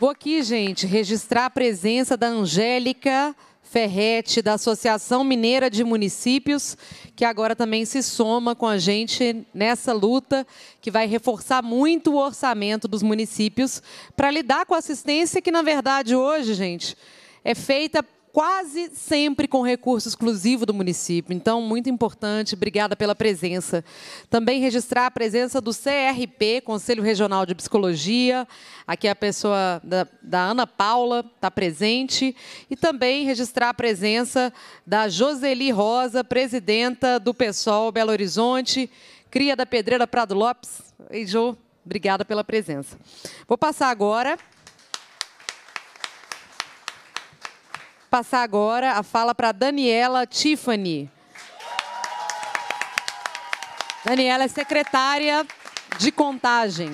Vou aqui, gente, registrar a presença da Angélica Ferretti, da Associação Mineira de Municípios, que agora também se soma com a gente nessa luta, que vai reforçar muito o orçamento dos municípios para lidar com a assistência que, na verdade, hoje, gente, é feita quase sempre com recurso exclusivo do município. Então, muito importante. Obrigada pela presença. Também registrar a presença do CRP, Conselho Regional de Psicologia. Aqui a pessoa da, da Ana Paula está presente. E também registrar a presença da Joseli Rosa, presidenta do PSOL Belo Horizonte, cria da Pedreira Prado Lopes. Ei, Jô, obrigada pela presença. Vou passar agora passar agora a fala para Daniela Tiffany. Daniela é secretária de contagem.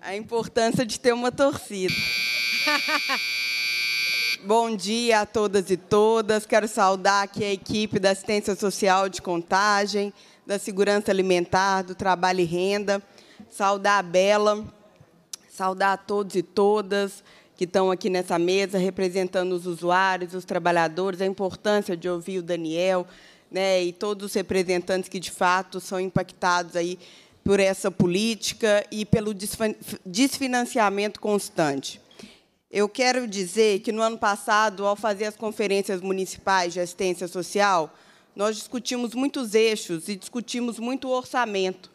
A importância de ter uma torcida. Bom dia a todas e todas. Quero saudar aqui a equipe da Assistência Social de Contagem, da segurança alimentar, do trabalho e renda. Saudar a Bela, saudar a todos e todas que estão aqui nessa mesa, representando os usuários, os trabalhadores, a importância de ouvir o Daniel né, e todos os representantes que, de fato, são impactados aí por essa política e pelo desfinanciamento constante. Eu quero dizer que, no ano passado, ao fazer as conferências municipais de assistência social, nós discutimos muitos eixos e discutimos muito orçamento.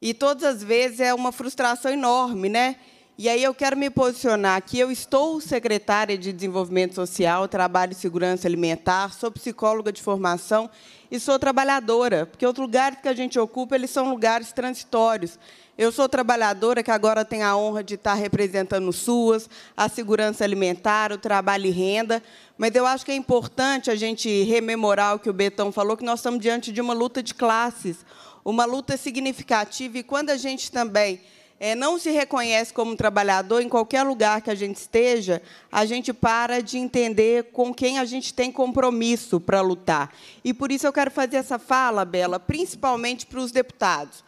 E todas as vezes é uma frustração enorme, né? E aí eu quero me posicionar aqui. Eu estou secretária de Desenvolvimento Social, Trabalho e Segurança Alimentar, sou psicóloga de formação e sou trabalhadora, porque os lugares que a gente ocupa eles são lugares transitórios. Eu sou trabalhadora que agora tem a honra de estar representando o SUAS, a segurança alimentar, o trabalho e renda, mas eu acho que é importante a gente rememorar o que o Betão falou, que nós estamos diante de uma luta de classes, uma luta significativa, e quando a gente também é, não se reconhece como trabalhador, em qualquer lugar que a gente esteja, a gente para de entender com quem a gente tem compromisso para lutar. E por isso eu quero fazer essa fala, Bela, principalmente para os deputados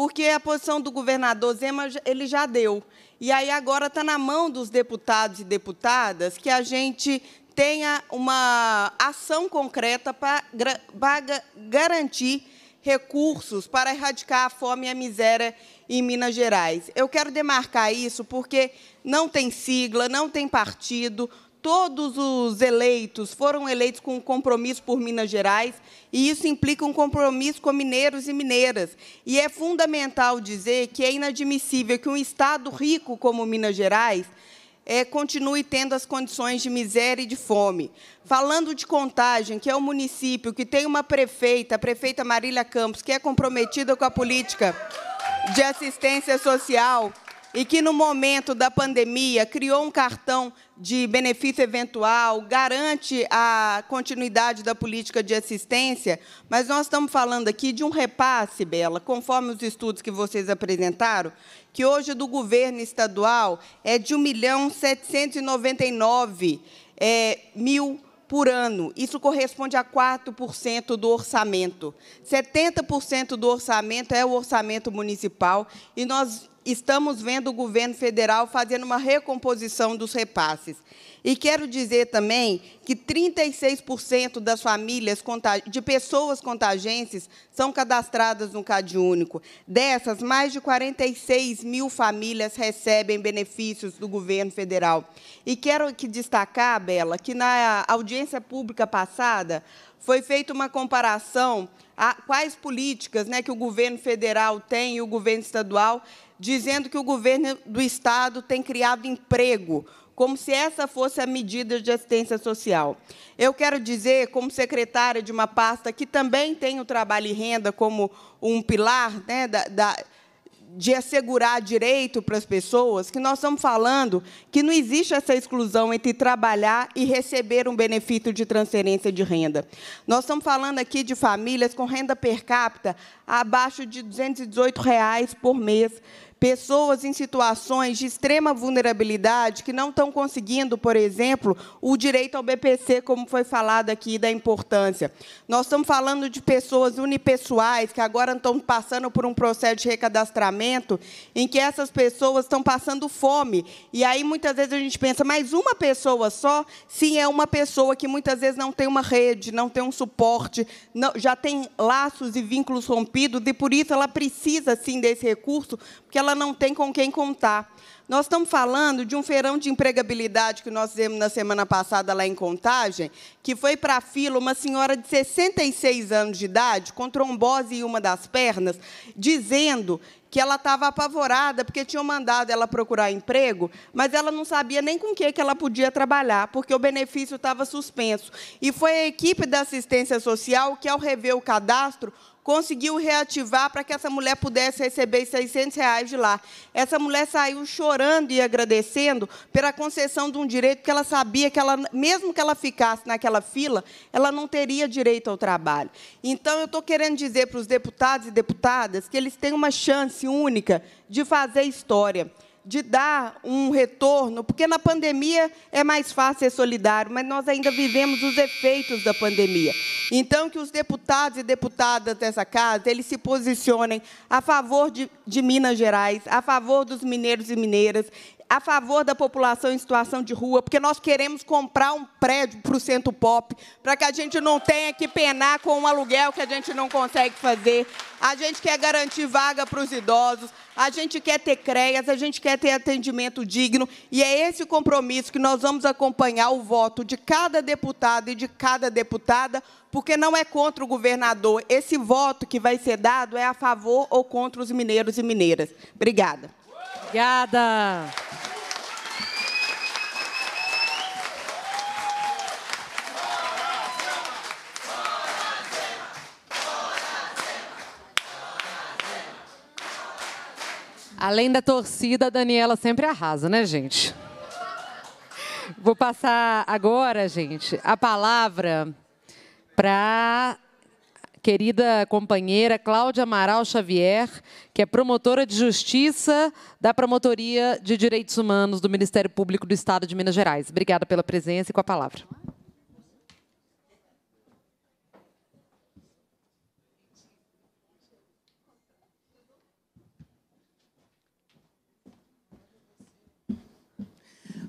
porque a posição do governador Zema ele já deu. E aí agora está na mão dos deputados e deputadas que a gente tenha uma ação concreta para garantir recursos para erradicar a fome e a miséria em Minas Gerais. Eu quero demarcar isso porque não tem sigla, não tem partido, todos os eleitos foram eleitos com um compromisso por Minas Gerais, e isso implica um compromisso com mineiros e mineiras. E é fundamental dizer que é inadmissível que um Estado rico como Minas Gerais é, continue tendo as condições de miséria e de fome. Falando de Contagem, que é um município que tem uma prefeita, a prefeita Marília Campos, que é comprometida com a política de assistência social, e que no momento da pandemia criou um cartão de benefício eventual, garante a continuidade da política de assistência, mas nós estamos falando aqui de um repasse, Bela, conforme os estudos que vocês apresentaram, que hoje do governo estadual é de 1 milhão é, mil por ano. Isso corresponde a 4% do orçamento. 70% do orçamento é o orçamento municipal e nós estamos vendo o governo federal fazendo uma recomposição dos repasses. E quero dizer também que 36% das famílias de pessoas contagentes são cadastradas no CAD único. Dessas, mais de 46 mil famílias recebem benefícios do governo federal. E quero aqui destacar, Bela, que na audiência pública passada foi feita uma comparação a, quais políticas né, que o governo federal tem e o governo estadual, dizendo que o governo do Estado tem criado emprego, como se essa fosse a medida de assistência social. Eu quero dizer, como secretária de uma pasta que também tem o trabalho e renda como um pilar né, da, da de assegurar direito para as pessoas, que nós estamos falando que não existe essa exclusão entre trabalhar e receber um benefício de transferência de renda. Nós estamos falando aqui de famílias com renda per capita abaixo de R$ 218 reais por mês, pessoas em situações de extrema vulnerabilidade que não estão conseguindo, por exemplo, o direito ao BPC, como foi falado aqui, da importância. Nós estamos falando de pessoas unipessoais que agora estão passando por um processo de recadastramento em que essas pessoas estão passando fome. E aí, muitas vezes, a gente pensa, mas uma pessoa só? Sim, é uma pessoa que muitas vezes não tem uma rede, não tem um suporte, não, já tem laços e vínculos rompidos, e por isso ela precisa, sim, desse recurso, porque ela ela não tem com quem contar. Nós estamos falando de um feirão de empregabilidade que nós fizemos na semana passada lá em Contagem, que foi para a fila uma senhora de 66 anos de idade, com trombose em uma das pernas, dizendo que ela estava apavorada porque tinham mandado ela procurar emprego, mas ela não sabia nem com que que ela podia trabalhar, porque o benefício estava suspenso. E foi a equipe da assistência social que, ao rever o cadastro, conseguiu reativar para que essa mulher pudesse receber 600 reais de lá. Essa mulher saiu chorando e agradecendo pela concessão de um direito que ela sabia que ela, mesmo que ela ficasse naquela fila, ela não teria direito ao trabalho. Então, eu estou querendo dizer para os deputados e deputadas que eles têm uma chance única de fazer história de dar um retorno, porque na pandemia é mais fácil ser solidário, mas nós ainda vivemos os efeitos da pandemia. Então, que os deputados e deputadas dessa casa eles se posicionem a favor de, de Minas Gerais, a favor dos mineiros e mineiras, a favor da população em situação de rua, porque nós queremos comprar um prédio para o Centro Pop, para que a gente não tenha que penar com um aluguel que a gente não consegue fazer. A gente quer garantir vaga para os idosos, a gente quer ter CREAS, a gente quer ter atendimento digno, e é esse compromisso que nós vamos acompanhar o voto de cada deputado e de cada deputada, porque não é contra o governador. Esse voto que vai ser dado é a favor ou contra os mineiros e mineiras. Obrigada. Obrigada. Além da torcida, a Daniela sempre arrasa, né, gente? Vou passar agora, gente, a palavra para querida companheira Cláudia Amaral Xavier, que é promotora de justiça da Promotoria de Direitos Humanos do Ministério Público do Estado de Minas Gerais. Obrigada pela presença e com a palavra.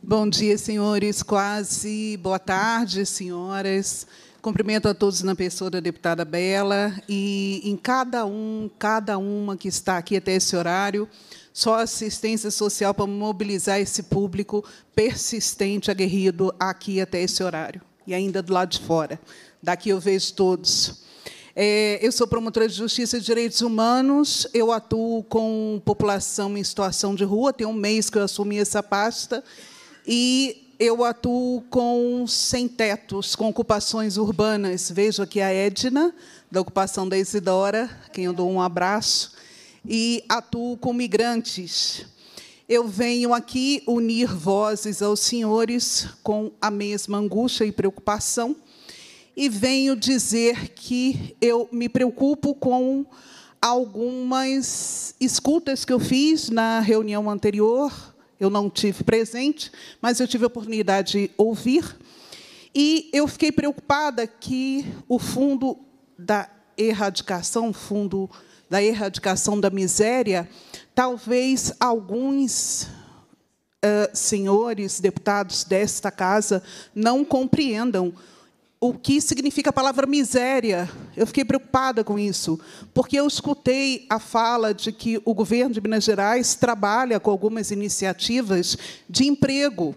Bom dia, senhores. Quase boa tarde, senhoras. Cumprimento a todos na pessoa da deputada Bela e em cada um, cada uma que está aqui até esse horário, só assistência social para mobilizar esse público persistente, aguerrido aqui até esse horário e ainda do lado de fora. Daqui eu vejo todos. É, eu sou promotora de justiça e direitos humanos, eu atuo com população em situação de rua, tem um mês que eu assumi essa pasta, e eu atuo com sem-tetos, com ocupações urbanas. Vejo aqui a Edna, da ocupação da Isidora, quem eu dou um abraço, e atuo com migrantes. Eu venho aqui unir vozes aos senhores com a mesma angústia e preocupação, e venho dizer que eu me preocupo com algumas escutas que eu fiz na reunião anterior eu não tive presente, mas eu tive a oportunidade de ouvir. E eu fiquei preocupada que o fundo da erradicação, o fundo da erradicação da miséria, talvez alguns uh, senhores deputados desta casa não compreendam, o que significa a palavra miséria. Eu fiquei preocupada com isso, porque eu escutei a fala de que o governo de Minas Gerais trabalha com algumas iniciativas de emprego,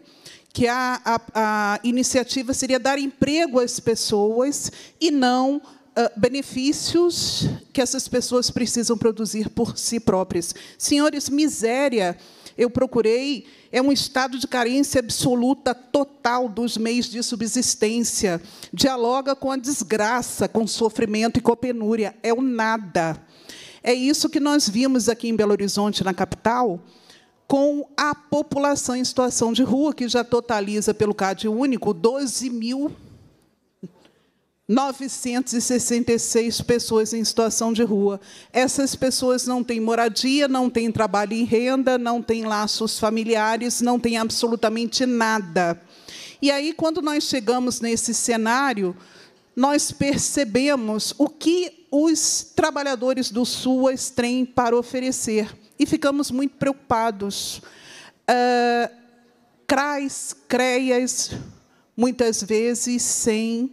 que a, a, a iniciativa seria dar emprego às pessoas e não uh, benefícios que essas pessoas precisam produzir por si próprias. Senhores, miséria, eu procurei é um estado de carência absoluta, total dos meios de subsistência. Dialoga com a desgraça, com o sofrimento e com a penúria. É o nada. É isso que nós vimos aqui em Belo Horizonte, na capital, com a população em situação de rua, que já totaliza, pelo CAD único, 12 mil 966 pessoas em situação de rua. Essas pessoas não têm moradia, não têm trabalho e renda, não têm laços familiares, não têm absolutamente nada. E aí, quando nós chegamos nesse cenário, nós percebemos o que os trabalhadores do SUAS têm para oferecer e ficamos muito preocupados. Uh, CRAs, CREAs, muitas vezes sem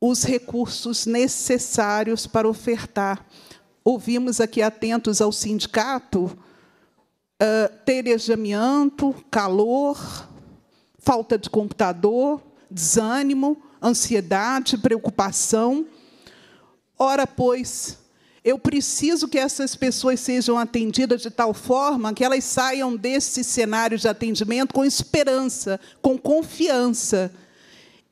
os recursos necessários para ofertar. Ouvimos aqui atentos ao sindicato uh, eh, amianto, calor, falta de computador, desânimo, ansiedade, preocupação. Ora, pois, eu preciso que essas pessoas sejam atendidas de tal forma que elas saiam desse cenário de atendimento com esperança, com confiança,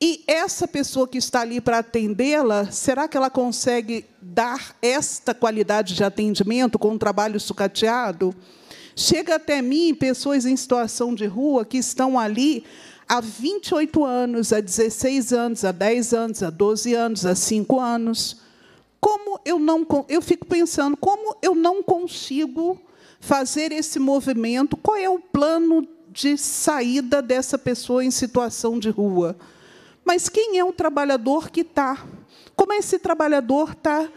e essa pessoa que está ali para atendê-la, será que ela consegue dar esta qualidade de atendimento com um trabalho sucateado? Chega até mim pessoas em situação de rua que estão ali há 28 anos, há 16 anos, há 10 anos, há 12 anos, há 5 anos. Como eu não eu fico pensando como eu não consigo fazer esse movimento? Qual é o plano de saída dessa pessoa em situação de rua? Mas quem é o trabalhador que está? Como esse trabalhador está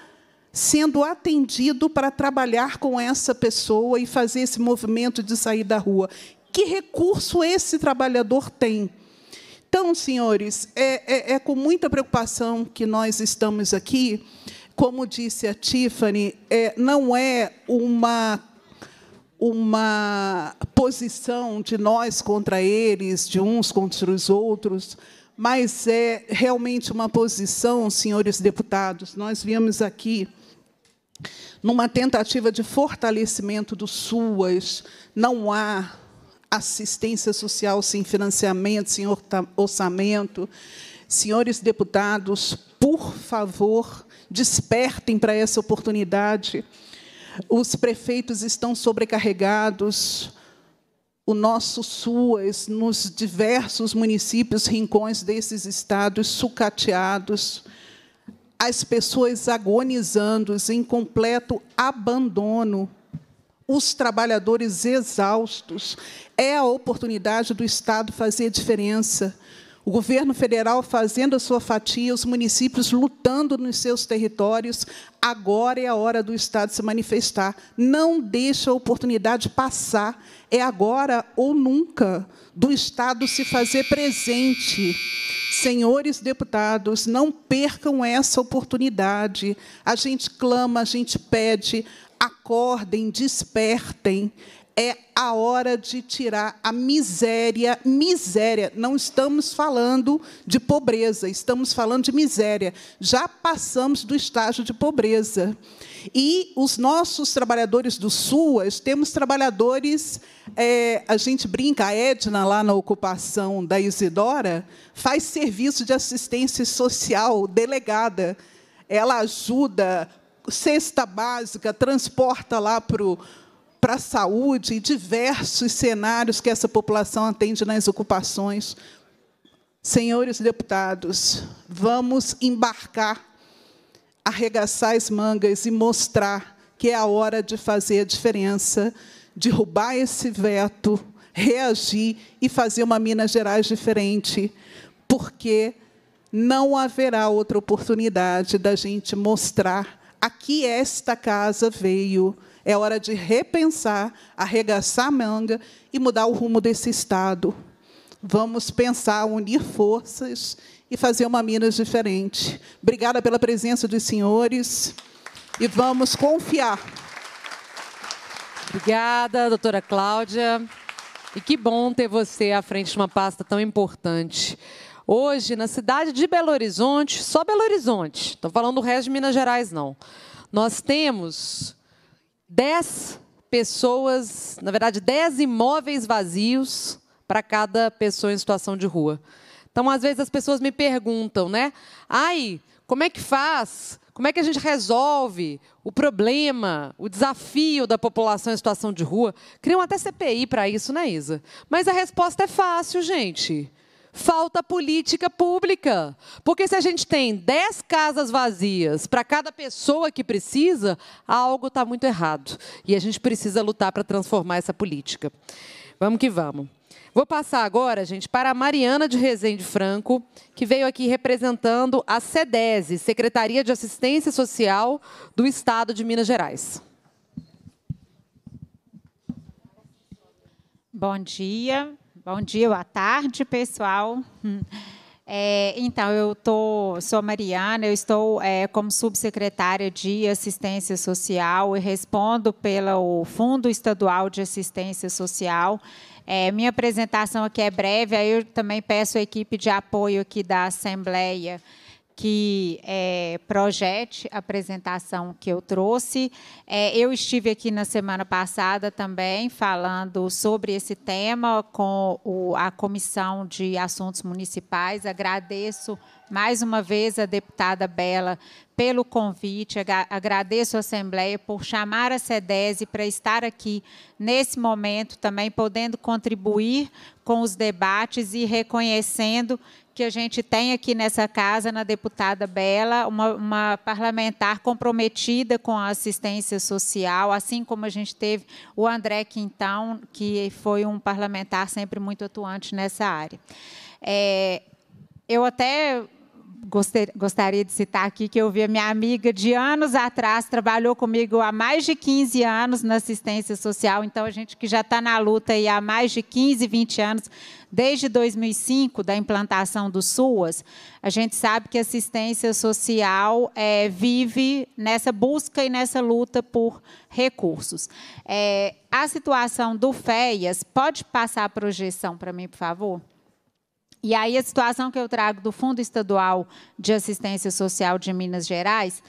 sendo atendido para trabalhar com essa pessoa e fazer esse movimento de sair da rua? Que recurso esse trabalhador tem? Então, senhores, é, é, é com muita preocupação que nós estamos aqui. Como disse a Tiffany, é, não é uma uma posição de nós contra eles, de uns contra os outros, mas é realmente uma posição, senhores deputados. Nós viemos aqui numa tentativa de fortalecimento do SUAS. Não há assistência social sem financiamento, sem orçamento. Senhores deputados, por favor, despertem para essa oportunidade. Os prefeitos estão sobrecarregados, o nosso SUAS nos diversos municípios, rincões desses estados sucateados, as pessoas agonizando em completo abandono, os trabalhadores exaustos. É a oportunidade do Estado fazer diferença. O governo federal fazendo a sua fatia, os municípios lutando nos seus territórios. Agora é a hora do Estado se manifestar. Não deixe a oportunidade passar. É agora ou nunca do Estado se fazer presente. Senhores deputados, não percam essa oportunidade. A gente clama, a gente pede, acordem, despertem é a hora de tirar a miséria, miséria. Não estamos falando de pobreza, estamos falando de miséria. Já passamos do estágio de pobreza. E os nossos trabalhadores do SUAS, temos trabalhadores, é, a gente brinca, a Edna, lá na ocupação da Isidora, faz serviço de assistência social delegada. Ela ajuda cesta básica, transporta lá para o para a saúde e diversos cenários que essa população atende nas ocupações. Senhores deputados, vamos embarcar, arregaçar as mangas e mostrar que é a hora de fazer a diferença, derrubar esse veto, reagir e fazer uma Minas Gerais diferente, porque não haverá outra oportunidade da gente mostrar a que esta casa veio é hora de repensar, arregaçar a manga e mudar o rumo desse Estado. Vamos pensar, unir forças e fazer uma Minas diferente. Obrigada pela presença dos senhores e vamos confiar. Obrigada, doutora Cláudia. E que bom ter você à frente de uma pasta tão importante. Hoje, na cidade de Belo Horizonte, só Belo Horizonte, estou falando do resto de Minas Gerais, não. Nós temos 10 pessoas, na verdade, 10 imóveis vazios para cada pessoa em situação de rua. Então, às vezes, as pessoas me perguntam, né? Ai, como é que faz? Como é que a gente resolve o problema, o desafio da população em situação de rua? Criam até CPI para isso, né, Isa? Mas a resposta é fácil, gente falta política pública. Porque se a gente tem 10 casas vazias para cada pessoa que precisa, algo está muito errado. E a gente precisa lutar para transformar essa política. Vamos que vamos. Vou passar agora, gente, para a Mariana de Rezende Franco, que veio aqui representando a SEDESE, Secretaria de Assistência Social do Estado de Minas Gerais. Bom dia. Bom dia, boa tarde, pessoal. É, então, eu tô, sou Mariana, eu estou é, como subsecretária de Assistência Social e respondo pelo Fundo Estadual de Assistência Social. É, minha apresentação aqui é breve, aí eu também peço a equipe de apoio aqui da Assembleia que é, projete a apresentação que eu trouxe. É, eu estive aqui na semana passada também falando sobre esse tema com o, a Comissão de Assuntos Municipais. Agradeço mais uma vez a deputada Bela pelo convite. Agradeço a Assembleia por chamar a SEDESI para estar aqui nesse momento também, podendo contribuir com os debates e reconhecendo que a gente tem aqui nessa casa, na deputada Bela, uma, uma, parlamentar comprometida com a assistência social, assim como a gente teve o André Quintão, que foi um parlamentar sempre muito atuante nessa área. É, eu até gostaria de citar aqui que eu vi a minha amiga de anos atrás, trabalhou comigo há mais de 15 anos na assistência social, então a gente que já está na luta aí há mais de 15, 20 anos, desde 2005, da implantação do SUAS, a gente sabe que a assistência social é, vive nessa busca e nessa luta por recursos. É, a situação do FEAS, pode passar a projeção para mim, por favor? E aí a situação que eu trago do Fundo Estadual de Assistência Social de Minas Gerais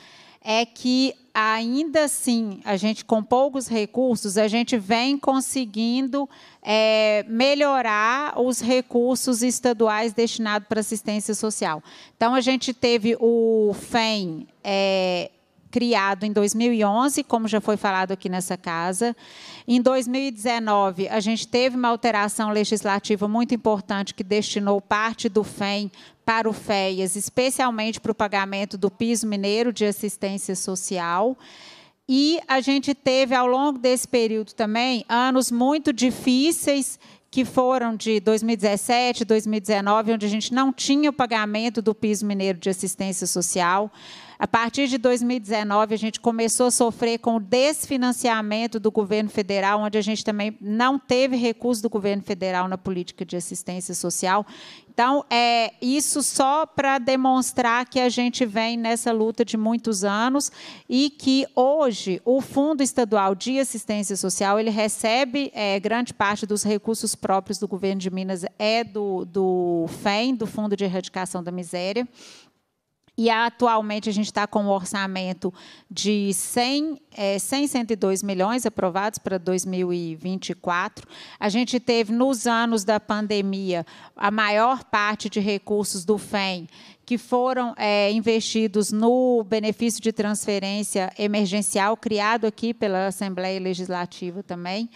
é que ainda assim a gente com poucos recursos a gente vem conseguindo é, melhorar os recursos estaduais destinados para assistência social. Então a gente teve o FEM é, criado em 2011, como já foi falado aqui nessa casa. Em 2019, a gente teve uma alteração legislativa muito importante que destinou parte do FEM para o FEIAS, especialmente para o pagamento do piso mineiro de assistência social. E a gente teve, ao longo desse período também, anos muito difíceis que foram de 2017, 2019, onde a gente não tinha o pagamento do piso mineiro de assistência social. A partir de 2019, a gente começou a sofrer com o desfinanciamento do governo federal, onde a gente também não teve recurso do governo federal na política de assistência social. Então, é isso só para demonstrar que a gente vem nessa luta de muitos anos e que hoje o Fundo Estadual de Assistência Social ele recebe é, grande parte dos recursos próprios do governo de Minas é do, do FEM, do Fundo de Erradicação da Miséria. E atualmente a gente está com um orçamento de 100, é, 100, 102 milhões aprovados para 2024. A gente teve, nos anos da pandemia, a maior parte de recursos do FEM que foram é, investidos no benefício de transferência emergencial, criado aqui pela Assembleia Legislativa também.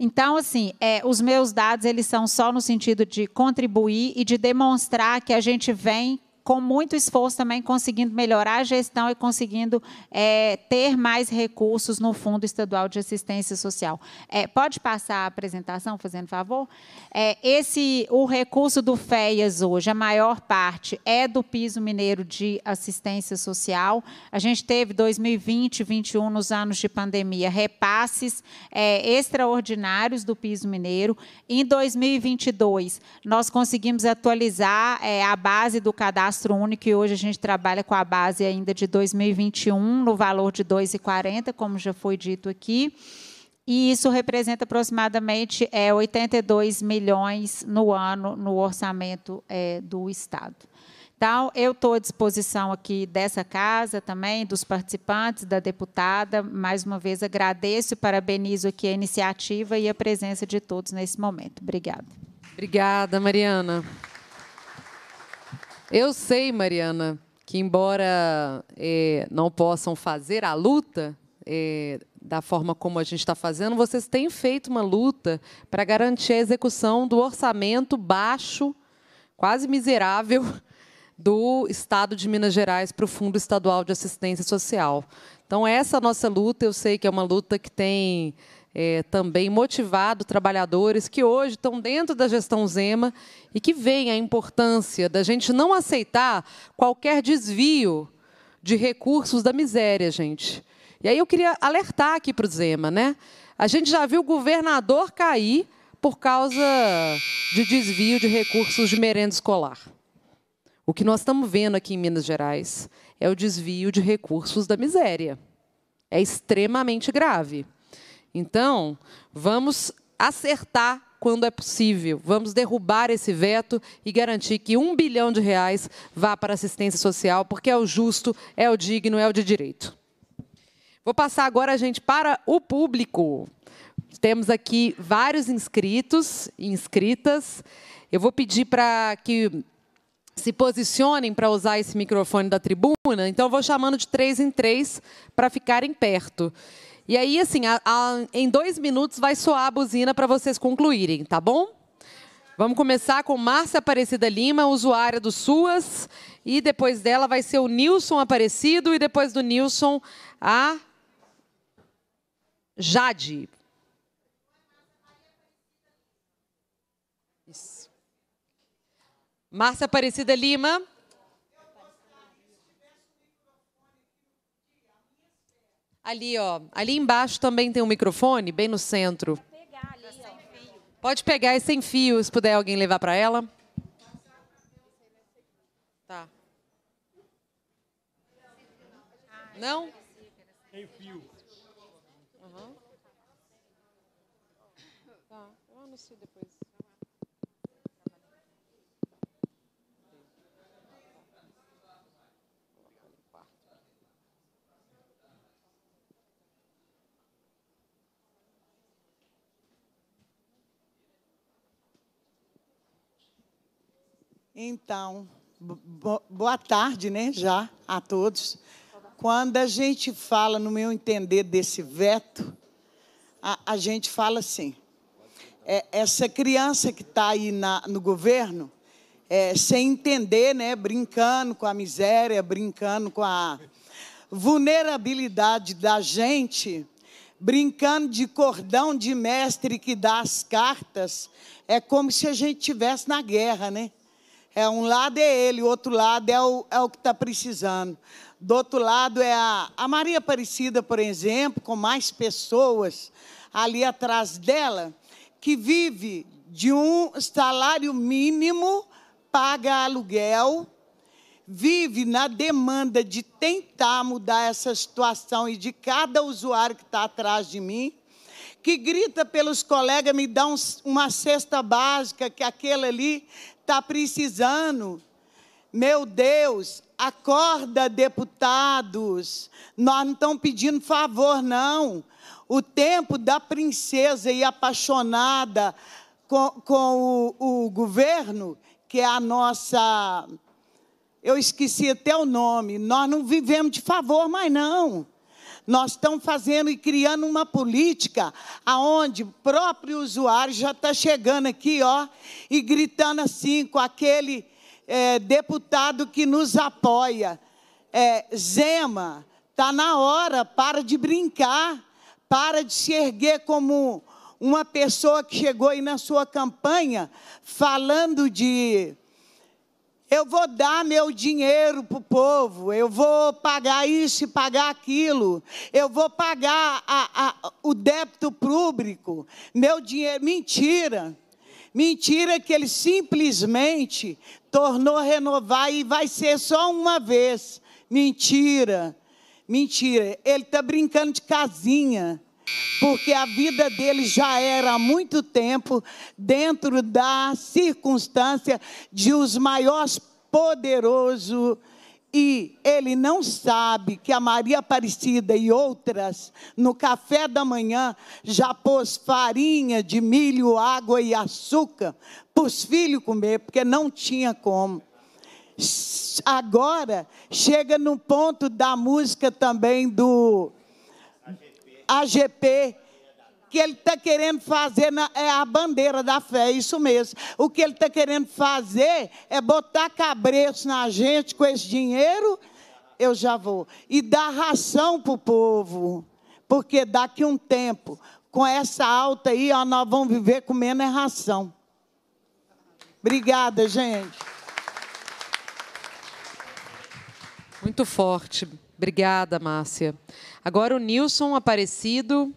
Então, assim, é, os meus dados eles são só no sentido de contribuir e de demonstrar que a gente vem com muito esforço também conseguindo melhorar a gestão e conseguindo é, ter mais recursos no Fundo Estadual de Assistência Social. É, pode passar a apresentação, fazendo favor? É, esse, o recurso do FEAS hoje, a maior parte é do Piso Mineiro de Assistência Social. A gente teve 2020 e 2021, nos anos de pandemia, repasses é, extraordinários do Piso Mineiro. Em 2022, nós conseguimos atualizar é, a base do cadastro cadastro único e hoje a gente trabalha com a base ainda de 2021 no valor de 2,40, como já foi dito aqui. E isso representa aproximadamente é, 82 milhões no ano no orçamento é, do Estado. Então, eu estou à disposição aqui dessa casa também, dos participantes, da deputada. Mais uma vez agradeço e parabenizo aqui a iniciativa e a presença de todos nesse momento. Obrigada. Obrigada, Mariana. Eu sei, Mariana, que embora é, não possam fazer a luta é, da forma como a gente está fazendo, vocês têm feito uma luta para garantir a execução do orçamento baixo, quase miserável, do Estado de Minas Gerais para o Fundo Estadual de Assistência Social. Então, essa nossa luta, eu sei que é uma luta que tem é, também motivado trabalhadores que hoje estão dentro da gestão Zema e que veem a importância da gente não aceitar qualquer desvio de recursos da miséria, gente. E aí eu queria alertar aqui para o Zema, né? A gente já viu o governador cair por causa de desvio de recursos de merenda escolar. O que nós estamos vendo aqui em Minas Gerais é o desvio de recursos da miséria. É extremamente grave. Então, vamos acertar quando é possível. Vamos derrubar esse veto e garantir que um bilhão de reais vá para assistência social, porque é o justo, é o digno, é o de direito. Vou passar agora, gente, para o público. Temos aqui vários inscritos e inscritas. Eu vou pedir para que se posicionem para usar esse microfone da tribuna, então eu vou chamando de três em três para ficarem perto. E aí, assim, a, a, em dois minutos vai soar a buzina para vocês concluírem, tá bom? Vamos começar com Márcia Aparecida Lima, usuária do SUAS. E depois dela vai ser o Nilson Aparecido. E depois do Nilson, a Jade. Márcia Aparecida Lima. Ali, ó. Ali embaixo também tem um microfone, bem no centro. Pode pegar, esse é sem fio, se puder alguém levar para ela. Tá. Não? Então, boa tarde, né, já a todos. Quando a gente fala, no meu entender, desse veto, a, a gente fala assim: é, essa criança que está aí na, no governo, é, sem entender, né, brincando com a miséria, brincando com a vulnerabilidade da gente, brincando de cordão de mestre que dá as cartas, é como se a gente tivesse na guerra, né? É, um lado é ele, o outro lado é o, é o que está precisando. Do outro lado é a, a Maria Aparecida, por exemplo, com mais pessoas ali atrás dela, que vive de um salário mínimo, paga aluguel, vive na demanda de tentar mudar essa situação e de cada usuário que está atrás de mim, que grita pelos colegas, me dá um, uma cesta básica, que aquele ali está precisando. Meu Deus, acorda, deputados. Nós não estamos pedindo favor, não. O tempo da princesa e apaixonada com, com o, o governo, que é a nossa. Eu esqueci até o nome. Nós não vivemos de favor mais, não. Nós estamos fazendo e criando uma política aonde o próprio usuário já está chegando aqui, ó, e gritando assim com aquele é, deputado que nos apoia. É, Zema, está na hora, para de brincar, para de se erguer como uma pessoa que chegou aí na sua campanha falando de eu vou dar meu dinheiro para o povo, eu vou pagar isso e pagar aquilo, eu vou pagar a, a, o débito público, meu dinheiro. Mentira! Mentira que ele simplesmente tornou renovar e vai ser só uma vez. Mentira! Mentira! Ele está brincando de casinha porque a vida dele já era há muito tempo dentro da circunstância de os maiores poderoso e ele não sabe que a Maria Aparecida e outras, no café da manhã, já pôs farinha de milho, água e açúcar para os filhos comer, porque não tinha como. Agora, chega no ponto da música também do AGP, que ele está querendo fazer na, é a bandeira da fé, é isso mesmo. O que ele está querendo fazer é botar cabreço na gente com esse dinheiro, eu já vou. E dar ração para o povo, porque daqui um tempo, com essa alta aí, ó, nós vamos viver comendo é ração. Obrigada, gente. Muito forte. Obrigada, Márcia. Agora o Nilson Aparecido.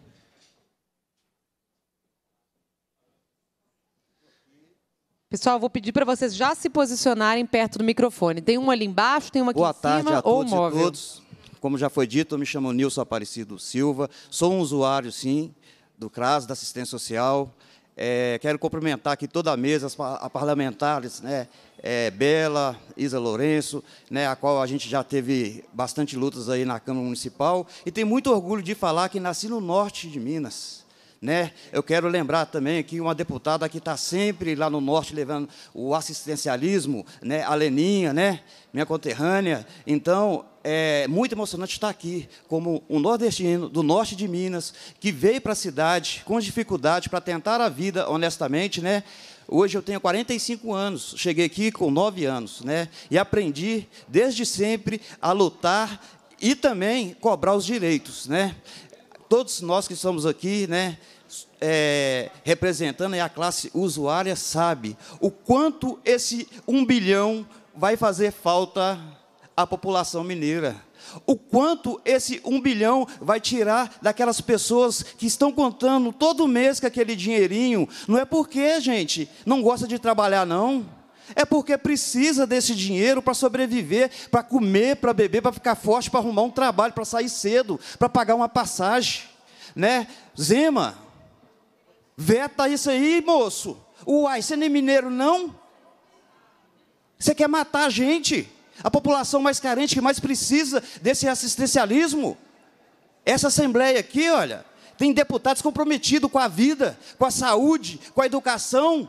Pessoal, vou pedir para vocês já se posicionarem perto do microfone. Tem um ali embaixo, tem uma aqui Boa em cima. Boa tarde a todos móvel. e todos. Como já foi dito, eu me chamo Nilson Aparecido Silva. Sou um usuário, sim, do CRAS, da assistência social. É, quero cumprimentar aqui toda a mesa, a parlamentares, né, é, Bela, Isa Lourenço, né, a qual a gente já teve bastante lutas aí na Câmara Municipal, e tenho muito orgulho de falar que nasci no norte de Minas. Né? Eu quero lembrar também aqui uma deputada que está sempre lá no norte levando o assistencialismo, né? a Leninha, né? minha conterrânea. Então, é muito emocionante estar aqui como um nordestino do norte de Minas que veio para a cidade com dificuldade para tentar a vida honestamente, né? Hoje eu tenho 45 anos, cheguei aqui com 9 anos, né? E aprendi desde sempre a lutar e também cobrar os direitos, né? Todos nós que estamos aqui, né? É, representando a classe usuária sabe o quanto esse um bilhão vai fazer falta a população mineira. O quanto esse um bilhão vai tirar daquelas pessoas que estão contando todo mês com aquele dinheirinho? Não é porque, gente, não gosta de trabalhar, não. É porque precisa desse dinheiro para sobreviver, para comer, para beber, para ficar forte, para arrumar um trabalho, para sair cedo, para pagar uma passagem. Né? Zema, veta isso aí, moço. Uai, você nem é mineiro, não? Você quer matar a gente? a população mais carente que mais precisa desse assistencialismo. Essa Assembleia aqui, olha, tem deputados comprometidos com a vida, com a saúde, com a educação,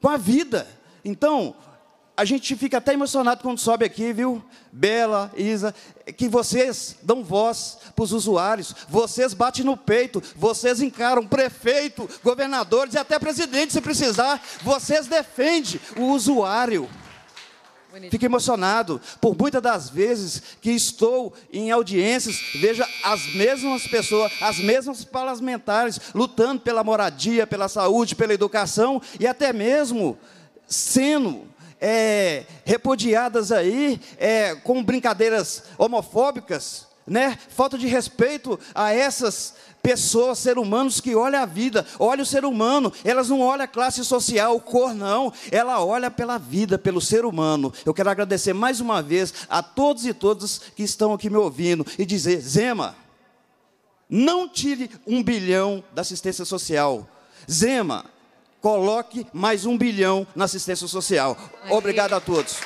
com a vida. Então, a gente fica até emocionado quando sobe aqui, viu? Bela, Isa, que vocês dão voz para os usuários, vocês batem no peito, vocês encaram prefeito, governadores e até presidente, se precisar, vocês defendem o usuário. Fico emocionado por muitas das vezes que estou em audiências, vejo as mesmas pessoas, as mesmas parlamentares lutando pela moradia, pela saúde, pela educação e até mesmo sendo é, repudiadas aí é, com brincadeiras homofóbicas, né? Falta de respeito a essas pessoas, seres humanos que olham a vida, olham o ser humano, elas não olham a classe social, o cor não, ela olha pela vida, pelo ser humano. Eu quero agradecer mais uma vez a todos e todas que estão aqui me ouvindo e dizer, Zema, não tire um bilhão da assistência social. Zema, coloque mais um bilhão na assistência social. Aí. Obrigado a todos.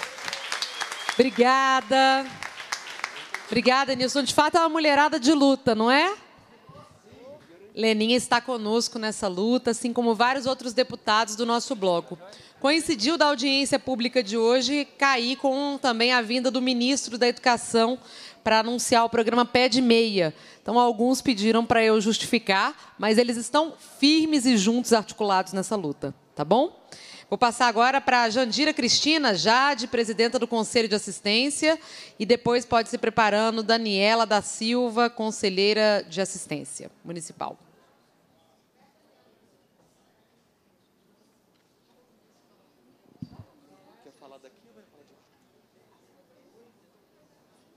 Obrigada. Obrigada, Nilson. De fato, é uma mulherada de luta, não é? Leninha está conosco nessa luta, assim como vários outros deputados do nosso bloco. Coincidiu da audiência pública de hoje cair com também a vinda do ministro da Educação para anunciar o programa Pé de Meia. Então, alguns pediram para eu justificar, mas eles estão firmes e juntos, articulados nessa luta, tá bom? Vou passar agora para Jandira Cristina, Jade, presidenta do Conselho de Assistência, e depois pode se preparando Daniela da Silva, conselheira de assistência municipal.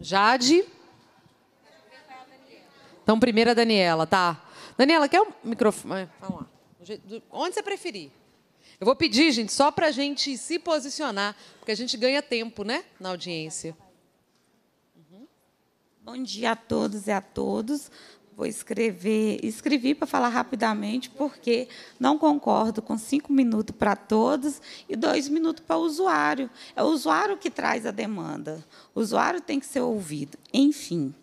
Jade? Então, primeiro a Daniela, tá? Daniela, quer o um microfone? Vamos lá. Onde você preferir. Eu vou pedir, gente, só para a gente se posicionar, porque a gente ganha tempo, né, na audiência. Uhum. Bom dia a todos e a todos vou escrever. Escrevi para falar rapidamente, porque não concordo com cinco minutos para todos e dois minutos para o usuário. É o usuário que traz a demanda. O usuário tem que ser ouvido. Enfim.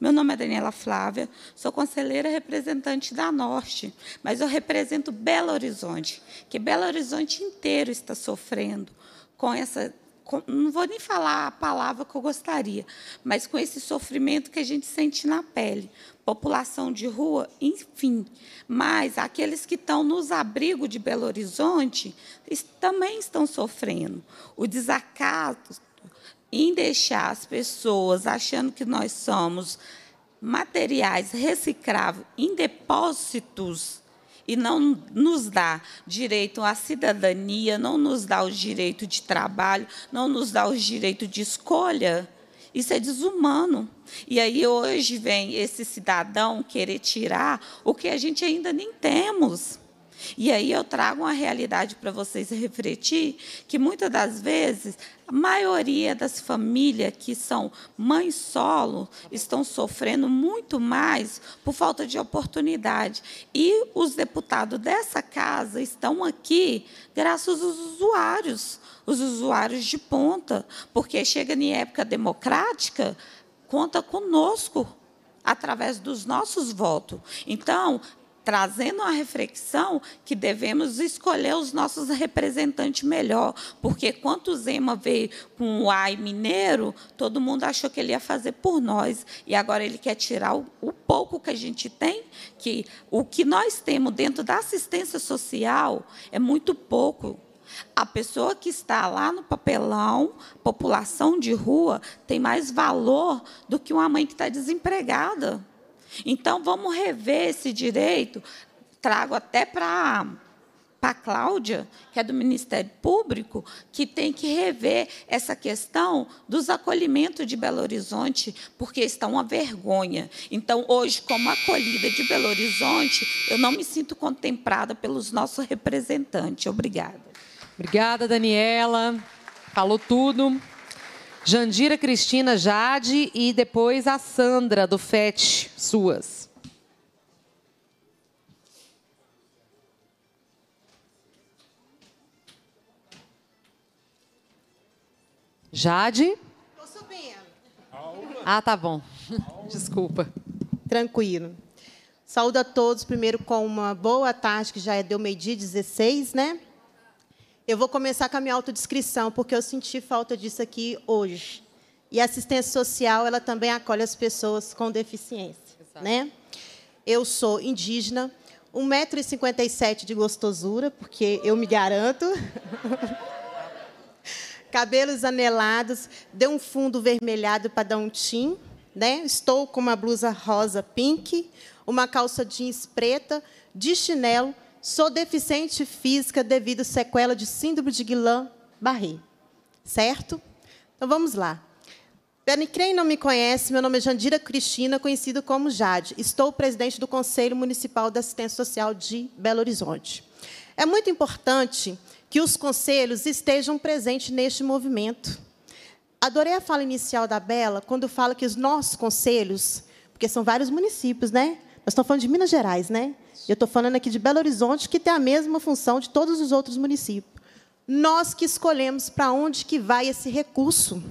Meu nome é Daniela Flávia, sou conselheira representante da Norte, mas eu represento Belo Horizonte, que Belo Horizonte inteiro está sofrendo com essa não vou nem falar a palavra que eu gostaria, mas com esse sofrimento que a gente sente na pele. População de rua, enfim. Mas aqueles que estão nos abrigos de Belo Horizonte também estão sofrendo. O desacato em deixar as pessoas achando que nós somos materiais recicláveis em depósitos e não nos dá direito à cidadania, não nos dá o direito de trabalho, não nos dá o direito de escolha, isso é desumano. E aí hoje vem esse cidadão querer tirar o que a gente ainda nem temos. E aí eu trago uma realidade para vocês refletir, que muitas das vezes a maioria das famílias que são mães solo estão sofrendo muito mais por falta de oportunidade. E os deputados dessa casa estão aqui graças aos usuários, os usuários de ponta, porque chega em época democrática, conta conosco através dos nossos votos. Então, trazendo a reflexão que devemos escolher os nossos representantes melhor, porque quando o Zema veio com o AI mineiro, todo mundo achou que ele ia fazer por nós, e agora ele quer tirar o, o pouco que a gente tem, que o que nós temos dentro da assistência social é muito pouco. A pessoa que está lá no papelão, população de rua, tem mais valor do que uma mãe que está desempregada. Então, vamos rever esse direito. Trago até para para a Cláudia, que é do Ministério Público, que tem que rever essa questão dos acolhimentos de Belo Horizonte, porque está uma vergonha. Então, hoje, como acolhida de Belo Horizonte, eu não me sinto contemplada pelos nossos representantes. Obrigada. Obrigada, Daniela. Falou tudo. Jandira Cristina Jade e depois a Sandra do FET, suas. Jade? Estou subindo. Ah, tá bom. Desculpa. Tranquilo. Saúdo a todos, primeiro com uma boa tarde, que já é deu meio-dia 16, né? Eu vou começar com a minha autodescrição, porque eu senti falta disso aqui hoje. E a assistência social, ela também acolhe as pessoas com deficiência. Né? Eu sou indígena, 1,57m de gostosura, porque eu me garanto. Cabelos anelados, deu um fundo vermelhado para dar um tim. Né? Estou com uma blusa rosa pink, uma calça jeans preta, de chinelo, Sou deficiente física devido à sequela de síndrome de Guillain-Barré. Certo? Então vamos lá. Para quem não me conhece, meu nome é Jandira Cristina, conhecida como Jade. Estou presidente do Conselho Municipal da Assistência Social de Belo Horizonte. É muito importante que os conselhos estejam presentes neste movimento. Adorei a fala inicial da Bela, quando fala que os nossos conselhos, porque são vários municípios, né? Nós estamos falando de Minas Gerais, né? Eu estou falando aqui de Belo Horizonte, que tem a mesma função de todos os outros municípios. Nós que escolhemos para onde que vai esse recurso.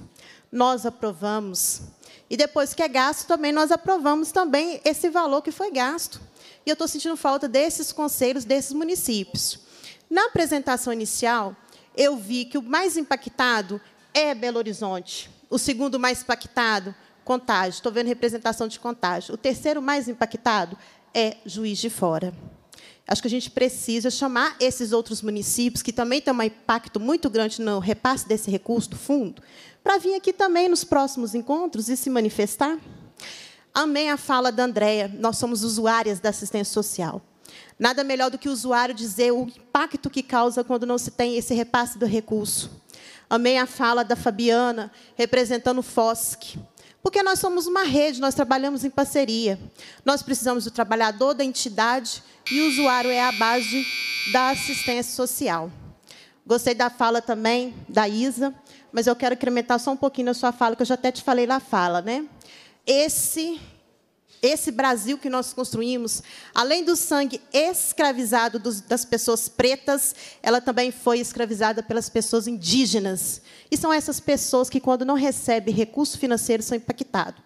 Nós aprovamos. E depois que é gasto, também nós aprovamos também esse valor que foi gasto. E eu estou sentindo falta desses conselhos, desses municípios. Na apresentação inicial, eu vi que o mais impactado é Belo Horizonte. O segundo mais impactado contágio. Estou vendo representação de contágio. O terceiro mais impactado é Juiz de Fora. Acho que a gente precisa chamar esses outros municípios, que também têm um impacto muito grande no repasse desse recurso do fundo, para vir aqui também nos próximos encontros e se manifestar. Amém a fala da Andréia, nós somos usuárias da assistência social. Nada melhor do que o usuário dizer o impacto que causa quando não se tem esse repasse do recurso. Amém a fala da Fabiana, representando o FOSC. Porque nós somos uma rede, nós trabalhamos em parceria. Nós precisamos do trabalhador, da entidade e o usuário é a base da assistência social. Gostei da fala também da Isa, mas eu quero incrementar só um pouquinho a sua fala, que eu já até te falei na fala, né? Esse esse Brasil que nós construímos, além do sangue escravizado dos, das pessoas pretas, ela também foi escravizada pelas pessoas indígenas. E são essas pessoas que, quando não recebem recurso financeiro, são impactadas.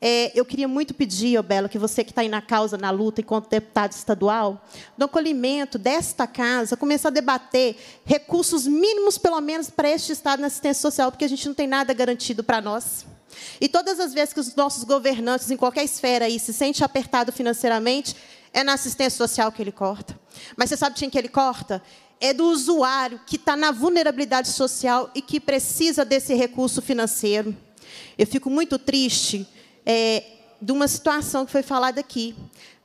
É, eu queria muito pedir, ô Belo, que você que está aí na causa, na luta, enquanto deputado estadual, no acolhimento desta casa, começar a debater recursos mínimos, pelo menos, para este Estado na assistência social, porque a gente não tem nada garantido para nós. E todas as vezes que os nossos governantes, em qualquer esfera aí, se sente apertado financeiramente, é na assistência social que ele corta. Mas você sabe de quem que ele corta? É do usuário que está na vulnerabilidade social e que precisa desse recurso financeiro. Eu fico muito triste é, de uma situação que foi falada aqui,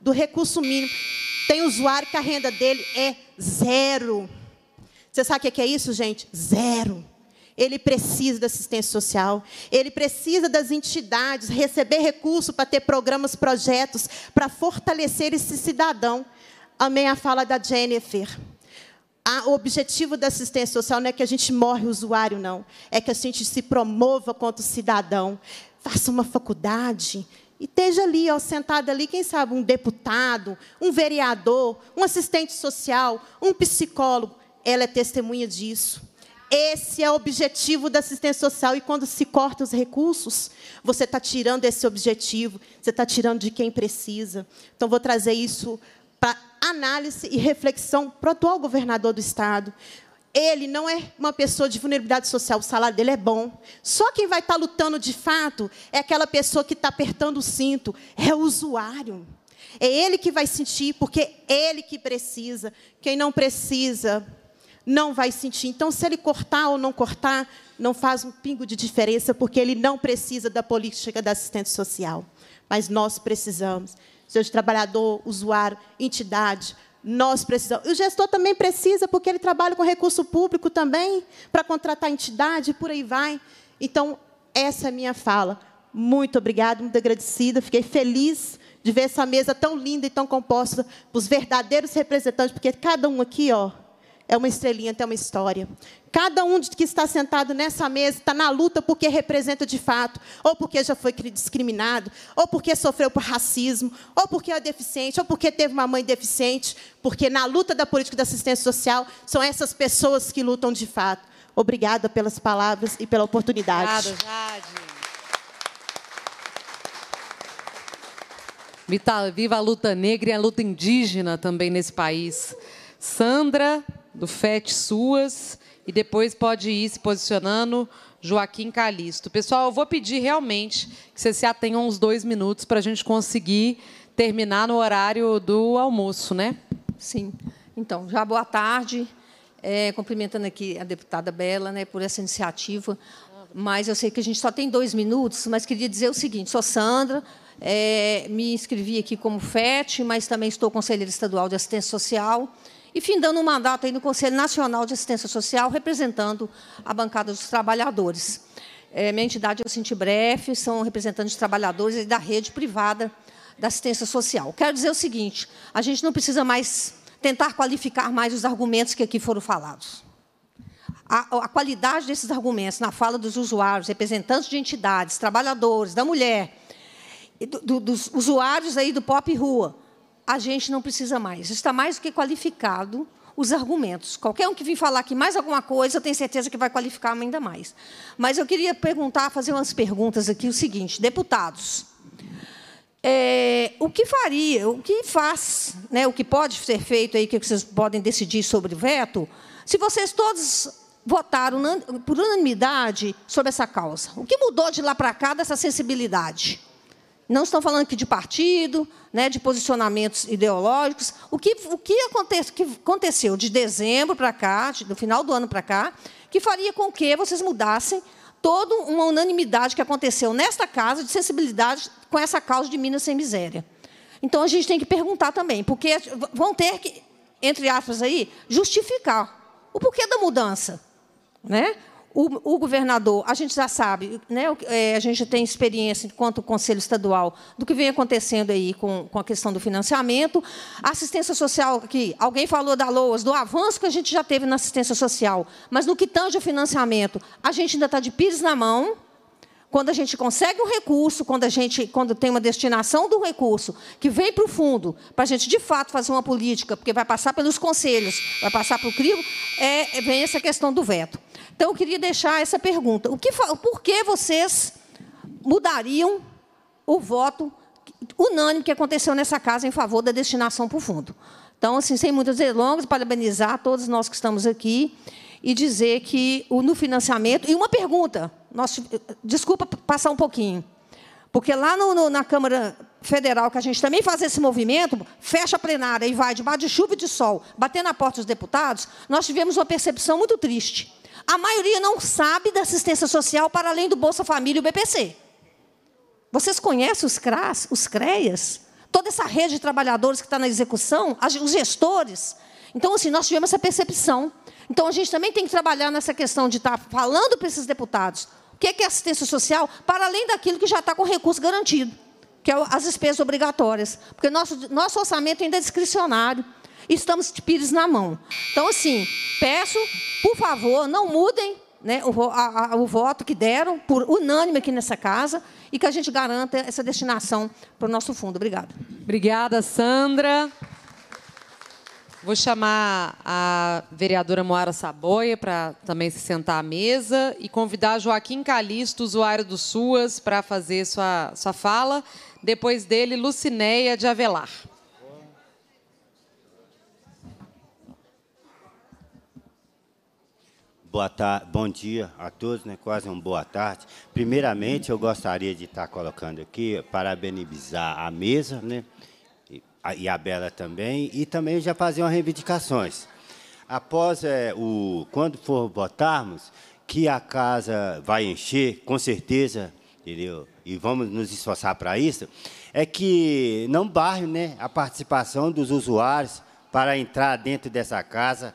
do recurso mínimo. Tem usuário que a renda dele é zero. Você sabe o que é isso, gente? Zero ele precisa da assistência social, ele precisa das entidades receber recurso para ter programas, projetos, para fortalecer esse cidadão. Amém a fala da Jennifer. o objetivo da assistência social não é que a gente morre usuário, não. É que a gente se promova quanto cidadão. Faça uma faculdade, e esteja ali, ó, sentado ali, quem sabe, um deputado, um vereador, um assistente social, um psicólogo. Ela é testemunha disso. Esse é o objetivo da assistência social. E quando se corta os recursos, você está tirando esse objetivo, você está tirando de quem precisa. Então, vou trazer isso para análise e reflexão para o atual governador do Estado. Ele não é uma pessoa de vulnerabilidade social, o salário dele é bom. Só quem vai estar tá lutando de fato é aquela pessoa que está apertando o cinto, é o usuário. É ele que vai sentir, porque é ele que precisa. Quem não precisa, não vai sentir. Então, se ele cortar ou não cortar, não faz um pingo de diferença, porque ele não precisa da política da assistente social. Mas nós precisamos. Seja trabalhador, usuário, entidade, nós precisamos. O gestor também precisa, porque ele trabalha com recurso público também, para contratar entidade, por aí vai. Então, essa é a minha fala. Muito obrigada, muito agradecida. Fiquei feliz de ver essa mesa tão linda e tão composta, os verdadeiros representantes, porque cada um aqui, ó, é uma estrelinha, tem uma história. Cada um que está sentado nessa mesa está na luta porque representa de fato, ou porque já foi discriminado, ou porque sofreu por racismo, ou porque é deficiente, ou porque teve uma mãe deficiente, porque na luta da política da assistência social são essas pessoas que lutam de fato. Obrigada pelas palavras e pela oportunidade. Obrigada, Jade. Viva a luta negra e a luta indígena também nesse país. Sandra do FET Suas e depois pode ir se posicionando Joaquim Calisto. Pessoal, eu vou pedir realmente que vocês se atenham uns dois minutos para a gente conseguir terminar no horário do almoço, né? Sim. Então, já boa tarde. É, cumprimentando aqui a deputada Bela né, por essa iniciativa. Mas eu sei que a gente só tem dois minutos, mas queria dizer o seguinte: sou Sandra, é, me inscrevi aqui como FET, mas também estou conselheira estadual de assistência social e findando um mandato aí no Conselho Nacional de Assistência Social, representando a bancada dos trabalhadores. É, minha entidade é o Sintibref, são representantes de trabalhadores da rede privada da assistência social. Quero dizer o seguinte, a gente não precisa mais tentar qualificar mais os argumentos que aqui foram falados. A, a qualidade desses argumentos na fala dos usuários, representantes de entidades, trabalhadores, da mulher, do, do, dos usuários aí do POP Rua, a gente não precisa mais. Está mais do que qualificado os argumentos. Qualquer um que vir falar aqui mais alguma coisa, eu tenho certeza que vai qualificar ainda mais. Mas eu queria perguntar, fazer umas perguntas aqui, o seguinte, deputados. É, o que faria, o que faz, né, o que pode ser feito aí, que vocês podem decidir sobre o veto, se vocês todos votaram por unanimidade sobre essa causa? O que mudou de lá para cá dessa sensibilidade? Não estão falando aqui de partido, né, de posicionamentos ideológicos. O que, o que, aconte, que aconteceu de dezembro para cá, de, do final do ano para cá, que faria com que vocês mudassem toda uma unanimidade que aconteceu nesta casa de sensibilidade com essa causa de Minas sem miséria. Então a gente tem que perguntar também, porque é, vão ter que, entre aspas aí, justificar o porquê da mudança, né? o, o, governador, a gente já sabe, né, é, a gente tem experiência enquanto Conselho Estadual do que vem acontecendo aí com, com a questão do financiamento. A assistência social aqui, alguém falou da LOAS, do avanço que a gente já teve na assistência social, mas no que tange o financiamento, a gente ainda está de pires na mão, quando a gente consegue um recurso, quando a gente quando tem uma destinação do recurso que vem para o fundo, para a gente de fato fazer uma política, porque vai passar pelos conselhos, vai passar para o crivo, é, é, vem essa questão do veto. Então, eu queria deixar essa pergunta: o que, por que vocês mudariam o voto unânime que aconteceu nessa casa em favor da destinação para o fundo? Então, assim, sem muitas delongas, parabenizar todos nós que estamos aqui e dizer que no financiamento. E uma pergunta: nós, eh, desculpa passar um pouquinho. Porque lá no, no, na Câmara Federal, que a gente também faz esse movimento, fecha a plenária e vai debaixo de chuva e de sol, bater na porta dos deputados, nós tivemos uma percepção muito triste. A maioria não sabe da assistência social para além do Bolsa Família e o BPC. Vocês conhecem os CRAS, os CREAS? Toda essa rede de trabalhadores que está na execução, os gestores. Então, assim, nós tivemos essa percepção. Então, a gente também tem que trabalhar nessa questão de estar tá falando para esses deputados, o é que é assistência social? Para além daquilo que já está com recurso garantido, que é as despesas obrigatórias. Porque nosso, nosso orçamento ainda é discricionário. Estamos de pires na mão. Então, assim, peço, por favor, não mudem né, o, a, a, o voto que deram, por unânime aqui nessa casa, e que a gente garanta essa destinação para o nosso fundo. Obrigada. Obrigada, Sandra. Vou chamar a vereadora Moara Saboia para também se sentar à mesa e convidar Joaquim Calisto, usuário do SUAS, para fazer sua, sua fala. Depois dele, Lucinéia de Avelar. Boa tarde, bom dia a todos, né? quase uma boa tarde. Primeiramente, eu gostaria de estar tá colocando aqui, parabenizar a mesa, né? e a Bela também, e também já faziam reivindicações. Após é, o quando for votarmos, que a casa vai encher, com certeza, entendeu? E vamos nos esforçar para isso, é que não barre né, a participação dos usuários para entrar dentro dessa casa,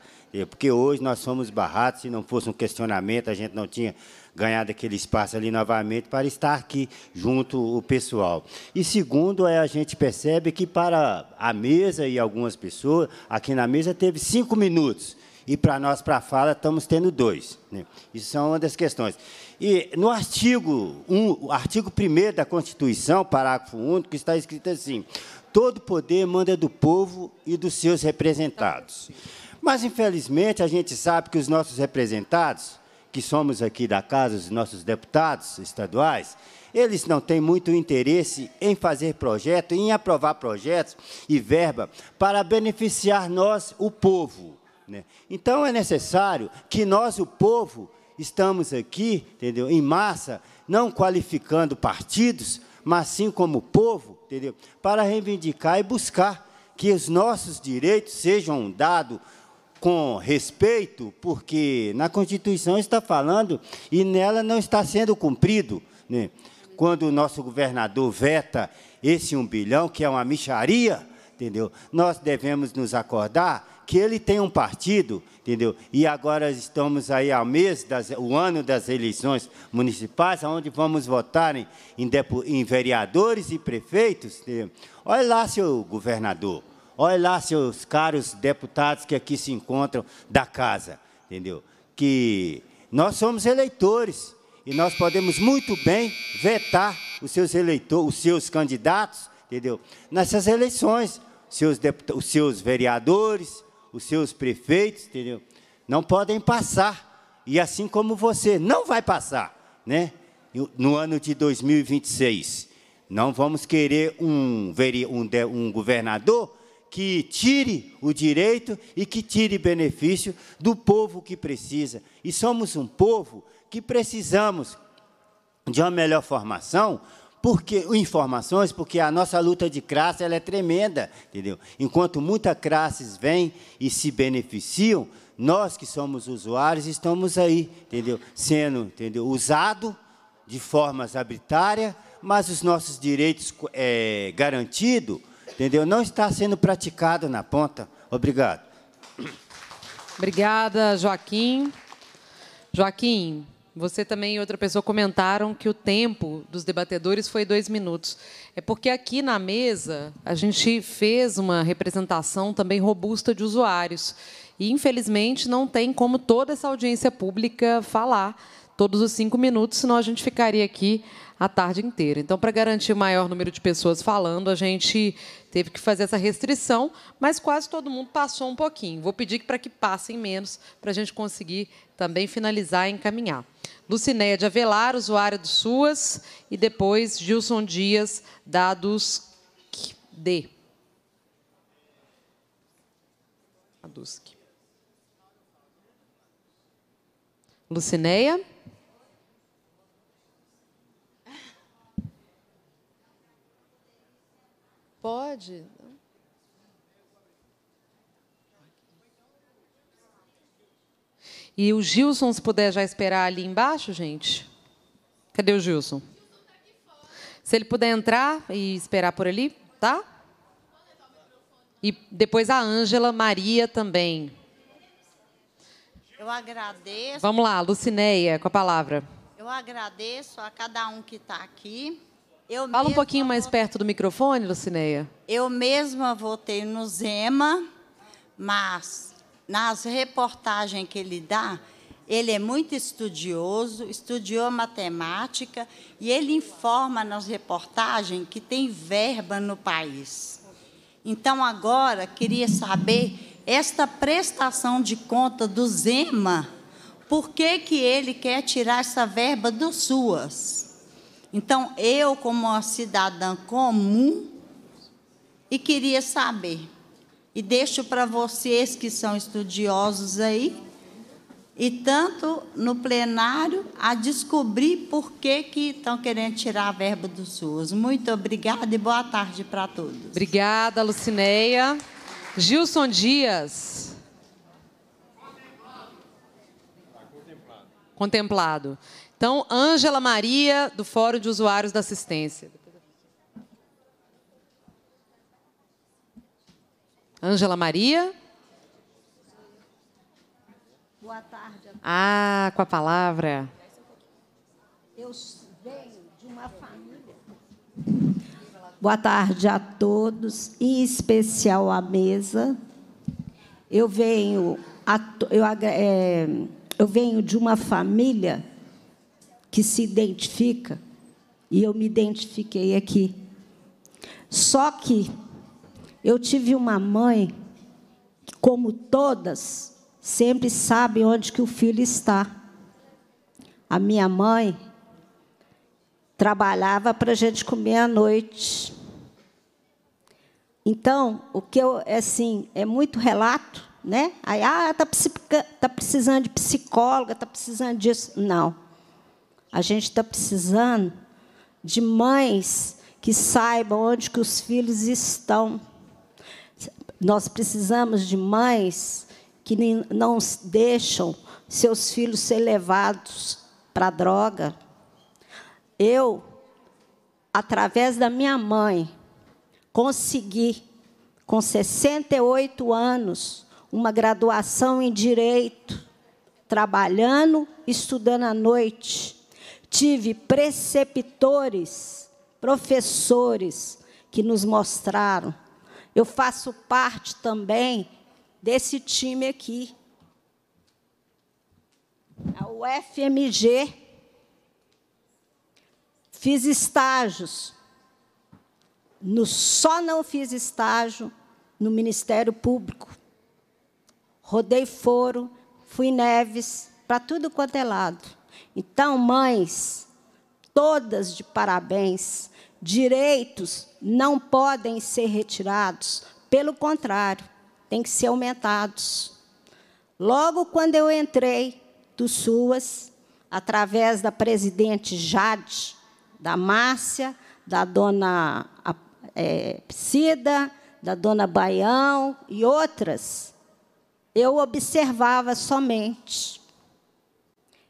porque hoje nós somos barrados, se não fosse um questionamento, a gente não tinha ganhar daquele espaço ali novamente para estar aqui junto o pessoal. E segundo, é, a gente percebe que para a mesa e algumas pessoas, aqui na mesa teve cinco minutos e para nós, para a fala, estamos tendo dois. Né? Isso são uma das questões. E no artigo 1, artigo 1 da Constituição, parágrafo único, está escrito assim: todo poder manda do povo e dos seus representados. Mas, infelizmente, a gente sabe que os nossos representados que somos aqui da casa, os nossos deputados estaduais, eles não têm muito interesse em fazer projeto em aprovar projetos e verba para beneficiar nós, o povo. Né? Então, é necessário que nós, o povo, estamos aqui, entendeu, em massa, não qualificando partidos, mas sim como povo, entendeu, para reivindicar e buscar que os nossos direitos sejam dados com respeito, porque na Constituição está falando e nela não está sendo cumprido. Né? Quando o nosso governador veta esse um bilhão, que é uma micharia, entendeu? nós devemos nos acordar que ele tem um partido, entendeu? E agora estamos aí ao mês, das, o ano das eleições municipais, onde vamos votar em, em, em vereadores e prefeitos. Entendeu? Né? Olha lá, seu governador, Olha lá, seus caros deputados que aqui se encontram da casa, entendeu? Que nós somos eleitores e nós podemos muito bem vetar os seus eleitores, os seus candidatos, entendeu? Nessas eleições, seus os seus vereadores, os seus prefeitos, entendeu? Não podem passar. E assim como você não vai passar, né? No ano de 2026, não vamos querer um, um, um governador que tire o direito e que tire benefício do povo que precisa. E somos um povo que precisamos de uma melhor formação, porque informações, porque a nossa luta de classe ela é tremenda, entendeu? Enquanto muitas classes vêm e se beneficiam, nós que somos usuários estamos aí, entendeu? Sendo, entendeu? Usado de formas arbitrárias mas os nossos direitos é, eh, garantidos entendeu? Não está sendo praticado na ponta. Obrigado. Obrigada, Joaquim. Joaquim, você também e outra pessoa comentaram que o tempo dos debatedores foi dois minutos. É porque aqui na mesa a gente fez uma representação também robusta de usuários. E, infelizmente, não tem como toda essa audiência pública falar todos os cinco minutos, senão a gente ficaria aqui a tarde inteira. Então, para garantir o maior número de pessoas falando, a gente teve que fazer essa restrição, mas quase todo mundo passou um pouquinho. Vou pedir para que passem menos, para a gente conseguir também finalizar e encaminhar. Lucinéia de Avelar, usuária do SUAS, e depois Gilson Dias, dados D. Adusk. Lucinéia? Pode? E o Gilson, se puder já esperar ali embaixo, gente. Cadê o Gilson? Se ele puder entrar e esperar por ali, tá? E depois a Ângela Maria também. Eu agradeço. Vamos lá, Lucineia, com a palavra. Eu agradeço a cada um que está aqui. Eu Fala um pouquinho mais perto do microfone, Lucineia. Eu mesma votei no Zema, mas nas reportagens que ele dá, ele é muito estudioso, estudou matemática e ele informa nas reportagens que tem verba no país. Então, agora, queria saber esta prestação de conta do Zema, por que, que ele quer tirar essa verba dos SUAS? Então, eu, como uma cidadã comum, e queria saber, e deixo para vocês que são estudiosos aí, e tanto no plenário, a descobrir por que estão querendo tirar a verba do SUS. Muito obrigada e boa tarde para todos. Obrigada, Lucineia. Gilson Dias. Contemplado. Contemplado. Então, Ângela Maria, do Fórum de Usuários da Assistência. Ângela Maria. Boa tarde. Ah, com a palavra. Eu venho de uma família. Boa tarde a todos, em especial à mesa. Eu venho, eu, é, eu venho de uma família que se identifica, e eu me identifiquei aqui. Só que eu tive uma mãe, que, como todas, sempre sabe onde que o filho está. A minha mãe trabalhava para a gente comer à noite. Então, o que eu, é assim, é muito relato, né? Aí, ah, está tá precisando de psicóloga, está precisando disso. Não. A gente está precisando de mães que saibam onde que os filhos estão. Nós precisamos de mães que não deixam seus filhos ser levados para droga. Eu, através da minha mãe, consegui, com 68 anos, uma graduação em direito, trabalhando, estudando à noite Tive preceptores, professores que nos mostraram. Eu faço parte também desse time aqui. A UFMG. Fiz estágios. No, só não fiz estágio no Ministério Público. Rodei foro, fui Neves, para tudo quanto é lado. Então, mães, todas de parabéns. Direitos não podem ser retirados, pelo contrário, têm que ser aumentados. Logo quando eu entrei do SUAS, através da presidente Jade, da Márcia, da dona é, Cida, da dona Baião e outras, eu observava somente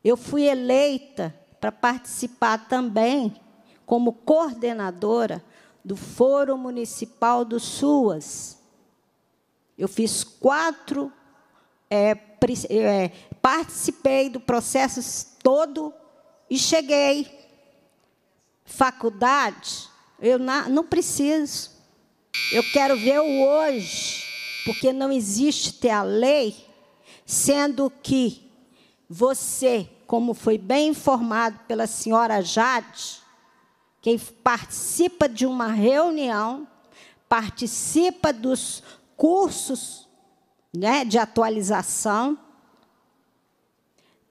eu fui eleita para participar também como coordenadora do Foro Municipal do SUAS. Eu fiz quatro, é, é, participei do processo todo e cheguei. Faculdade, eu não preciso. Eu quero ver o hoje, porque não existe ter a lei, sendo que você, como foi bem informado pela senhora Jade, quem participa de uma reunião, participa dos cursos né, de atualização,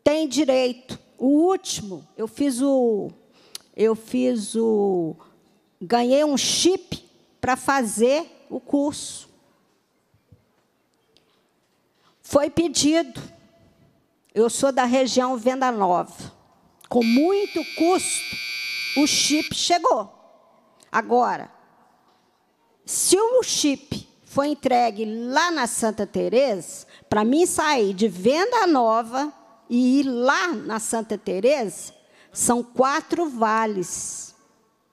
tem direito. O último, eu fiz o. Eu fiz o. Ganhei um chip para fazer o curso. Foi pedido eu sou da região Venda Nova. Com muito custo, o chip chegou. Agora, se o chip foi entregue lá na Santa Teresa, para mim sair de Venda Nova e ir lá na Santa Teresa, são quatro vales.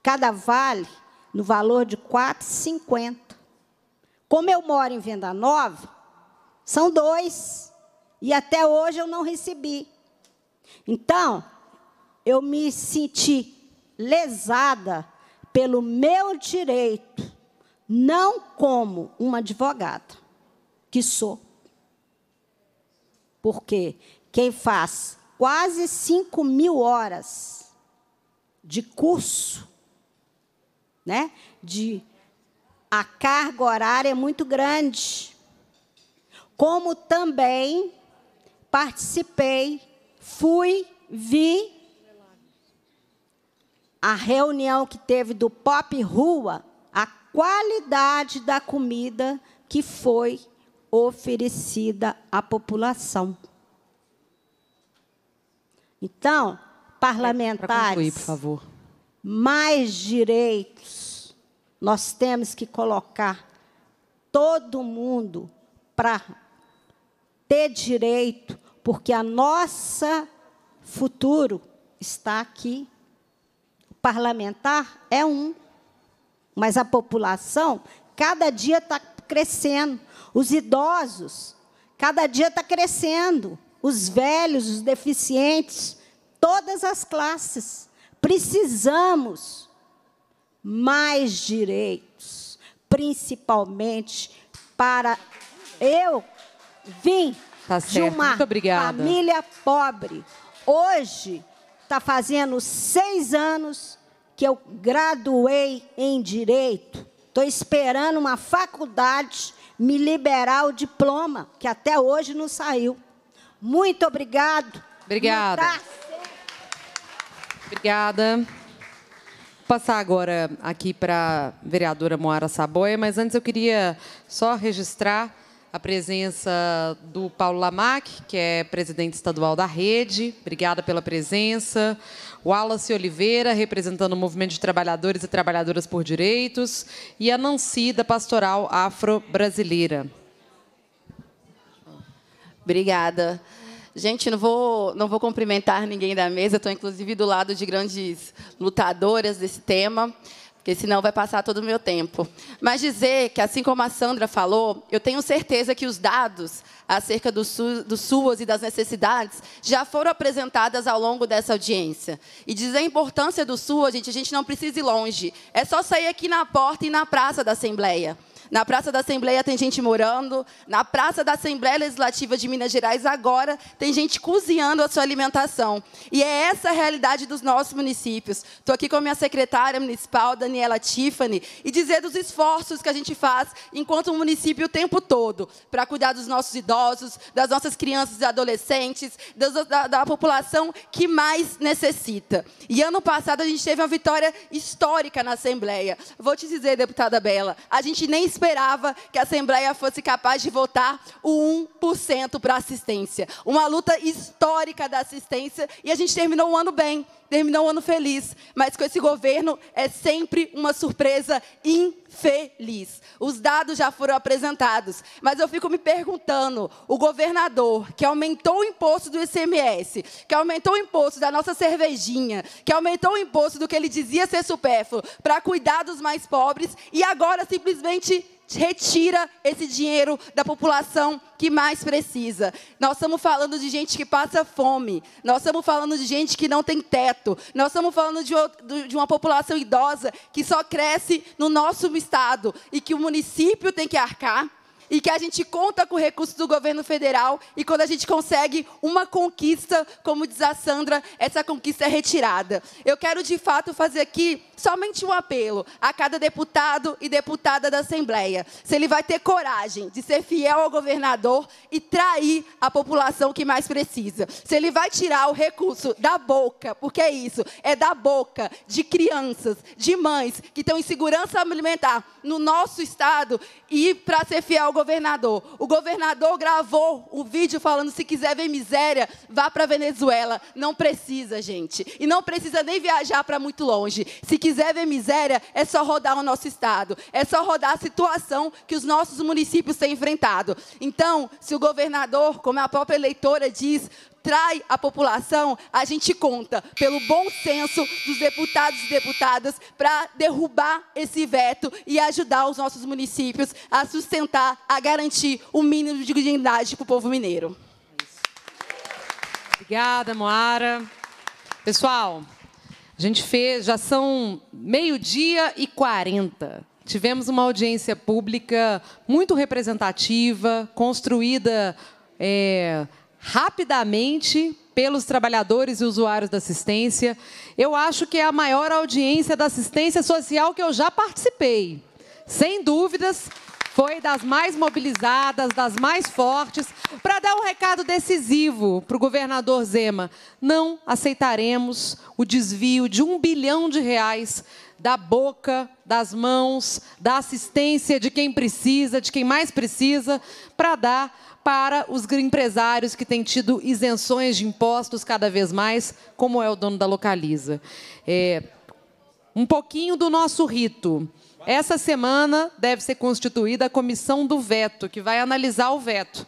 Cada vale no valor de 4,50. Como eu moro em Venda Nova, são dois e até hoje eu não recebi. Então, eu me senti lesada pelo meu direito, não como uma advogada, que sou. Porque quem faz quase 5 mil horas de curso, né? De, a carga horária é muito grande. Como também participei, fui, vi a reunião que teve do Pop Rua, a qualidade da comida que foi oferecida à população. Então, parlamentares, concluir, por favor. mais direitos nós temos que colocar todo mundo para ter direito, porque a nossa futuro está aqui. O parlamentar é um, mas a população cada dia está crescendo. Os idosos cada dia está crescendo. Os velhos, os deficientes, todas as classes. Precisamos mais direitos, principalmente para eu vim tá de uma família pobre. Hoje está fazendo seis anos que eu graduei em direito. Estou esperando uma faculdade me liberar o diploma, que até hoje não saiu. Muito obrigado. Obrigada. Obrigada. Vou passar agora aqui para a vereadora Moara Saboia, mas antes eu queria só registrar a presença do Paulo Lamac, que é presidente estadual da rede. Obrigada pela presença. Wallace Oliveira, representando o Movimento de Trabalhadores e Trabalhadoras por Direitos. E a Nancy, da Pastoral Afro-Brasileira. Obrigada. Gente, não vou, não vou cumprimentar ninguém da mesa, estou inclusive do lado de grandes lutadoras desse tema porque senão vai passar todo o meu tempo. Mas dizer que, assim como a Sandra falou, eu tenho certeza que os dados acerca do, su do SUAS e das necessidades já foram apresentadas ao longo dessa audiência. E dizer a importância do SUAS, gente, a gente não precisa ir longe. É só sair aqui na porta e na praça da Assembleia. Na Praça da Assembleia tem gente morando, na Praça da Assembleia Legislativa de Minas Gerais agora tem gente cozinhando a sua alimentação. E é essa a realidade dos nossos municípios. Estou aqui com a minha secretária municipal, Daniela Tiffany, e dizer dos esforços que a gente faz enquanto município o tempo todo para cuidar dos nossos idosos, das nossas crianças e adolescentes, da, da, da população que mais necessita. E ano passado a gente teve uma vitória histórica na Assembleia. Vou te dizer, deputada Bela, a gente nem esperava que a Assembleia fosse capaz de votar o 1% para assistência. Uma luta histórica da assistência e a gente terminou o ano bem terminou um ano feliz, mas com esse governo é sempre uma surpresa infeliz. Os dados já foram apresentados, mas eu fico me perguntando: o governador que aumentou o imposto do ICMS, que aumentou o imposto da nossa cervejinha, que aumentou o imposto do que ele dizia ser supérfluo para cuidar dos mais pobres e agora simplesmente retira esse dinheiro da população que mais precisa. Nós estamos falando de gente que passa fome, nós estamos falando de gente que não tem teto, nós estamos falando de, de uma população idosa que só cresce no nosso estado e que o município tem que arcar e que a gente conta com recursos do governo federal e quando a gente consegue uma conquista, como diz a Sandra, essa conquista é retirada. Eu quero de fato fazer aqui somente um apelo a cada deputado e deputada da Assembleia, se ele vai ter coragem de ser fiel ao governador e trair a população que mais precisa. Se ele vai tirar o recurso da boca, porque é isso, é da boca de crianças, de mães que estão em segurança alimentar no nosso estado e para ser fiel ao governador. O governador gravou um vídeo falando: se quiser ver miséria, vá para Venezuela. Não precisa, gente. E não precisa nem viajar para muito longe. Se quiser ver miséria, é só rodar o nosso estado. É só rodar a situação que os nossos municípios têm enfrentado. Então, se o governador, como a própria eleitora diz, atrai a população, a gente conta pelo bom senso dos deputados e deputadas para derrubar esse veto e ajudar os nossos municípios a sustentar, a garantir o mínimo de dignidade para o povo mineiro. Obrigada, Moara. Pessoal, a gente fez, já são meio-dia e 40. Tivemos uma audiência pública muito representativa, construída é, rapidamente pelos trabalhadores e usuários da assistência. Eu acho que é a maior audiência da assistência social que eu já participei. Sem dúvidas, foi das mais mobilizadas, das mais fortes, para dar um recado decisivo para o governador Zema. Não aceitaremos o desvio de um bilhão de reais da boca, das mãos, da assistência de quem precisa, de quem mais precisa, para dar para os empresários que têm tido isenções de impostos cada vez mais, como é o dono da Localiza. É, um pouquinho do nosso rito. Essa semana deve ser constituída a comissão do veto, que vai analisar o veto.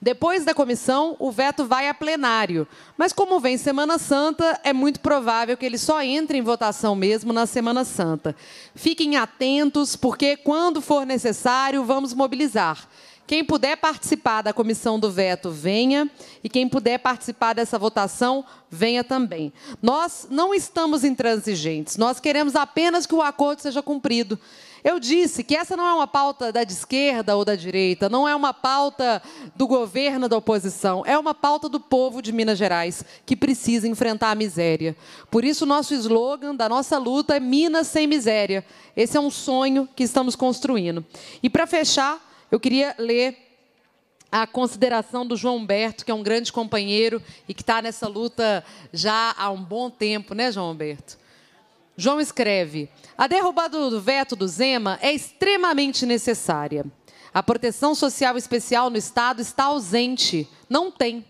Depois da comissão, o veto vai a plenário. Mas, como vem Semana Santa, é muito provável que ele só entre em votação mesmo na Semana Santa. Fiquem atentos, porque, quando for necessário, vamos mobilizar. Quem puder participar da comissão do veto, venha. E quem puder participar dessa votação, venha também. Nós não estamos intransigentes, nós queremos apenas que o acordo seja cumprido. Eu disse que essa não é uma pauta da esquerda ou da direita, não é uma pauta do governo da oposição, é uma pauta do povo de Minas Gerais que precisa enfrentar a miséria. Por isso, nosso slogan da nossa luta é Minas sem miséria. Esse é um sonho que estamos construindo. E para fechar, eu queria ler a consideração do João Humberto, que é um grande companheiro e que está nessa luta já há um bom tempo, né, João Humberto? João escreve: A derrubada do veto do Zema é extremamente necessária. A proteção social especial no Estado está ausente, não tem.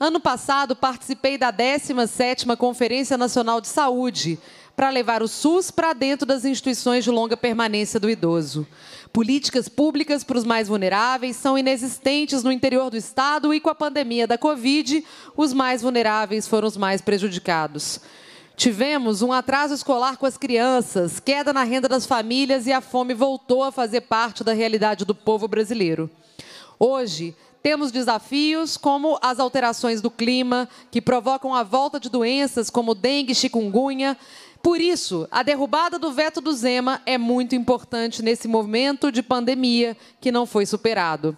Ano passado, participei da 17ª Conferência Nacional de Saúde, para levar o SUS para dentro das instituições de longa permanência do idoso. Políticas públicas para os mais vulneráveis são inexistentes no interior do estado e, com a pandemia da Covid, os mais vulneráveis foram os mais prejudicados. Tivemos um atraso escolar com as crianças, queda na renda das famílias e a fome voltou a fazer parte da realidade do povo brasileiro. Hoje, temos desafios como as alterações do clima, que provocam a volta de doenças como dengue, chikungunya, por isso, a derrubada do veto do Zema é muito importante nesse momento de pandemia que não foi superado.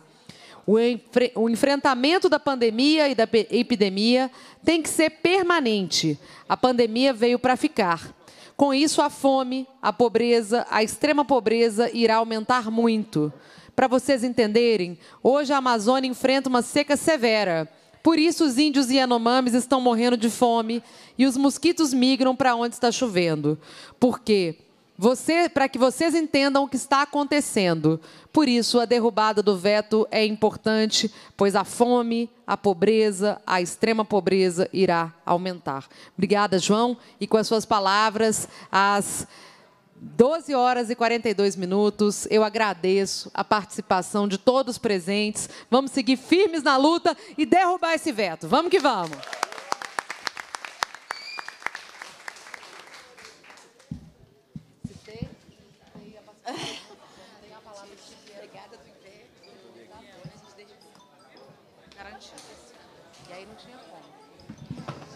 O, enfre o enfrentamento da pandemia e da epidemia tem que ser permanente. A pandemia veio para ficar. Com isso, a fome, a pobreza, a extrema pobreza irá aumentar muito. Para vocês entenderem, hoje a Amazônia enfrenta uma seca severa. Por isso os índios Yanomamis estão morrendo de fome e os mosquitos migram para onde está chovendo. Por quê? Você, para que vocês entendam o que está acontecendo. Por isso, a derrubada do veto é importante, pois a fome, a pobreza, a extrema pobreza irá aumentar. Obrigada, João, e com as suas palavras, as 12 horas e 42 minutos. Eu agradeço a participação de todos presentes. Vamos seguir firmes na luta e derrubar esse veto. Vamos que vamos.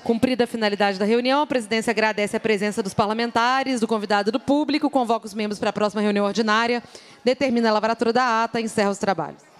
Cumprida a finalidade da reunião, a presidência agradece a presença dos parlamentares, do convidado do público, convoca os membros para a próxima reunião ordinária, determina a lavratura da ata e encerra os trabalhos.